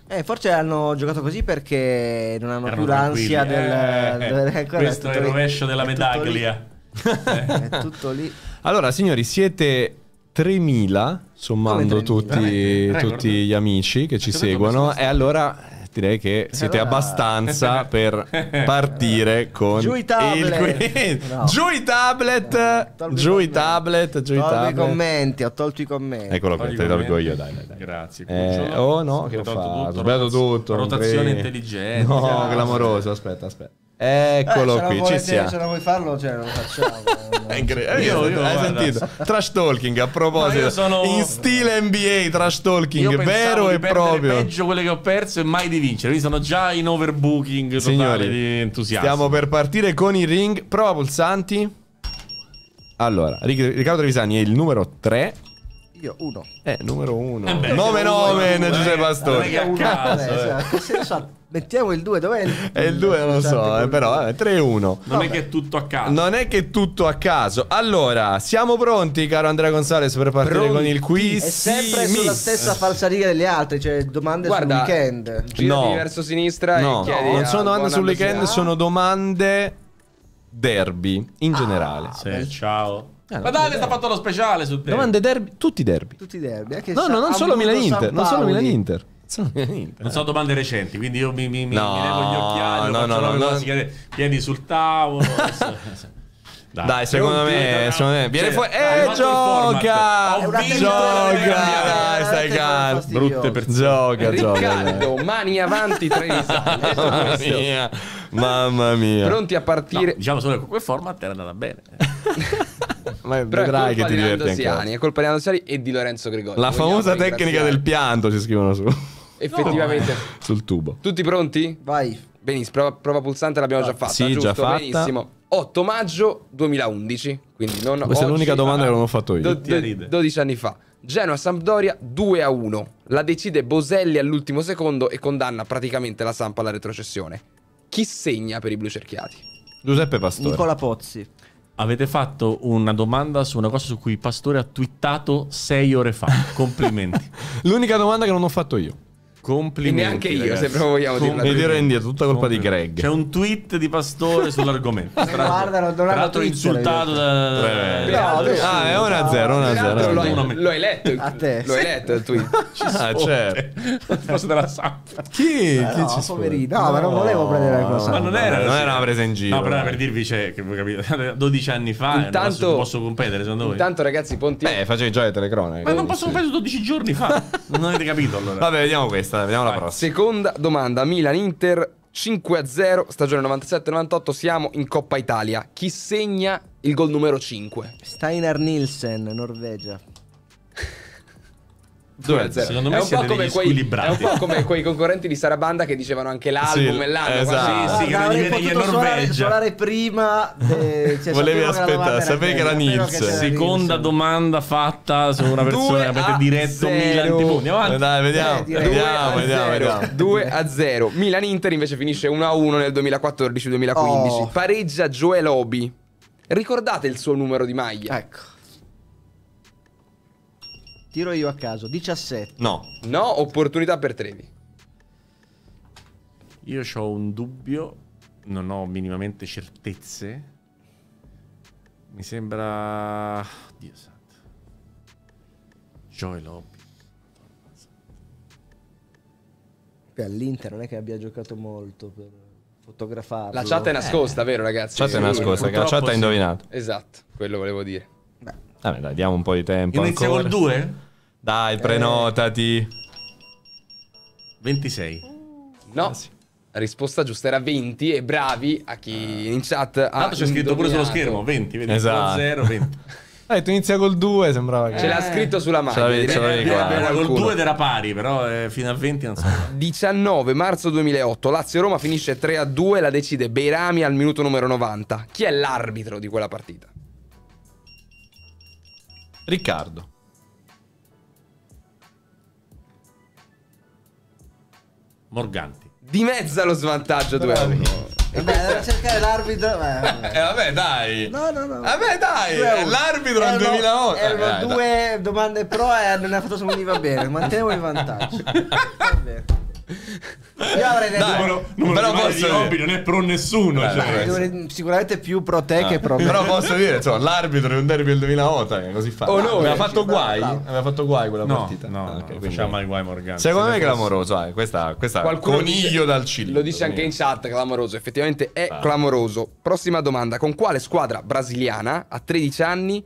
Eh, forse hanno giocato così perché non hanno Erano più l'ansia del, eh, del, [laughs] del, Questo è il rovescio della medaglia. Eh. È tutto lì. Allora, signori, siete 3.000, sommando 3.000? Tutti, tutti, gli amici che ci seguono. E allora direi che siete allora... abbastanza [laughs] per partire con giù i tablet. No. Giù i tablet, eh, giù i tablet, giù i tablet. i commenti, ho tolto i commenti. Eccolo qua, te tolgo io, dai, dai, dai. Grazie. Eh, oh no, che ho fatto? Ho sbagliato tutto. Rotazione intelligente. No, clamoroso, aspetta, aspetta. Eccolo eh, qui, ci siamo. Se non vuoi farlo, cioè, lo facciamo. [laughs] Eh, io, io, hai sentito? Trash talking a proposito. Sono... In stile NBA, trash talking, vero e proprio. peggio quelle che ho perso e mai di vincere. Quindi sono già in overbooking Signori, di entusiasmo. Stiamo per partire con i ring. Prova pulsanti. Allora, Riccardo Trevisani è il numero 3. Io uno. Eh, numero uno. Eh nome nome, nome eh. Giuseppe Pastore. Allora, cazzo, eh. eh. cioè, Mettiamo il 2, dov'è il 2? Eh, il 2 non lo so, eh, però 3-1. Non Vabbè. è che è tutto a caso. Non è che è tutto a caso. Allora, siamo pronti, caro Andrea Gonzalez, per partire pronti. con il quiz. È sempre sì, sulla miss. stessa falsariga delle altre, cioè domande Guarda, sul weekend. Girati no. verso sinistra no. no non sono domande sul weekend, sono domande derby in ah, generale. Sì, ciao. Eh, Ma dai, sta fatto lo speciale sul play. Domande derby, tutti i derby. Tutti i derby. Eh, no, no, non solo Milan-Inter, non solo Milan-Inter. Non sono eh. domande recenti, quindi io mi, mi, no, mi levo gli occhiali, no, no, no, no. piedi sul tavolo. [laughs] Dai, Dai secondo, me, secondo me, viene cioè, fuori. Eh, gioca! Gioca! Dai, stai calmo. Brutte persone. Gioca, gioca. Mani avanti, Trevisan. [laughs] Mamma mia. Pronti a partire. diciamo solo che quel format era andata bene. [laughs] Ma vedrai che ti diverti anche. È colpa di Nandoziani e di Lorenzo Gregori. La famosa tecnica del pianto ci scrivono su. Effettivamente. No. [laughs] Sul tubo. Tutti pronti? Vai. Benissimo, prova, prova pulsante l'abbiamo già ah, fatta. Sì, giusto? già fatta. Benissimo. 8 maggio 2011, quindi non Questa oggi, è l'unica domanda che non ho fatto io. Do- 12 anni fa. Genoa Sampdoria 2 1. La decide Boselli all'ultimo secondo e condanna praticamente la Sampa alla retrocessione. Chi segna per i blucerchiati? Giuseppe Pastore. Nicola Pozzi. Avete fatto una domanda su una cosa su cui il Pastore ha twittato sei ore fa. [laughs] Complimenti. L'unica domanda che non ho fatto io. Complimenti. E neanche io, ragazzi. se proprio vogliamo Com- dirla. Vedere indietro, tutta colpa di Greg. C'è un tweet di Pastore sull'argomento. [laughs] Guardano, tra l'altro insultato da... Beh, no, no, ah, è 1 0, 1 0. Lo hai letto? A te. Lo hai letto il tweet? [laughs] Ah, certo. [laughs] Forse della Samp. Chi? No, ci poverino. No, ma non volevo prendere la cosa. Ma non era, non era una presa in giro. No, però per dirvi, c'è, cioè, che voi capite, 12 anni fa intanto, non posso competere, secondo voi? Intanto, ragazzi, Ponti... Eh, facevi già le telecronache. Ma non posso competere 12 giorni fa. Non avete capito allora. Vabbè, vediamo questa questa, vediamo Vai. la prossima. Seconda domanda, Milan-Inter 5-0, stagione 97-98, siamo in Coppa Italia. Chi segna il gol numero 5? Steinar Nielsen, Norvegia. [laughs] Secondo me è un, po come quei, è un po' come quei concorrenti di Sarabanda che dicevano anche l'album sì, e l'anno. Esatto. Sì, sì, ah, che venivano in Norvegia. Suonare, suonare prima. Eh, cioè, [laughs] Volevi aspettare, sapevi che era Nils. Seconda domanda fatta su una persona che avete diretto Milan tipo. avanti. Eh, dai, vediamo. Vediamo, vediamo, vediamo. 2 a 0. Milan Inter invece finisce 1 a 1 nel 2014-2015. Pareggia Joel Obi. Ricordate il suo numero di maglia? Ecco. Tiro io a caso, 17. No. No, opportunità per Trevi. Io ho un dubbio, non ho minimamente certezze. Mi sembra... Dio santo. Joel Hobby. All'Inter non è che abbia giocato molto per fotografarlo. La chat è nascosta, eh. vero ragazzi? La chat è nascosta, la chat ha sì. indovinato. Esatto, quello volevo dire. Vabbè dai, diamo un po' di tempo Inizia ancora. col 2? Dai, eh. prenotati. 26. No. La Risposta giusta era 20 e bravi a chi ah. in chat ha Tanto c'è scritto pure sullo schermo, 20, 20, esatto. 0, 20. Hai detto inizia col 2, sembrava che... Ce l'ha scritto sulla macchina. Era col 2 ed era pari, però eh, fino a 20 non so. 19 marzo 2008, Lazio-Roma finisce 3-2, la decide Beirami al minuto numero 90. Chi è l'arbitro di quella partita? Riccardo. Morganti. Di mezza lo svantaggio, due Bravo. anni. Vabbè, [laughs] deve cercare l'arbitro. Beh, eh, vabbè, dai. No, no, no. Vabbè, eh, dai. Bravo. L'arbitro nel 2008. Erano due dai. domande pro e non ne ha fatto solo una va bene. Mantenevo il vantaggio. [laughs] Va bene. Io avrei detto... Dai, numero, numero però posso hobby non è pro nessuno. Cioè. Dai, cioè. sicuramente più pro te ah. che pro me. Però posso dire, cioè, l'arbitro di un derby del 2008 che eh, così fa. Oh, no, aveva fatto guai. Bravo. Aveva fatto guai quella no, partita. No, ah, okay, no, mai guai Morgan. Secondo me è clamoroso, dai. Questa, questa coniglio dice, dal cilindro. Lo dice anche in chat, clamoroso. Effettivamente è ah. clamoroso. Prossima domanda. Con quale squadra brasiliana a 13 anni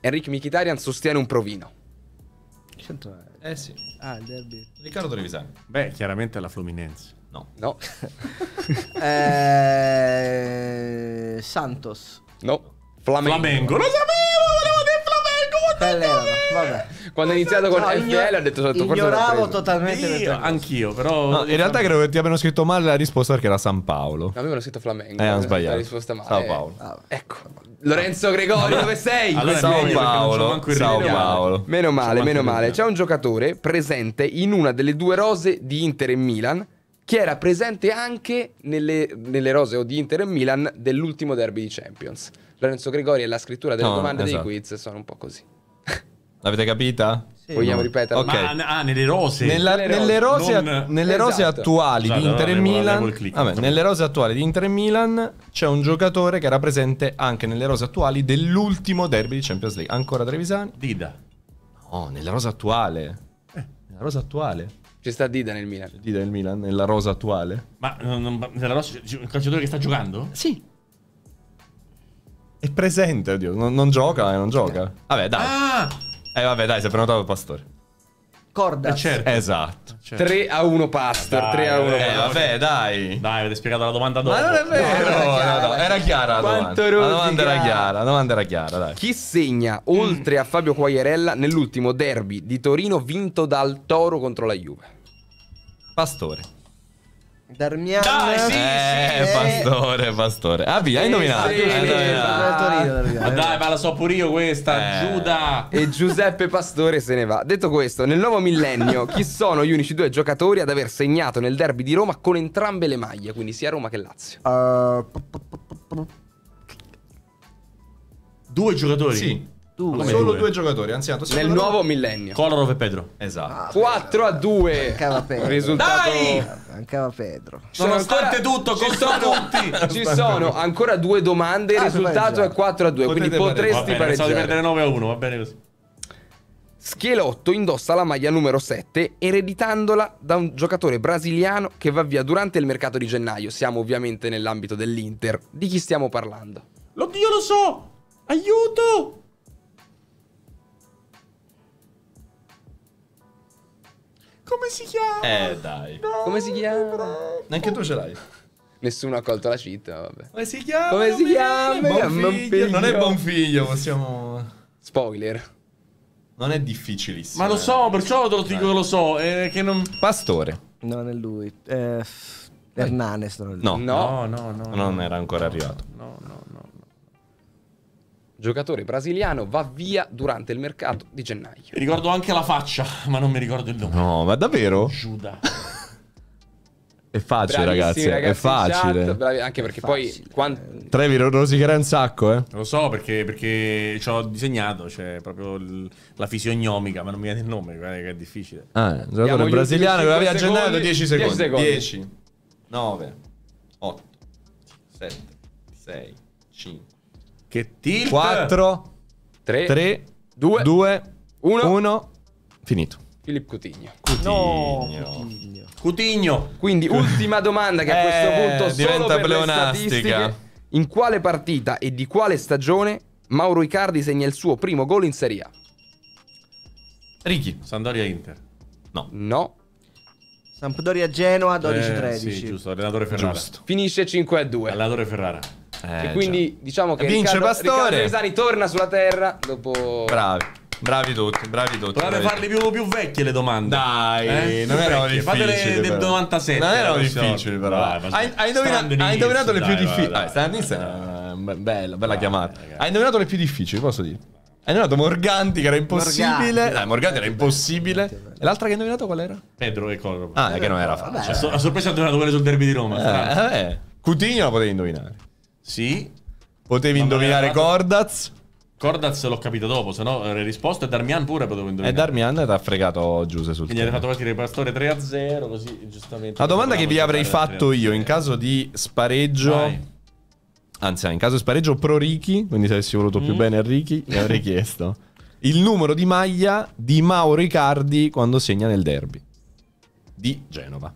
Enrique Mkhitaryan sostiene un provino? 100 euro. Eh sì. Ah, il derby. Riccardo Trevisani. Beh, chiaramente la Fluminense. No. No. [laughs] eh... Santos. No. Flamengo. Flamengo. Lo sapevo! belle Vabbè. Quando ho iniziato con no, FL ignor- ho detto sotto forse Ignoravo totalmente Io, anch'io, però No, in diciamo- realtà credo che ti abbiano scritto male la risposta perché era San Paolo. Avevano scritto Flamengo. Eh, eh hanno sbagliato. La risposta male. Sao Paolo. Ah, Ecco. Lorenzo Gregorio, dove sei? Allora, Sao Paolo, c'ho manco Paolo. Meno male, meno male. C'è un giocatore presente in una delle due rose di Inter e Milan che era presente anche nelle, nelle rose o di Inter e Milan dell'ultimo derby di Champions. Lorenzo Gregori e la scrittura delle No, domande esatto. dei quiz sono un po' così. L'avete capita? Sì, Vogliamo no. ripetere? Okay. Ma, ah, ah, nelle rose. Nella, nelle rose, non... a, nelle esatto. attuali esatto, di Inter e Milan. vabbè, nelle rose attuali di Inter e Milan c'è un giocatore che era presente anche nelle rose attuali dell'ultimo derby di Champions League. Ancora Trevisani? Dida. No, nella rosa attuale. Eh. Nella rosa attuale. C'è sta Dida nel Milan. C'è Dida nel Milan, nella rosa attuale. Ma eh, non, non, nella rosa c'è un calciatore che sta giocando? Sì. È presente, oddio. Non, non gioca, eh, non gioca. Eh. Vabbè, dai. Ah! Eh vabbè dai, si è prenotato Pastore. Corda. Eh, certo. Esatto. Eh, certo. 3 a 1 Pastor, dai, 3 a 1. Eh, vabbè, dai. Dai, avete spiegato la domanda dopo. Ma non è vero. No, no, no, era chiara la domanda. La domanda era chiara, la domanda era chiara, dai. Chi segna oltre mm. a Fabio Quagliarella nell'ultimo derby di Torino vinto dal Toro contro la Juve? Pastore. Darmian. Dai, sì, eh, sì. pastore, pastore. Ah, via, hai eh, indovinato. hai indovinato. Ah. dai, ma la so pure io questa, eh. Giuda. E Giuseppe Pastore se ne va. Detto questo, nel nuovo millennio, chi [laughs] sono gli unici due giocatori ad aver segnato nel derby di Roma con entrambe le maglie, quindi sia Roma che Lazio? Uh, due giocatori? Sì. Due. Solo due, due giocatori, anziano. Nel però... nuovo millennio. Kolarov e Pedro. Esatto. 4 ah, a 2. Mancava Pedro. Risultato. Dai! Mancava Pedro. Nonostante ancora... tutto, ci tutti. [laughs] ci sono ancora due domande. Il ah, risultato è 4 a 2. Potete quindi potresti pareggiare. Pensavo di perdere 9 a 1, va bene così. Schielotto indossa la maglia numero 7 ereditandola da un giocatore brasiliano che va via durante il mercato di gennaio. Siamo ovviamente nell'ambito dell'Inter. Di chi stiamo parlando? Oddio, lo so! Aiuto! Come si chiama? Eh, dai. No, Come si chiama? Neanche tu ce l'hai. Nessuno ha colto la città, vabbè. Come si chiama? Come si chiama? Buon figlio. Non è buon figlio, possiamo... Spoiler. Non è difficilissimo. Ma lo eh. so, perciò te lo dico che lo so. Eh, che non... Pastore. Non è lui. Eh, Hernanes non No. No, no, no. no non era ancora arrivato. No, no, no giocatore brasiliano, va via durante il mercato di gennaio. Mi ricordo anche la faccia, [laughs] ma non mi ricordo il nome. No, ma davvero? Giuda. [laughs] È facile, ragazzi, ragazzi, È facile. Chat, bravi, anche perché poi. Quant... Trevi rosicherà un sacco, eh. Lo so perché, perché ci ho disegnato. C'è cioè, proprio la fisiognomica, ma non mi viene il nome. Guarda che è difficile. Ah, un giocatore brasiliano che aveva gennaio 10 secondi. 10 secondi. 10, 9, 8, 7, 6, 5. Che tilt. 4, 3, 3 2, 2, 1. 1. Finito. Filippo Coutinho. Coutinho. No. Coutinho. Quindi [laughs] ultima domanda che a eh, questo punto eh, diventa pleonastica. in quale partita e di quale stagione Mauro Icardi segna il suo primo gol in Serie A? Ricky. Sandoria Inter. No. No. Sampdoria Genoa 12-13. Eh, sì, giusto, allenatore Ferrara. Giusto. Finisce 5 2. Allenatore Ferrara. Eh, e quindi cioè. diciamo che Vince Riccardo, Pastore. Riccardo Risani torna sulla terra dopo... Bravi. Bravi tutti, bravi tutti. Provate a farle più, più, vecchie le domande. Dai, eh? non erano difficili. Fatele del 97. Non erano eh, difficili, però. hai, indovinato, le più difficili. bella, bella dai, chiamata. Ragazzi. Hai indovinato le più difficili, posso dire. Hai indovinato Morganti, che era impossibile. Morganti, dai, Morganti era impossibile. E l'altra che hai indovinato qual era? Pedro e Corro. Ah, che non era facile. Cioè. A sorpresa ho indovinato quelle sul derby di Roma. Eh, vabbè. Eh, Coutinho la potevi indovinare. Sì. Potevi indovinare Cordaz? Cordaz l'ho capito dopo, se no avrei eh, risposto. E Darmian pure potevo indovinare. E Darmian ti ha fregato Giuse sul Quindi avete fatto partire il pastore 3-0, così giustamente... La domanda che vi avrei fatto io in caso di spareggio... Vai. Anzi, in caso di spareggio pro Ricky, quindi se avessi voluto mm. più bene a Ricky, gli avrei chiesto il numero di maglia di Mauro Icardi quando segna nel derby di Genova.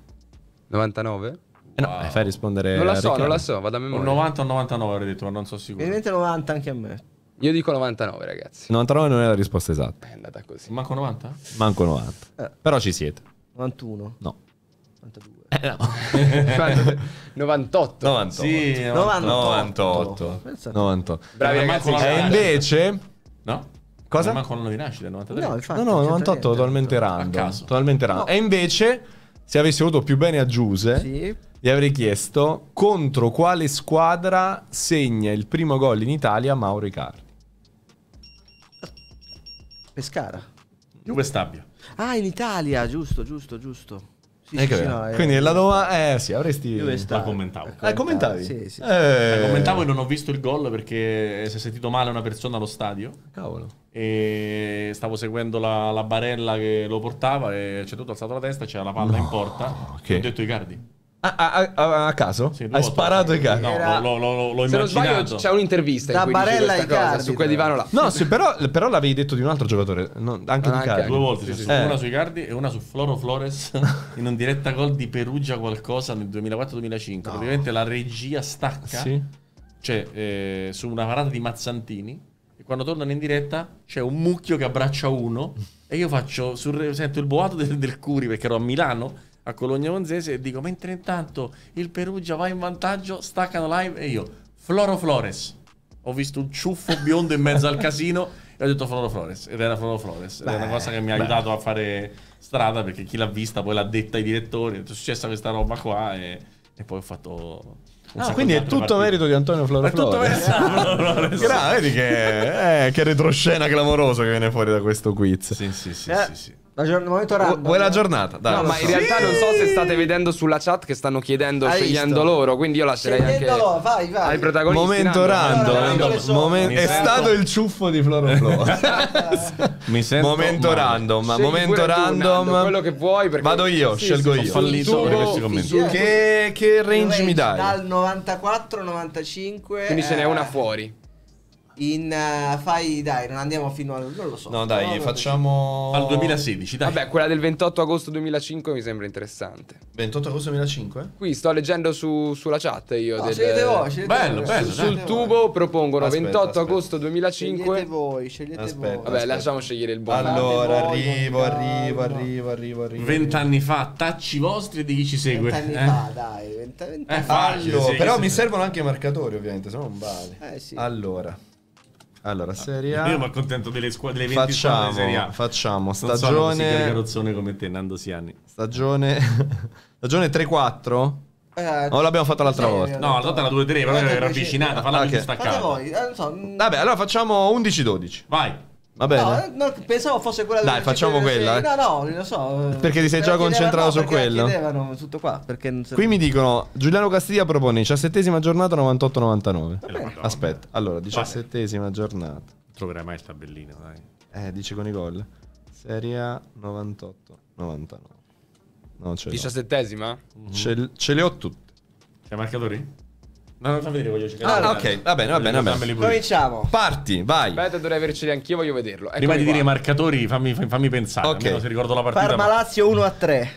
99? Eh no, wow. Eh, fai rispondere. Non la so, non la so, vado a memoria. Un 90 o 99 avrei detto, ma non so sicuro. Vedete 90 anche a me. Io dico 99, ragazzi. 99 non è la risposta esatta. È andata così. Manco 90? Manco 90. Eh. Però ci siete. 91. No. 92. Eh, no. 98. [laughs] 98. Sì, 98. 98. 98. 98. Bravi ragazzi. E invece... No? Cosa? Non manco l'anno di nascita, 93. No, infatti, no, no 98 cioè, cioè, totalmente random. Totalmente random. No. E invece se avessi avuto più bene a Giuse, sì. gli avrei chiesto contro quale squadra segna il primo gol in Italia Mauro Icardi. Pescara. Juve Stabia. Ah, in Italia, giusto, giusto, giusto. Sì, eh, sì, sì, no, eh. Quindi eh, la domanda, eh sì, avresti... la commentavo. Eh, la eh, commentavi? Sì, sì. Eh. La commentavo e non ho visto il gol perché si è sentito male una persona allo stadio. Cavolo e stavo seguendo la, la, barella che lo portava e c'è tutto alzato la testa, c'era la palla no, in porta okay. ho detto Icardi cardi. a, a, a caso? Sì, Hai sparato cardi? No, Era... l'ho, l'ho, l'ho Se non sbaglio c'è un'intervista da in Barella dice cosa, su quel divano là. No, sì, però, però, l'avevi detto di un altro giocatore, no, anche ah, di cardi. Due volte, sì, sì, eh. una sui cardi e una su Floro Flores [laughs] in un diretta gol di Perugia qualcosa nel 2004-2005. No. Praticamente la regia stacca, cioè eh, su una parata di Mazzantini e quando tornano in diretta c'è un mucchio che abbraccia uno e io faccio, sul, sento il boato del, del Curi perché ero a Milano a Cologna Monzese e dico mentre intanto il Perugia va in vantaggio staccano live e io Floro Flores ho visto un ciuffo biondo in mezzo al casino [laughs] e ho detto Floro Flores ed era Floro Flores ed beh, è una cosa che mi ha beh. aiutato a fare strada perché chi l'ha vista poi l'ha detta ai direttori è successa questa roba qua e, e poi ho fatto Ah, quindi è tutto partite. merito di Antonio Floro. È tutto merito di [laughs] Floro. Vedi che, eh, che retroscena clamorosa che viene fuori da questo quiz. Sì, sì, sì. Eh. sì, sì. L'aggiornamento random. Vuoi la eh? giornata? Dai. No, ma in realtà non so se state vedendo sulla chat che stanno chiedendo, Hai scegliendo visto? loro. Quindi io lascerei anche loro, vai, vai. ai protagonisti. Momento random. random. Momen- è stato il ciuffo di Floro Flo. [laughs] Mi [laughs] sento Momento male. random. Scegli momento random. Tu, Nando, quello che vuoi. Perché... Vado io, sì, scelgo sì, io. Ho fallito per questi commenti. Che, che range, range mi dai? Dal 94-95. Quindi eh... ce n'è una eh, fuori. In, uh, fai dai, non andiamo fino al. Non lo so. No, dai, no, facciamo. Al 2016, dai. Vabbè, quella del 28 agosto 2005 mi sembra interessante. 28 agosto 2005? Eh? Qui sto leggendo su, sulla chat io. No, del... Scegliete voi, scegliete bello, voi. bello. Su, sul voi. tubo propongono aspetta, 28 aspetta. agosto 2005. Scegliete voi, scegliete aspetta, voi. Vabbè, aspetta. lasciamo scegliere il buon. Allora, arrivo, arrivo, arrivo, arrivo, arrivo. anni fa, tacci vostri e di chi ci segue. Vent'anni eh? fa, dai. Vent'anni eh, fa. allora, sì, però sì, mi sì. servono anche i marcatori, ovviamente, se no non vale. Eh, sì. Allora. Allora, Serie A. Io mi accontento delle squadre delle facciamo, 20 Serie A. Facciamo stagione so come te Nando Siani. Stagione [laughs] stagione 3-4. Eh, o l'abbiamo fatta l'altra sì, volta? No, l'altra la 2-3, però era avvicinata, falla ah, okay. distaccata. Eh, mm. Vabbè, allora facciamo 11-12. Vai. Va bene. No, no, pensavo fosse quella Dai, facciamo quella. Eh. No, no, lo so. Perché ti sei già concentrato su quello. tutto qua, so. Qui mi dicono Giuliano Castiglia propone 17esima giornata 98-99. Aspetta, allora 17esima giornata. Troverai mai il tabellino, dai. Eh, dice con i gol. Serie A 98-99. No, ce 17esima? Ce, ce le ho tutte. Sei marcatori? No, non fa vedere, voglio cercare. Ah, ah ok, va bene, va bene, va bene. Cominciamo. Parti, vai. Aspetta, dovrei averceli anch'io, voglio vederlo. Eccomi Prima di qua. dire i marcatori, fammi, fammi pensare. Ok. Se ricordo la partita. Parma Lazio 1 a 3.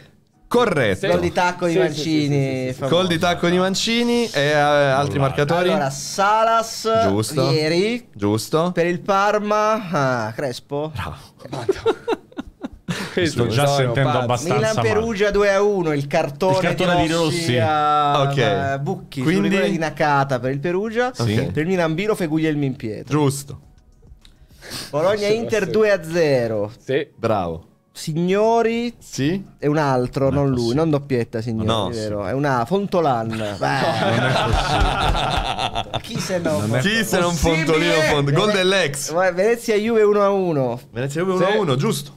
Corretto. Gol di tacco di Mancini. Sì, Gol di tacco di Mancini e eh, altri marcatori. Allora, Salas. Giusto. Ieri. Giusto. Per il Parma. Ah, Crespo. Bravo. [laughs] Sto già sentendo pazzo. abbastanza. Milan Perugia 2 a 1, il cartone, il cartone di Rossi, di Rossi. A... Okay. Bucchi Quindi... di Nakata per il Perugia, sì. okay. per Milan Biro in Pietro. Giusto. Bologna Inter 2 a 0. Sì, bravo. Signori Sì È un altro, non, non lui, non doppietta signori, no, è vero È una Fontolan No, non è Chi se non, non Chi se non Fontolino Font... Gol dell'ex Venezia Juve 1-1 Venezia Juve 1-1, giusto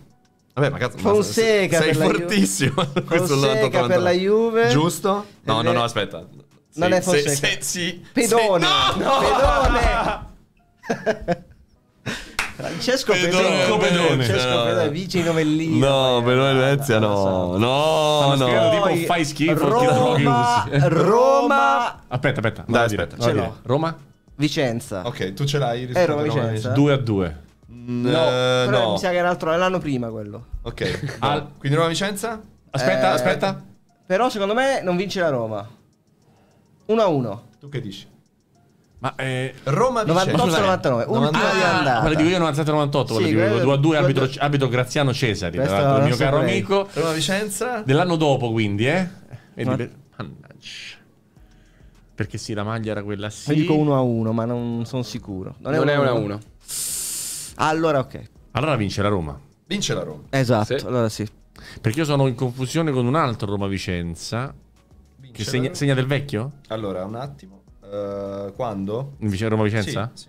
Vabbè, ma cazzo, Fonseca sei, sei fortissimo questo Fonseca per la Juve. Giusto? No, no, no, eh, aspetta. Sì, non è Fonseca. Se, se, sì, pedone. Se, no, no! Pedone. [laughs] Francesco Pedone, Pedone, Pedone Francesco Pedone, vice novellino. No, Pedone Venezia no. No, no. no. Tipo fai schifo, Roma, Roma. Aspetta, aspetta. Dai, aspetta. Ce l'ho. Roma? Vicenza. Ok, tu ce l'hai. Eh, Roma, Vicenza. 2 a 2. Mm, no, eh, però no. mi sa che era l'altro, l'anno prima quello. Ok. [laughs] Al... Quindi Roma Vicenza? Aspetta, eh, aspetta. Però secondo me non vince la Roma. 1-1. Tu che dici? Ma eh, Roma Vicenza 98-99, ultima ah, di andata. Quella dico io 97-98, sì, dico 2 arbitro, arbitro Graziano Cesari, il mio caro amico. Roma Vicenza dell'anno dopo, quindi, eh. ma... Mannaggia. Perché sì, la maglia era quella sì. Io dico 1 a 1, ma non sono sicuro. Non è 1 a 1. Allora, ok. Allora vince la Roma. Vince la Roma. Esatto, sì. allora sì. Perché io sono in confusione con un altro Roma-Vicenza. Vince che segna, segna, del vecchio? Allora, un attimo. Uh, quando? In Roma-Vicenza? Sì, sì.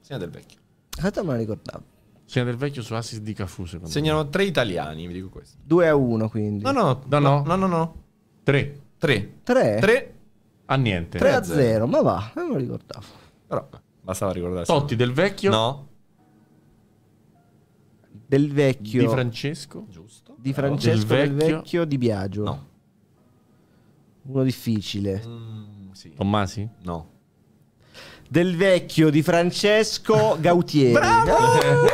Segna del vecchio. Aspetta, ah, me la ricordavo. Segna del vecchio su Assis di Cafu, secondo Segnano me. tre italiani, vi dico questo. 2 a 1, quindi. No, no, no, no, no, no, no. 3. 3. 3. 3. A niente. 3 a 0, ma va, non me lo ricordavo. Però bastava ricordarsi. Totti del vecchio? No del vecchio di Francesco, giusto? Di Francesco del vecchio, del vecchio di Biagio. No. Uno difficile. Mm, sì. Tommasi? No. Del vecchio di Francesco [laughs] Gautieri. Bravo! [laughs]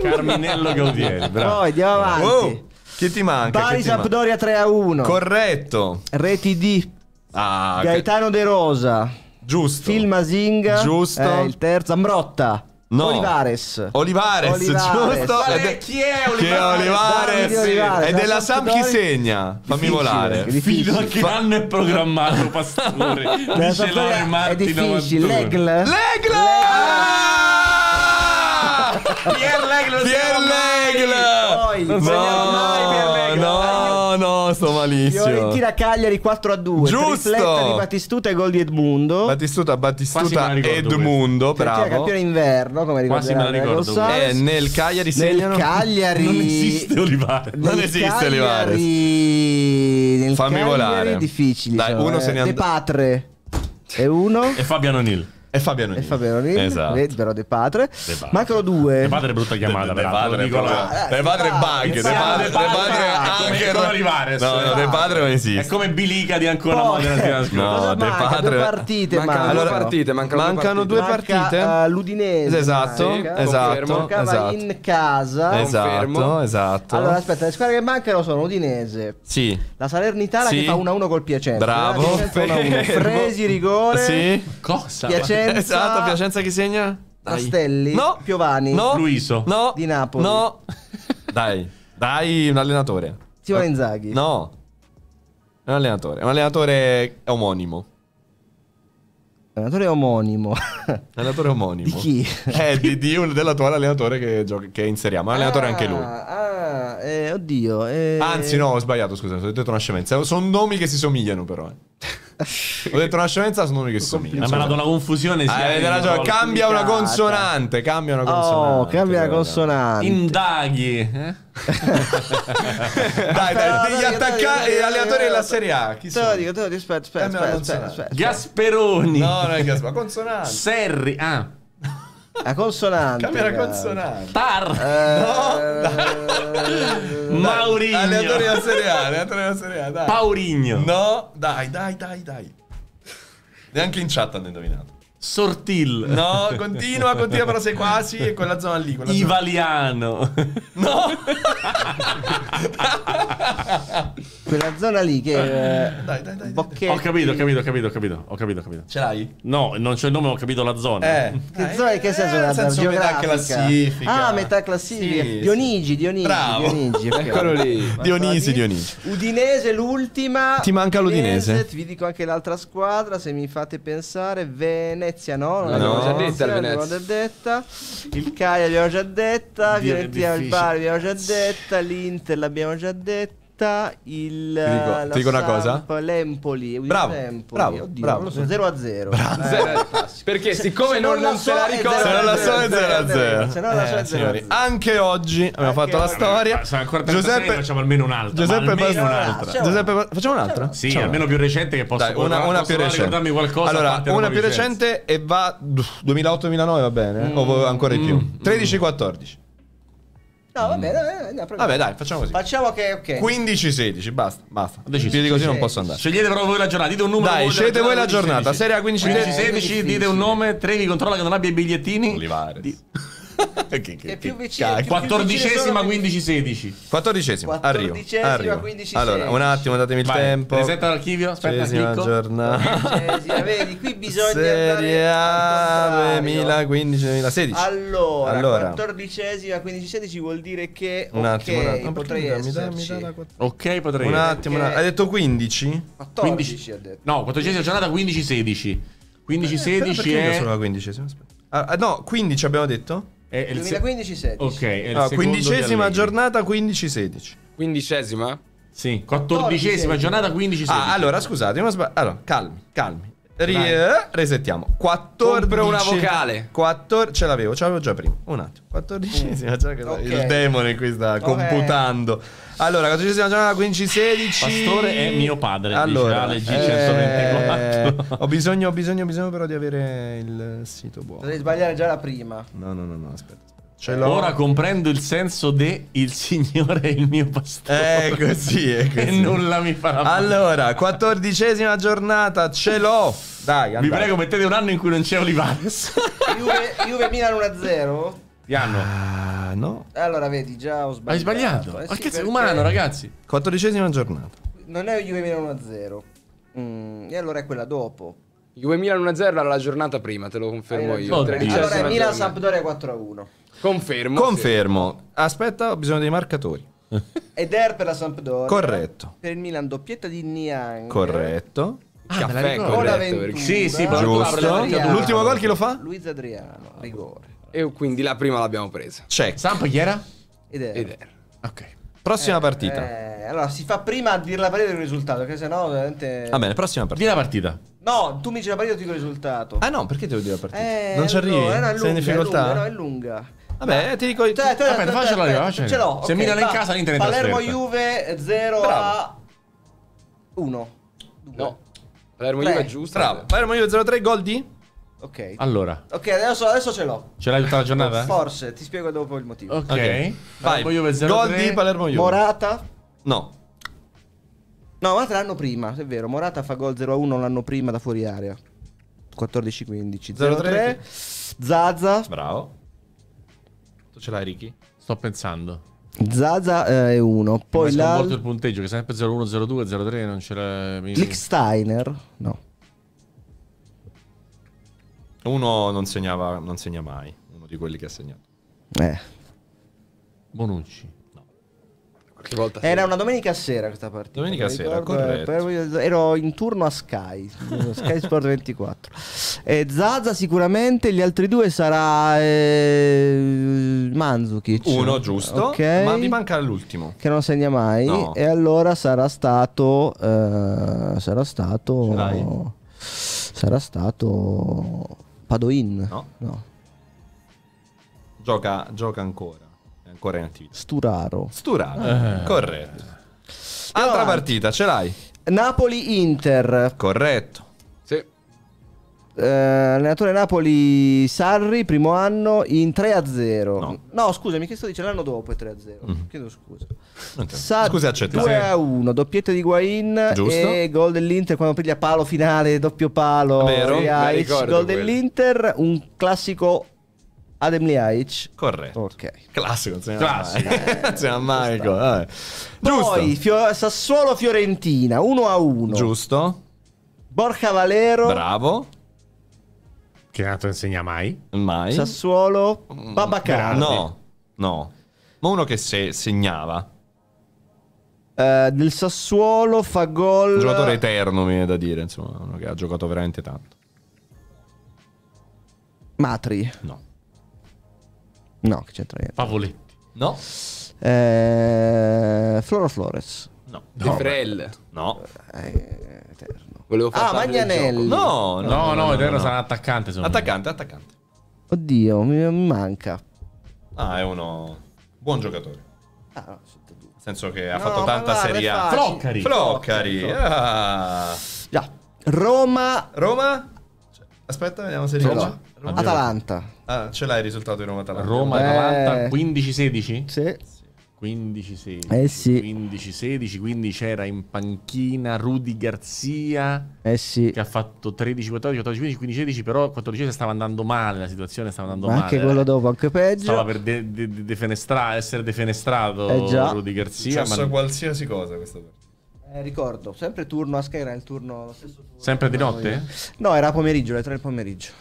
Uh! Carminello Gautieri, bravo. Poi andiamo avanti. Oh, chi ti manca? Paris Sampdoria 3 a 1. Corretto. Reti di ah, Gaetano che... De Rosa. Giusto. Film Mazinga Giusto. Eh, il terzo Ambrotta. No. Olivares. Olivares, Olivares. giusto? Vale, chi è Olivares? Che Olivares? Olivares. È della Samp chi segna. Fammi volare. Fino a che anno è programmato Pastore? [laughs] Dice Laura Martino. È difficile. Legl. Legl! Pierre Legl. Non segnerà mai Pierre Legl. No. No, no, sto malissimo. Fiorentina Cagliari 4 a 2. Giusto. Tripletta di Battistuta e gol di Edmundo. Battistuta, Battistuta, Edmundo. Bravo. Fiorentina campione inverno, come ricordiamo. Quasi me la ricordo. Eh, nel Cagliari segnano. Nel Cagliari. Non esiste Olivares. Non esiste Olivares. Fammi Cagliari volare. difficili. Dai, cioè, uno eh. se ne andrà. De Patre. E uno. E Fabiano Nil. E Fabiano Nini. E Fabiano Nini, esatto. Leddero De Padre. De padre. Macro 2. De Padre è brutta chiamata, De, de Padre. Dico, ah, De Padre è bug, De Padre, De Padre anche non arrivare. No, no, De Padre non esiste. È come Bilica di ancora Modena prima eh, scorsa. No, De Padre. Due partite, mancano, due partite, mancano, mancano due partite. Manca, uh, eh, L'Udinese. Esatto, sì, esatto. Mancava esatto. in casa. Esatto, esatto. Allora, aspetta, le squadre che mancano sono Udinese. Sì. La Salernitana sì. che fa 1-1 col Piacenza. Bravo. Fresi rigore. Sì. Cosa? Piacenza Piacenza. esatto, Piacenza chi segna? Castelli. No. Piovani. No. Luiso. No. Di Napoli. No. Dai, dai, un allenatore. Simone Inzaghi. No. È un allenatore. È un allenatore omonimo. Allenatore omonimo. [laughs] Allenatore omonimo. Di chi? È eh, di, di un dell'attuale allenatore che, gioca, che inseriamo. Allenatore ah, anche lui. Ah, Ah, eh, oddio. Eh... Anzi, no, ho sbagliato, scusa, ho detto una scemenza. Sono nomi che si somigliano, però. Eh. ho detto una scemenza, sono nomi che si somigliano. Mi ha dato una confusione. Sì, ah, eh, ragione. Cambia una consonante, cambia una oh, consonante. Oh, cambia una consonante. Indaghi. Eh? [laughs] dai, dai, degli attaccanti alleatori della Serie A. Chi te lo dico, te lo dico, aspetta, aspetta, aspetta, aspetta, aspetta. Gasperoni. No, non è Gasperoni, consonante. Serri, ah. La consonante. Camera consonante. Tar. Eh, no. Dai. della Serie A, seriale, aleatorio da seriale, dai. Paurigno. No, dai, dai, dai, dai. Neanche in chat hanno indovinato. Sortil. No, continua, continua, però sei quasi e quella zona lì. Quella Ivaliano. Zona. No. [laughs] quella zona lì che... Dai, eh, dai, dai. dai. Bocchetti... Ho capito, ho capito, ho capito, ho capito, ho capito, ho capito. Ce l'hai? No, non c'è il nome, ho capito la zona. Eh. Che eh, zona, che eh, senso eh, la zona? Metà classifica. Ah, metà classifica. Sì, Dionigi, Dionigi. Bravo. Dionigi, Eccolo lì. Dionisi, Dionisi. Udinese l'ultima. Ti manca l'Udinese. Udinese, vi dico anche l'altra squadra, se mi fate pensare. Venezia. Spezia, no? Non l'abbiamo no. già detta il Venezia. Già detta. Il Cagliari l'abbiamo già detta, Fiorentina il Bari l'abbiamo già detta, l'Inter l'abbiamo già detta tutta il. Ti dico, ti dico una cosa? L'Empoli. Bravo. L'Empoli. Bravo. Oddio, bravo. Non so, 0 a 0. Eh, perché se, siccome se non, non, se la ricordo. Se non la so è 0 a 0. Se non la eh, so Anche oggi abbiamo fatto la storia. Giuseppe, facciamo almeno un'altra. Giuseppe, almeno un'altra. Giuseppe, facciamo un'altra? Sì, almeno più recente che posso. Dai, una, una più recente. Qualcosa allora, una più recente e va 2008-2009 va bene, eh? mm. o ancora di più. 13-14. Mm. No, vabbè, dai, dai, vabbè, dai, facciamo così. Facciamo che, ok. 15-16, basta, basta. Ho deciso. di così non posso andare. Scegliete proprio voi la giornata, dite un numero. Dai, scegliete voi la giornata. Serie A 15-16, dite un nome, Trevi controlla che non abbia i bigliettini. Olivares. Di... [laughs] che, che, è più vicino. Più 14esima, 15-16. 14esima, arrivo. 14esima, Allora, un attimo, datemi il Vai, tempo. Presenta l'archivio, aspetta, clicco. giornata. Vedi, qui bisogna Serie A 2015-2016. Allora, allora, 14esima, 15 vuol dire che un attimo, un attimo. potrei dammi, dammi, dammi, Ok, potrei. Un attimo, okay. hai detto quindici? 14 ha detto. No, quattordicesima giornata 15-16. 15-16 eh, è... Solo la 15 aspetta. Ah, ah no, 15 abbiamo detto? È 2015-16. Ok, è ah, quindicesima giornata 15-16. Quindicesima? Sì, quattordicesima giornata 15-16. Ah, allora scusate, ma sbaglio. Allora, calmi, calmi. Rie- eh, resettiamo. 14. Compro una vocale. 14. Ce l'avevo, ce l'avevo già prima. Un attimo. 14. Mm. Okay. Il demone qui sta okay. computando. Allora, 14 giornata 15-16. Pastore è mio padre. Allora, dice, eh, ho bisogno, ho bisogno, ho bisogno però di avere il sito buono. Devi sbagliare già la prima. No, no, no, no aspetta. Ora comprendo il senso de il Signore è il mio pastore. È così, è [laughs] così. E nulla mi farà male. Allora, quattordicesima giornata, ce l'ho. Dai, andate. Vi prego, mettete un anno in cui non c'è Olivares. [laughs] Juve, Juve Milan 1-0? Piano. Ah, no. Allora, vedi, già ho sbagliato. Hai sbagliato? Eh, Ma che perché... umano, ragazzi. Quattordicesima giornata. Non è Juve Milan 1-0. Mm, e allora è quella dopo. Juve Milan 1-0 era la giornata prima, te lo confermo io. Allora è Milan Sampdoria 4-1. Confermo. Confermo. Aspetta, ho bisogno dei marcatori. [laughs] Eder per la Sampdoria. Corretto. Per il Milan doppietta di Niang. Corretto. Ah, caffè corretto. Sì, sì, giusto. L'ultimo gol chi lo fa? Luiz Adriano, rigore. E quindi la prima l'abbiamo presa. C'è. Samp chi era? Eder. Eder. Ok. Prossima eh, partita. Eh, allora, si fa prima a dire la partita del risultato, che sennò ovviamente... Va bene, prossima partita. Dì la partita. No, tu mi dici la partita, io ti dico il risultato. Ah no, perché devo dire la partita? Eh, non ci arrivi? No, lunga, Sei in difficoltà? Lunga, no, è lunga. Vabbè, ti dico. Te, te, Vabbè, te, arrivare. Ce l'ho. Se okay, Milan è in casa, l'Inter è in Palermo Juve 0 a 1. No. Palermo Juve è giusto. Bravo. Palermo Juve 0-3 a gol di? Ok. Allora. Ok, adesso, adesso ce l'ho. Ce l'hai tutta la giornata? Forse, ti spiego dopo il motivo. Ok. okay. Palermo Juve 0-3. Gol di Palermo Juve. Morata? No. No, ma l'anno prima, è vero. Morata fa gol 0-1 a l'anno prima da fuori area. 14-15. 0-3. Zaza. Bravo ce l'hai, Ricky? Sto pensando. Zaza eh, è uno. Poi là. Ho il punteggio che è sempre 01, 02, 03. Non c'era. Licksteiner? No. Uno non segnava, non segna mai. Uno di quelli che ha segnato. Eh. Bonucci. Qualche volta Era sì. una domenica sera questa partita. Domenica sera, ricordo, eh, corretto. ero in turno a Sky, Sky Sport 24. E Zaza sicuramente, gli altri due sarà eh, Manzukic. Uno giusto, okay. ma mi manca l'ultimo. Che non segna mai. No. E allora sarà stato... Eh, sarà stato... Sarà stato... Padoin. No. no. Gioca, gioca ancora ancora in attività. Sturaro. Sturaro, eh. corretto. Altra partita, ce l'hai? Napoli-Inter. Corretto. Sì. Eh, allenatore Napoli Sarri, primo anno in 3 0. No, no scusami, che sto dicendo? L'anno dopo è 3 0. Mm. Chiedo scusa. Sa- Scusi, accettate. 2 1, doppietta di Guain Giusto. e gol dell'Inter quando piglia palo finale, doppio palo. Vero? Gol quello. dell'Inter, un classico Adem Liaic. Corretto. Ok. Classico, Classico se ne eh, [laughs] ecco, Poi Giusto. Sassuolo Fiorentina, 1 a 1. Giusto. Borca Valero. Bravo. Che tanto insegna mai. Mai. Sassuolo. Mm. Babacardi. No, no. Ma uno che se segnava. Eh, del Sassuolo fa gol. Un giocatore eterno, mi viene da dire. Insomma, uno che ha giocato veramente tanto. Matri. No. No, che c'entra niente. Pavoletti. No. Eh, Flora Flores. No. De Frel. No. Eh, eterno. Volevo far ah, Magnanelli. No, no, no, no, Eterno sarà attaccante. Attaccante, attaccante. Oddio, mi manca. Ah, è uno... Buon giocatore. Ah, no, nel senso che ha no, fatto tanta serie A. Floccari. Floccari. Floccari. Ah. Già. Roma. Roma. Aspetta, vediamo se riesco. Roma. Atalanta. Ah, ce l'hai il risultato di Roma Atalanta. Roma eh. Atalanta 15-16? Sì. 15-16. Eh sì. 15-16, quindi c'era in panchina Rudy Garzia. Eh sì. Che ha fatto 13-14, 14-15, 15-16, però 14 stava andando male la situazione, stava andando Ma male. Anche quello dopo, anche peggio. Stava per de de defenestra essere defenestrato eh già. Rudy Garzia. Ma... qualsiasi cosa questa Eh, ricordo, sempre turno a Sky, era il turno, turno Sempre di notte? No, era pomeriggio, alle 3 del pomeriggio.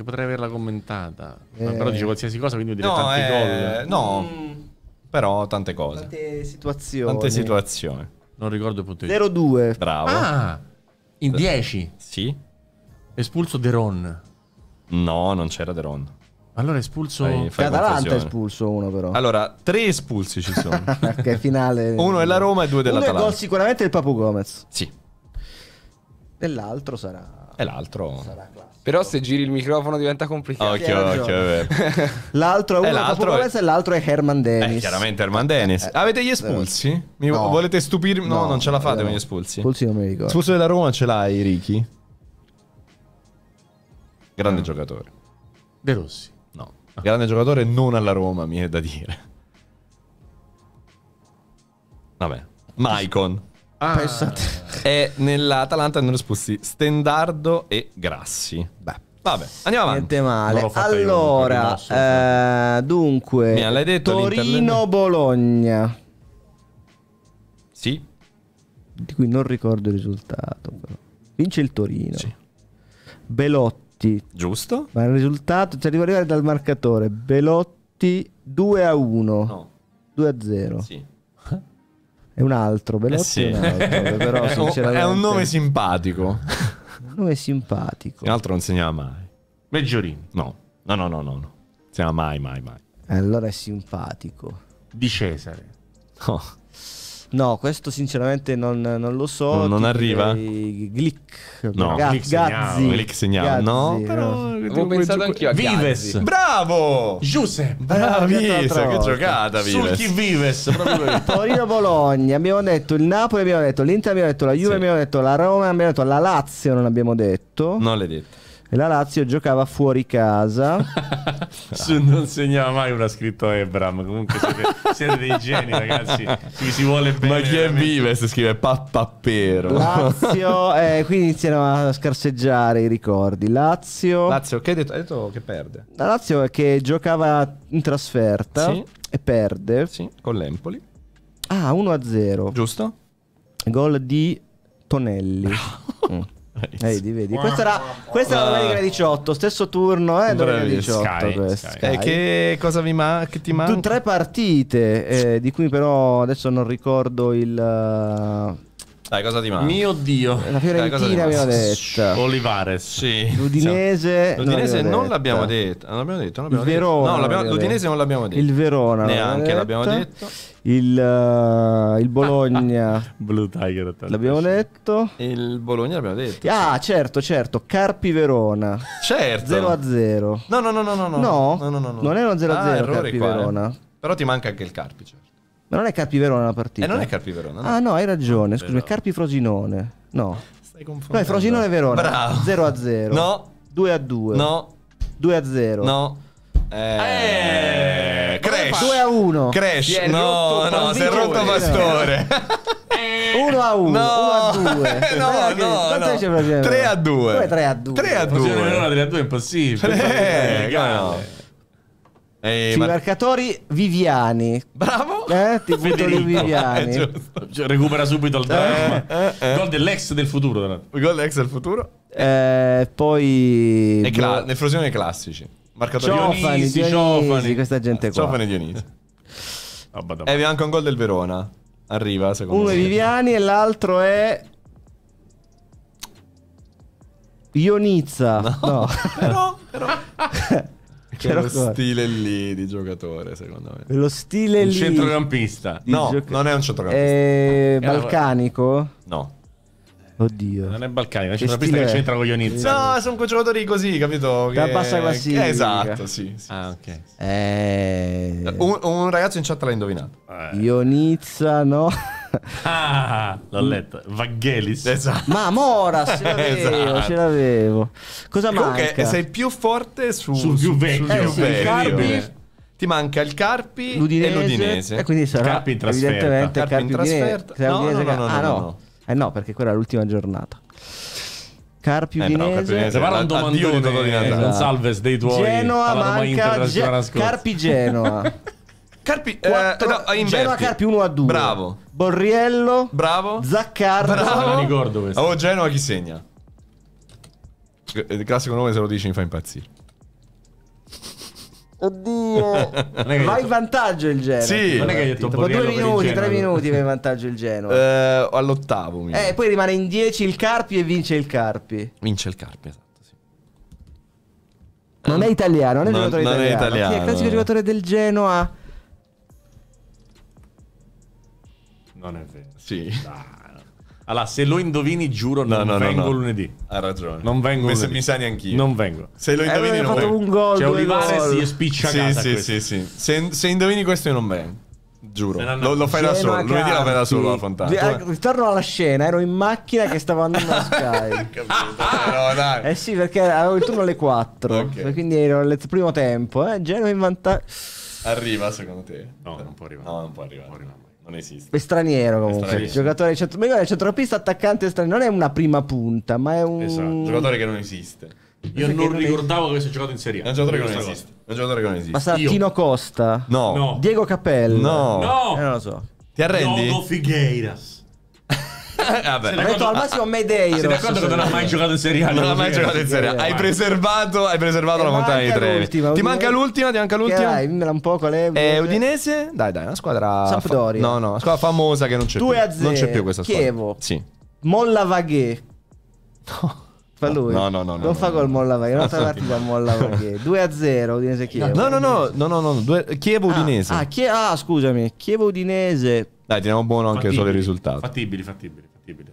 Perché potrei averla commentata. Eh... Però dice qualsiasi cosa, quindi vuol dire no, tanti eh... gol. No, mm. però tante cose. Tante situazioni. Tante situazioni. Non ricordo il punto di vista. 2 Bravo. Ah, in 10. Sì. Espulso De Ron. No, non c'era De Ron. Allora espulso fai, Atalanta è espulso uno però. Allora, tre espulsi ci sono. [laughs] che finale. Uno è la Roma e due dell'Atalanta. Uno sicuramente il Papu Gomez. Sì. E l'altro sarà E l'altro sarà Clara. Però se giri il microfono diventa complicato. Occhio, occhio, [laughs] l'altro è eh, uno l'altro è... e l'altro è Herman eh, Dennis. Eh, chiaramente Herman Dennis. Eh, Avete gli espulsi? Eh, mi no. Volete stupirmi? No, no, non ce la fate con gli espulsi. Espulsi non mi ricordo. Espulso della Roma ce l'hai, Ricky? Grande mm. giocatore. De Rossi. No. Grande giocatore non alla Roma, mi è da dire. Vabbè. Maicon. Ah. Pensate. E nell'Atalanta hanno risposti Stendardo e Grassi. Beh. Vabbè, andiamo avanti. Niente male. Allora, nostro, eh, dunque, Torino-Bologna. Sì. Di cui non ricordo il risultato. Però. Vince il Torino. Sì. Belotti. Giusto. Ma il risultato, ci cioè, arriva arrivare dal marcatore. Belotti 2 a 1. No. 2 a 0. Sì. È un altro, Belotti eh sì. è un altro, [laughs] però sinceramente... È un nome simpatico. un nome simpatico. altro non si chiama mai. Meggiorini, no. No, no, no, no, no. Si chiama mai, mai, mai. Eh, allora è simpatico. Di Cesare. No. [laughs] No, questo sinceramente non, non lo so. Non, non arriva? Glick. No, Gazzi. Glick segnavo. No, però... Avevo pensato anch'io a Vives. Gazzi. Bravo! Giuseppe. Bravissima, che giocata Vives. Sul chi Vives. [laughs] Torino-Bologna, abbiamo detto il Napoli, abbiamo detto l'Inter, abbiamo detto la Juve, sì. abbiamo detto la Roma, abbiamo detto la Lazio, non abbiamo detto. Non l'hai detto e la Lazio giocava fuori casa. [laughs] non segnava mai una scritta Ebram. Comunque siete, siete dei geni, ragazzi. Ci si vuole bene. Ma chi è vive se scrive Pappappero? Lazio, [laughs] eh, qui iniziano a scarseggiare i ricordi. Lazio, Lazio che hai detto? Hai detto che perde. La Lazio che giocava in trasferta sì. e perde sì, con l'Empoli. Ah, 1-0. Giusto? Gol di Tonelli. [laughs] mm. Vedi, vedi. Questa era, questa era domenica 18, stesso turno, eh, domenica 18. Sky, Sky. Eh, che cosa mi ma- che ti manca? Tu, tre partite, eh, di cui però adesso non ricordo il... Uh... Dai, cosa ti manca? Mio Dio. La Fiorentina abbiamo detta. Olivares. Sì. L'Udinese. L'Udinese non, l'abbiamo detto. Non l'abbiamo detta. Il Verona. No, l'Udinese non l'abbiamo detto. Il Verona. Neanche l'abbiamo detto. Il, uh, il, Bologna. Ah, ah. ah. Blue Tiger. L'abbiamo detto. Il Bologna l'abbiamo detto. Ah, certo, certo. Carpi Verona. Certo. 0 a 0. No, no, no, no, no. No, no, no, no, no. non 0 a 0 ah, Carpi eh. Verona. Però ti manca anche il Carpi, certo. Ma non è Carpi Verona la partita? Eh, non è Carpi Verona. No. Ah, no, hai ragione. Scusami, esatto. Carpi Frosinone. No. Stai confondendo. No, è Frosinone Verona. Bravo. 0 a 0. No. 2 a 2. No. 2 a 0. No. Eh, eh, crash 2 a 1 Crash No, no, si è rotto Pastore 1 eh. [laughs] eh. a 1 no. 1 a 2 [laughs] No, no, che, no, no. 3 a 2 3 a 2 3 a 2 3 a 2 3 a 2 è impossibile 3 a 2 eh, ma... marcatori Viviani. Bravo. Eh, ti butto lì eh, Viviani. Eh, cioè, recupera subito il eh, eh, eh. gol dell'ex del futuro. Gol dell'ex del futuro. Eh, poi... Cla- boh. le fusioni classici. Marcatori Ciofani, Dionisi, Dionisi, Ciofani. questa gente eh, qua. Ciofani e Dionisi. oh, [laughs] bada, anche un gol del Verona. Arriva, secondo Uno me. Uno è Viviani e l'altro è... Ionizza. No. no. [laughs] però... però... [laughs] Quello stile lì di giocatore, secondo me. Lo stile un lì. centrocampista. No, gioca... non è un centrocampista. È eh, balcanico? No. Oddio. Non è balcanico, è un centrocampista che c'entra con Ionizza. No, sono quei giocatori così, capito? Da che... bassa classifica. Che esatto, sì. sì ah, ok. Eh... Un, un, ragazzo in chat l'ha indovinato. Eh. Ionizza, no? Ah, l'ho letto. Vangelis. Esatto. Ma Mora, ce l'avevo, [laughs] esatto. ce l'avevo. Cosa Comunque, manca? sei più forte su, sul più vecchio. Su, eh, eh, Carpi. Ti manca il Carpi l'Udinese. e l'Udinese. E eh, quindi sarà Carpi in trasferta. Evidentemente Carpi, Carpi in trasferta. No, no, no, no, ah, no. no. Eh no, perché quella è l'ultima giornata. Carpi eh, Udinese. Eh, Parla un domandone. Esatto. Salves dei tuoi. Genoa manca. Ge- Carpi Genoa. [laughs] Carpi, eh, Quattro, eh, no, Genoa Carpi 1 a 2. Bravo. Borriello. Bravo. Zaccardo. Bravo. Non ricordo questo. Oh, Genoa chi segna? Il eh, classico nome se lo dici mi fa impazzire. Oddio. [laughs] Ma in vantaggio il Genoa. Sì. Non è che hai detto Dopo due minuti, tre minuti va in vantaggio il Genoa. Eh, all'ottavo. Eh, poi rimane in 10 il Carpi e vince il Carpi. Vince il Carpi, esatto. Eh. Non è italiano, non è non, giocatore non italiano. È italiano. Chi è classico giocatore del Genoa? Non è vero. Sì. No. Allora, se lo indovini, giuro, non no, no, vengo lunedì. Hai ragione. Non vengo Questo lunedì. Mi sa neanche io. Non vengo. Se lo eh, indovini, eh, non vengo. un gol. Cioè, Olivare si è spicciacato. Sì, sì, sì, sì. Se, se indovini questo, io non vengo. Giuro, lo, lo, fai da solo. Carti. Lunedì lo fai da solo la fontana. Eh, ritorno alla scena, ero in macchina che stavo andando a [laughs] Sky. no, dai. Eh sì, perché avevo il turno alle 4. Okay. Quindi ero al primo tempo. Eh, già in vantaggio. Arriva secondo te? No, non può arrivare. No, non può arrivare. Non può arrivare. Non esiste. È straniero comunque. È straniero. Giocatore centrocampista, centrocampista attaccante straniero. Non è una prima punta, ma è un... Esatto. Giocatore che non esiste. Io non, non ricordavo che avesse giocato in Serie A. È un giocatore che non esiste. Cosa. È un giocatore che non esiste. Ma sarà Io. Tino Costa? No. no. Diego Capello? No. No. Eh, non lo so. Ti arrendi? Nodo Figueiras. Vabbè. Ah, Ho al ah, massimo Medei. Ah, sei d'accordo che non ha mai giocato in Serie A? Non ha mai giocato in Serie A. Hai preservato, hai preservato la montagna di Trevi. Ti manca l'ultima, ti manca l'ultima. Dai, dimmela un po' qual è. Eh, Udinese? Dai, dai, una squadra Sampdoria. no, no, una squadra famosa che non c'è più. 2 0. Non c'è più questa squadra. Chievo. Sì. Molla Vaghe. No. Fa lui. No, no, no. Non fa col Molla Vaghe. Non fa partita Molla Vaghe. 2 [laughs] 0 Udinese Chievo. No, no, no, no, no, Chievo Udinese. Ah, scusa, ah, scusami. Chievo Udinese dai, teniamo buono anche fattibili, solo il risultato. Fattibili, fattibili, fattibili.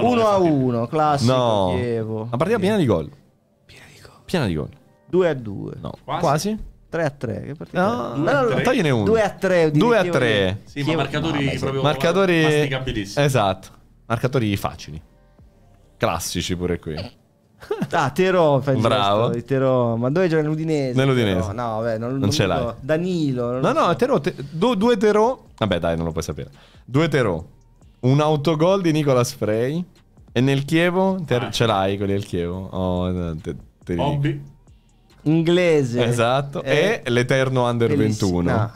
1 a 1, classico no. Chievo. Una partita piena di gol. Piena di gol. Piena di gol. 2 a 2. No. Quasi. Quasi. 3 a 3, che partita? No, no, no, tagliene uno. 2 a 3, 2 a 3. Sì, ma marcatori no, proprio marcatori masticabilissimi. Esatto. Marcatori facili. Classici pure qui. [laughs] Ah, Tero, bravo. Tero, ma dove gioca l'Udinese? Nell'Udinese. No, vabbè, non, non, non ce l'hai. Danilo. no, no, so. Tero, te, do, due Tero. Vabbè, dai, non lo puoi sapere. Due Tero. Un autogol di Nicola Spray. E nel Chievo ter, ah. ce l'hai quelli del Chievo. Oh, te, te Inglese. Esatto. È... E eh. l'Eterno Under Bellissima. 21.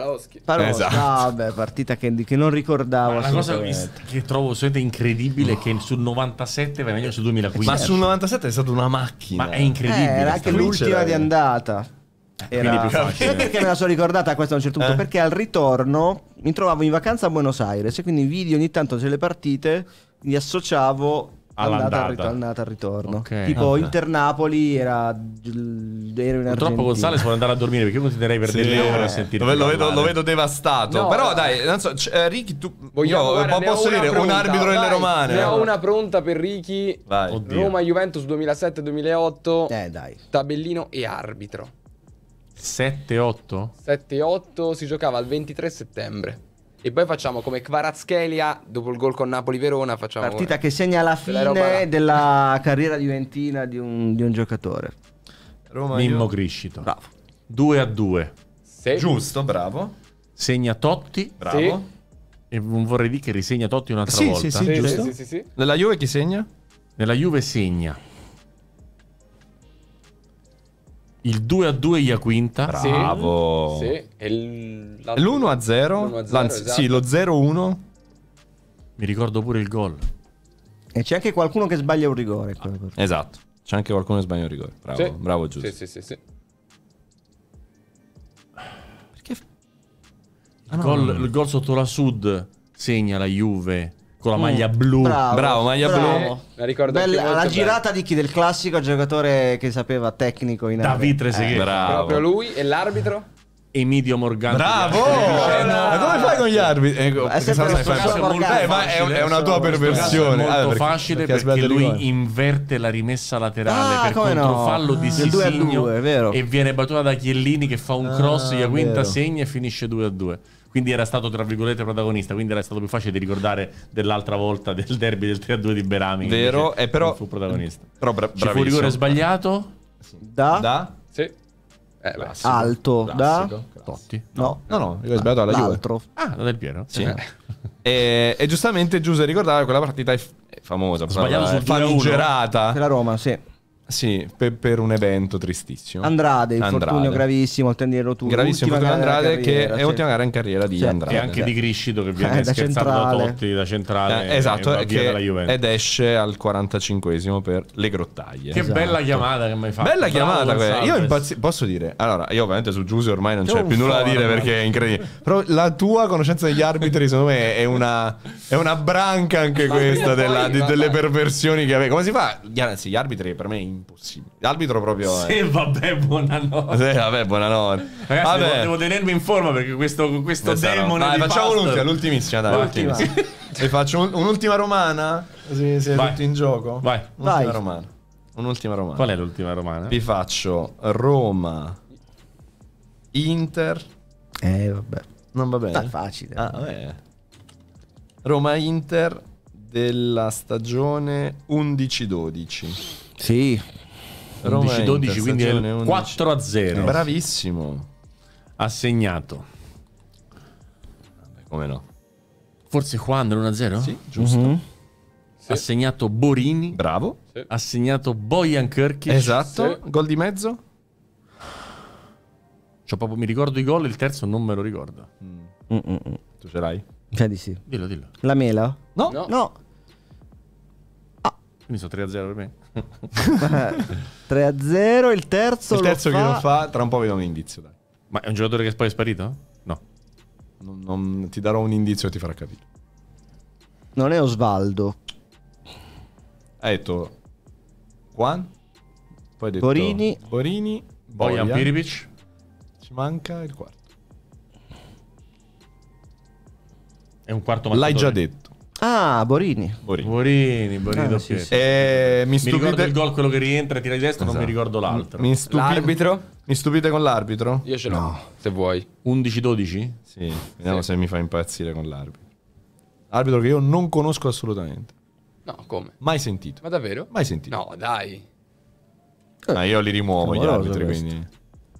Paloschi. Paloschi. Esatto. Ah, beh, partita che, che, non ricordavo. La cosa che trovo assolutamente incredibile è che sul 97 va meglio sul 2015. Ma sul 97 è stata una macchina. Ma è incredibile. Eh, era anche l'ultima di andata. Eh, era... Sai perché me la sono ricordata a questo a un certo punto? Eh? Perché al ritorno mi trovavo in vacanza a Buenos Aires e quindi vidi ogni tanto delle partite, mi associavo all'andata, al ritorno, andata al ritorno. Okay, tipo vabbè. Inter Napoli era, era Purtroppo con Sale vuole andare a dormire perché io continuerei per sì, delle ore a sentire. Lo, lo, lo, vedo devastato. No, però dai, non so, eh, Ricky tu Vogliamo, io guarda, posso dire pronta, un arbitro delle romane. Ne ho una pronta per Ricky. Roma Juventus 2007-2008. Eh dai. Tabellino e arbitro. 7-8? 7-8 si giocava il 23 settembre. E poi facciamo come Kvaratskhelia dopo il gol con Napoli-Verona. Facciamo Partita eh, che segna la fine della, della carriera diventina di un, di un giocatore. Roma, Mimmo io... Criscito. Bravo. 2 a 2. Sì. Giusto, bravo. Segna Totti. Bravo. Sì. E non vorrei dire che risegna Totti un'altra sì, volta. Sì, sì, sì, sì, sì, La Juve chi segna? Nella Juve segna il 2 a 2 Iaquinta. Bravo. Sì, l'1 a 0. Anzi, esatto. sì, lo 0 1. Mi ricordo pure il gol. E c'è anche qualcuno che sbaglia un rigore. Ah, esatto. C'è anche qualcuno che sbaglia un rigore. Bravo, sì. bravo Giusto. Sì, sì, sì, sì. Perché... Ah, no, gol, no. Il gol sotto la Sud segna la Juve con la maglia blu. Bravo, bravo maglia bravo. blu. La ricordo Bella, molto la girata bella. di chi del classico giocatore che sapeva tecnico in David Trezeguet. Eh, bravo. Proprio lui e l'arbitro? Emidio Morgante. Bravo! Cioè, ma come fai con gli arbitri? Eh, è sempre caso molto eh, ma è, è una eh, tua perversione. È molto allora, ah, perché, facile perché, perché lui rigore. inverte la rimessa laterale ah, per controfallo no? di Sisigno e viene battuta da Chiellini che fa un ah, cross, ah, gli quinta segna e finisce 2 a 2 quindi era stato tra virgolette protagonista, quindi era stato più facile di ricordare dell'altra volta del [laughs] derby del 3-2 di Berami. Vero, e però fu protagonista. Però bra- Ci fu rigore sbagliato da, da? Sì. Eh, alto classico. da Totti. No, no, no, no sbagliato alla L'altro. Juve. Ah, da Del Piero. Sì. Eh. E, e, giustamente Giuse ricordava quella partita è famosa, sbagliato sul eh, famigerata. Della Roma, sì. Sì, per, per, un evento tristissimo. Andrade, infortunio gravissimo, al tu. Gravissimo infortunio Andrade carriera, che è l'ultima gara in carriera di sì. Andrade. E anche di Griscito che viene eh, da da Totti, da centrale. Eh, esatto, ed esce al 45esimo per le grottaglie. Che esatto. bella chiamata che mi hai fatto. Bella chiamata quella. Io impazzisco, posso dire, allora io ovviamente su Giuse ormai non c'è più nulla da dire ormai. perché è incredibile. Però la tua conoscenza degli arbitri secondo me è una, è una branca anche questa della, poi, delle perversioni che avevi. Come si fa? Anzi, gli arbitri per me impossibile. L'arbitro proprio... Sì, eh. vabbè, buonanotte. Sì, vabbè, buonanotte. Ragazzi, vabbè. Devo, devo, tenermi in forma perché questo, questo demone no. dai, facciamo l'ultima, l'ultimissima, dai. L'ultima. e faccio un, un'ultima romana? Sì, sì, tutti in gioco. Vai. Un'ultima Vai. romana. Un'ultima romana. Qual è l'ultima romana? Vi faccio Roma, Inter... Eh, vabbè. Non va bene. È facile. Ah, vabbè. Roma Inter della stagione 11-12. Sì. 11-12, quindi è 4 0. Bravissimo. Assegnato. Vabbè, come no? Forse quando 1 a 0? Sì, giusto. Mm-hmm. Sì. Assegnato Borini. Bravo. Sì. Assegnato Bojan Kirkic. Esatto. Sì. Gol di mezzo? Cioè, proprio mi ricordo i gol, il terzo non me lo ricordo. -mm. mm, mm, mm. Tu ce l'hai? Cioè di sì. Dillo, dillo. La mela? No. No. no. Ah. Quindi sono 3-0 per me. 3 [laughs] a 0, il terzo Il terzo lo che fa... lo fa, tra un po' vi un indizio, dai. Ma è un giocatore che poi è sparito? No. Non, non- ti darò un indizio e ti farà capire. Non è Osvaldo. Hai detto Juan, poi hai detto Borini. Borini, Bojan Bojan. Ci manca il quarto. È un quarto L'hai già detto. Ah, Borini. Borini, Borini, Borini ah, sì, sì. Eh, mi, mi ricordo il gol, quello che rientra, e tira il gesto, esatto. non mi esatto. ricordo l'altro. Mi stupi... L'arbitro? Mi stupite con l'arbitro? Io ce l'ho, no. se vuoi. 11-12? Sì, vediamo sì. se mi fa impazzire con l'arbitro. Arbitro che io non conosco assolutamente. No, come? Mai sentito. Ma davvero? Mai sentito. No, dai. Ma io li rimuovo gli arbitri, quindi.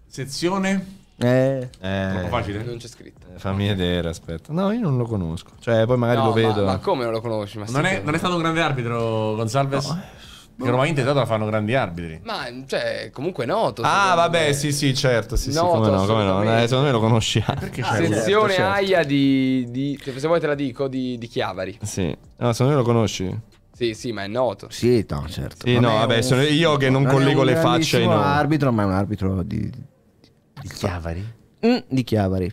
Sezione eh, eh, troppo facile. Non c'è scritto. Eh, fammi vedere, aspetta. No, io non lo conosco. Cioè, poi magari no, lo vedo. Ma, ma, come non lo conosci? Non è, non, è, stato un grande arbitro, Gonsalves? No. Eh. Che ormai in la fanno grandi arbitri. Ma cioè, comunque è noto. Ah, vabbè, me. sì, sì, certo. Sì, noto, sì, come no, come no. Eh, secondo me lo conosci. Perché ah, Sezione certo. Aia di, di, Se vuoi te la dico, di, di Chiavari. Sì. No, secondo me lo conosci. Sì, sì, ma è noto. Sì, no, certo. Sì, no, vabbè, un... sono io che non, non collego le facce. Non è un arbitro, ma è un arbitro di di Chiavari? Mm, di Chiavari.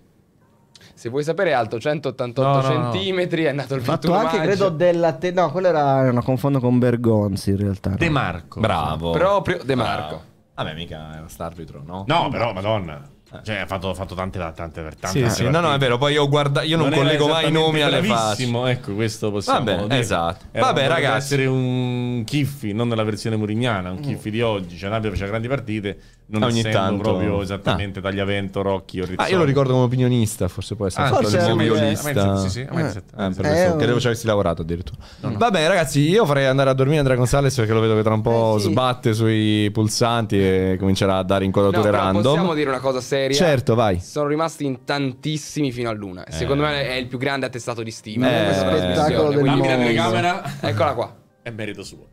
Se vuoi sapere è alto 188 no, no, centimetri, no. è nato il Fatto anche maggio. credo della te- No, quello era no, confondo con Bergonzi in realtà. De Marco. Bravo. Proprio De Marco. Ah. Vabbè, mica era starbitro, no? No, però madonna. Cioè, ha fatto, fatto tante, tante, tante sì, sì, No, no, è vero. Poi io, guarda, io non, non collego mai i nomi alle facce. Ecco, questo possiamo Vabbè, dire. esatto. Era Vabbè, ragazzi. essere un Kiffi, non nella versione murignana, un Kiffi mm. di oggi. Cioè, Napoli faceva grandi partite non ogni tanto proprio ah. esattamente ah. tagliavento, Rocchi o Rizzoli. Ah, io lo ricordo come opinionista, forse può essere ah, forse un opinionista. Sì, sì, eh, eh, eh, un... credevo ci avessi lavorato addirittura. No, no. Vabbè, ragazzi, io farei andare a dormire Andrea Gonzalez perché lo vedo che tra un po' eh, sì. sbatte sui pulsanti e comincerà a dare inquadrature no, random. Possiamo dire una cosa seria? Certo, vai. Sono rimasti in tantissimi fino a luna. Eh. Secondo me è il più grande attestato di stima. Eh, eh spettacolo del mondo. La telecamera. Eccola qua. È merito suo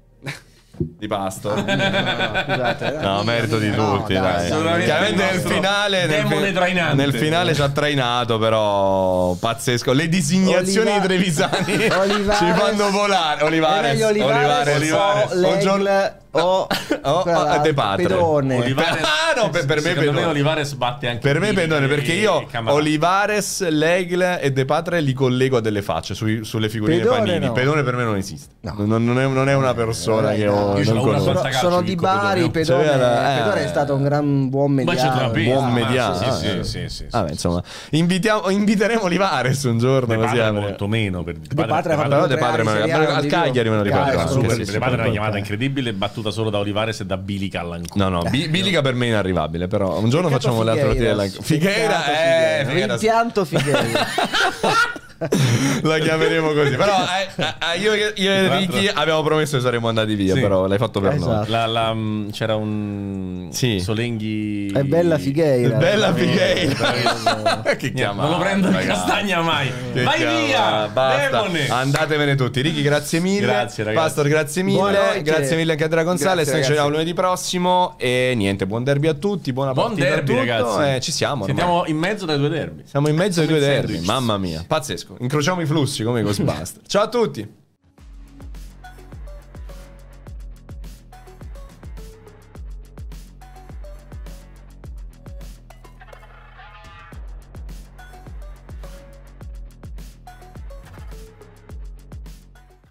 di pasto. Ah, no, no, merito di tutti, dai. dai. Chiaramente nel finale nel, nel finale ci ha trainato, però pazzesco. Le designazioni Oliva... di Trevisani ci fanno volare. Olivares, Olivares, Olivares, Olivares. Olivares o, o, o De Patre. Pedone. Olivares, ah, no, per, per me Pedone. Olivares batte anche Per me Pedone, perché io Olivares, Legl e De Patre li collego a delle facce sui, sulle figurine Pedone Panini. No. Pedone per me non esiste. No. Non, non, è, non, è, una eh, persona eh, che ho... non una sono, sono di Bari, cioè, Pedone, Pedone, Pedone, eh. eh. Pedone, è stato un gran buon mediano. Un buon ah, mediano. Sì, sì, sì, Vabbè, insomma, inviteremo Olivares un giorno. De Patre molto meno. De Patre ha fatto De Patre, al Cagliari De Patre è una chiamata incredibile, battuta battuta solo da Olivares e da Bilica all'ancora. No, no, B- Bilica per me è inarrivabile, però un giorno Ficcato facciamo le altre partite dell'ancora. Figueira, eh, Figueira. Rimpianto Figueira. [laughs] [laughs] la chiameremo così. Però eh, eh, eh io, io, e Ricky abbiamo promesso che saremmo andati via, sì. però l'hai fatto per esatto. noi. Mm, c'era un sì. Solenghi... È bella Figheira. Bella Figheira. [laughs] che chiama? Non lo prendo in castagna mai. Che Vai chiamata. via! Basta. Andatevene tutti. Ricky, grazie mille. Grazie ragazzi. Pastor, grazie mille. Buone grazie mille anche a Dragon Sales. Ci vediamo lunedì prossimo e niente, buon derby a tutti, buona buon partita derby, ragazzi. Eh, ci siamo. Ormai. Siamo in mezzo dai due derby. Siamo in mezzo ai due derby, mamma mia. Pazzesco. Incrociamo i flussi come Ghostbuster. Ciao a tutti.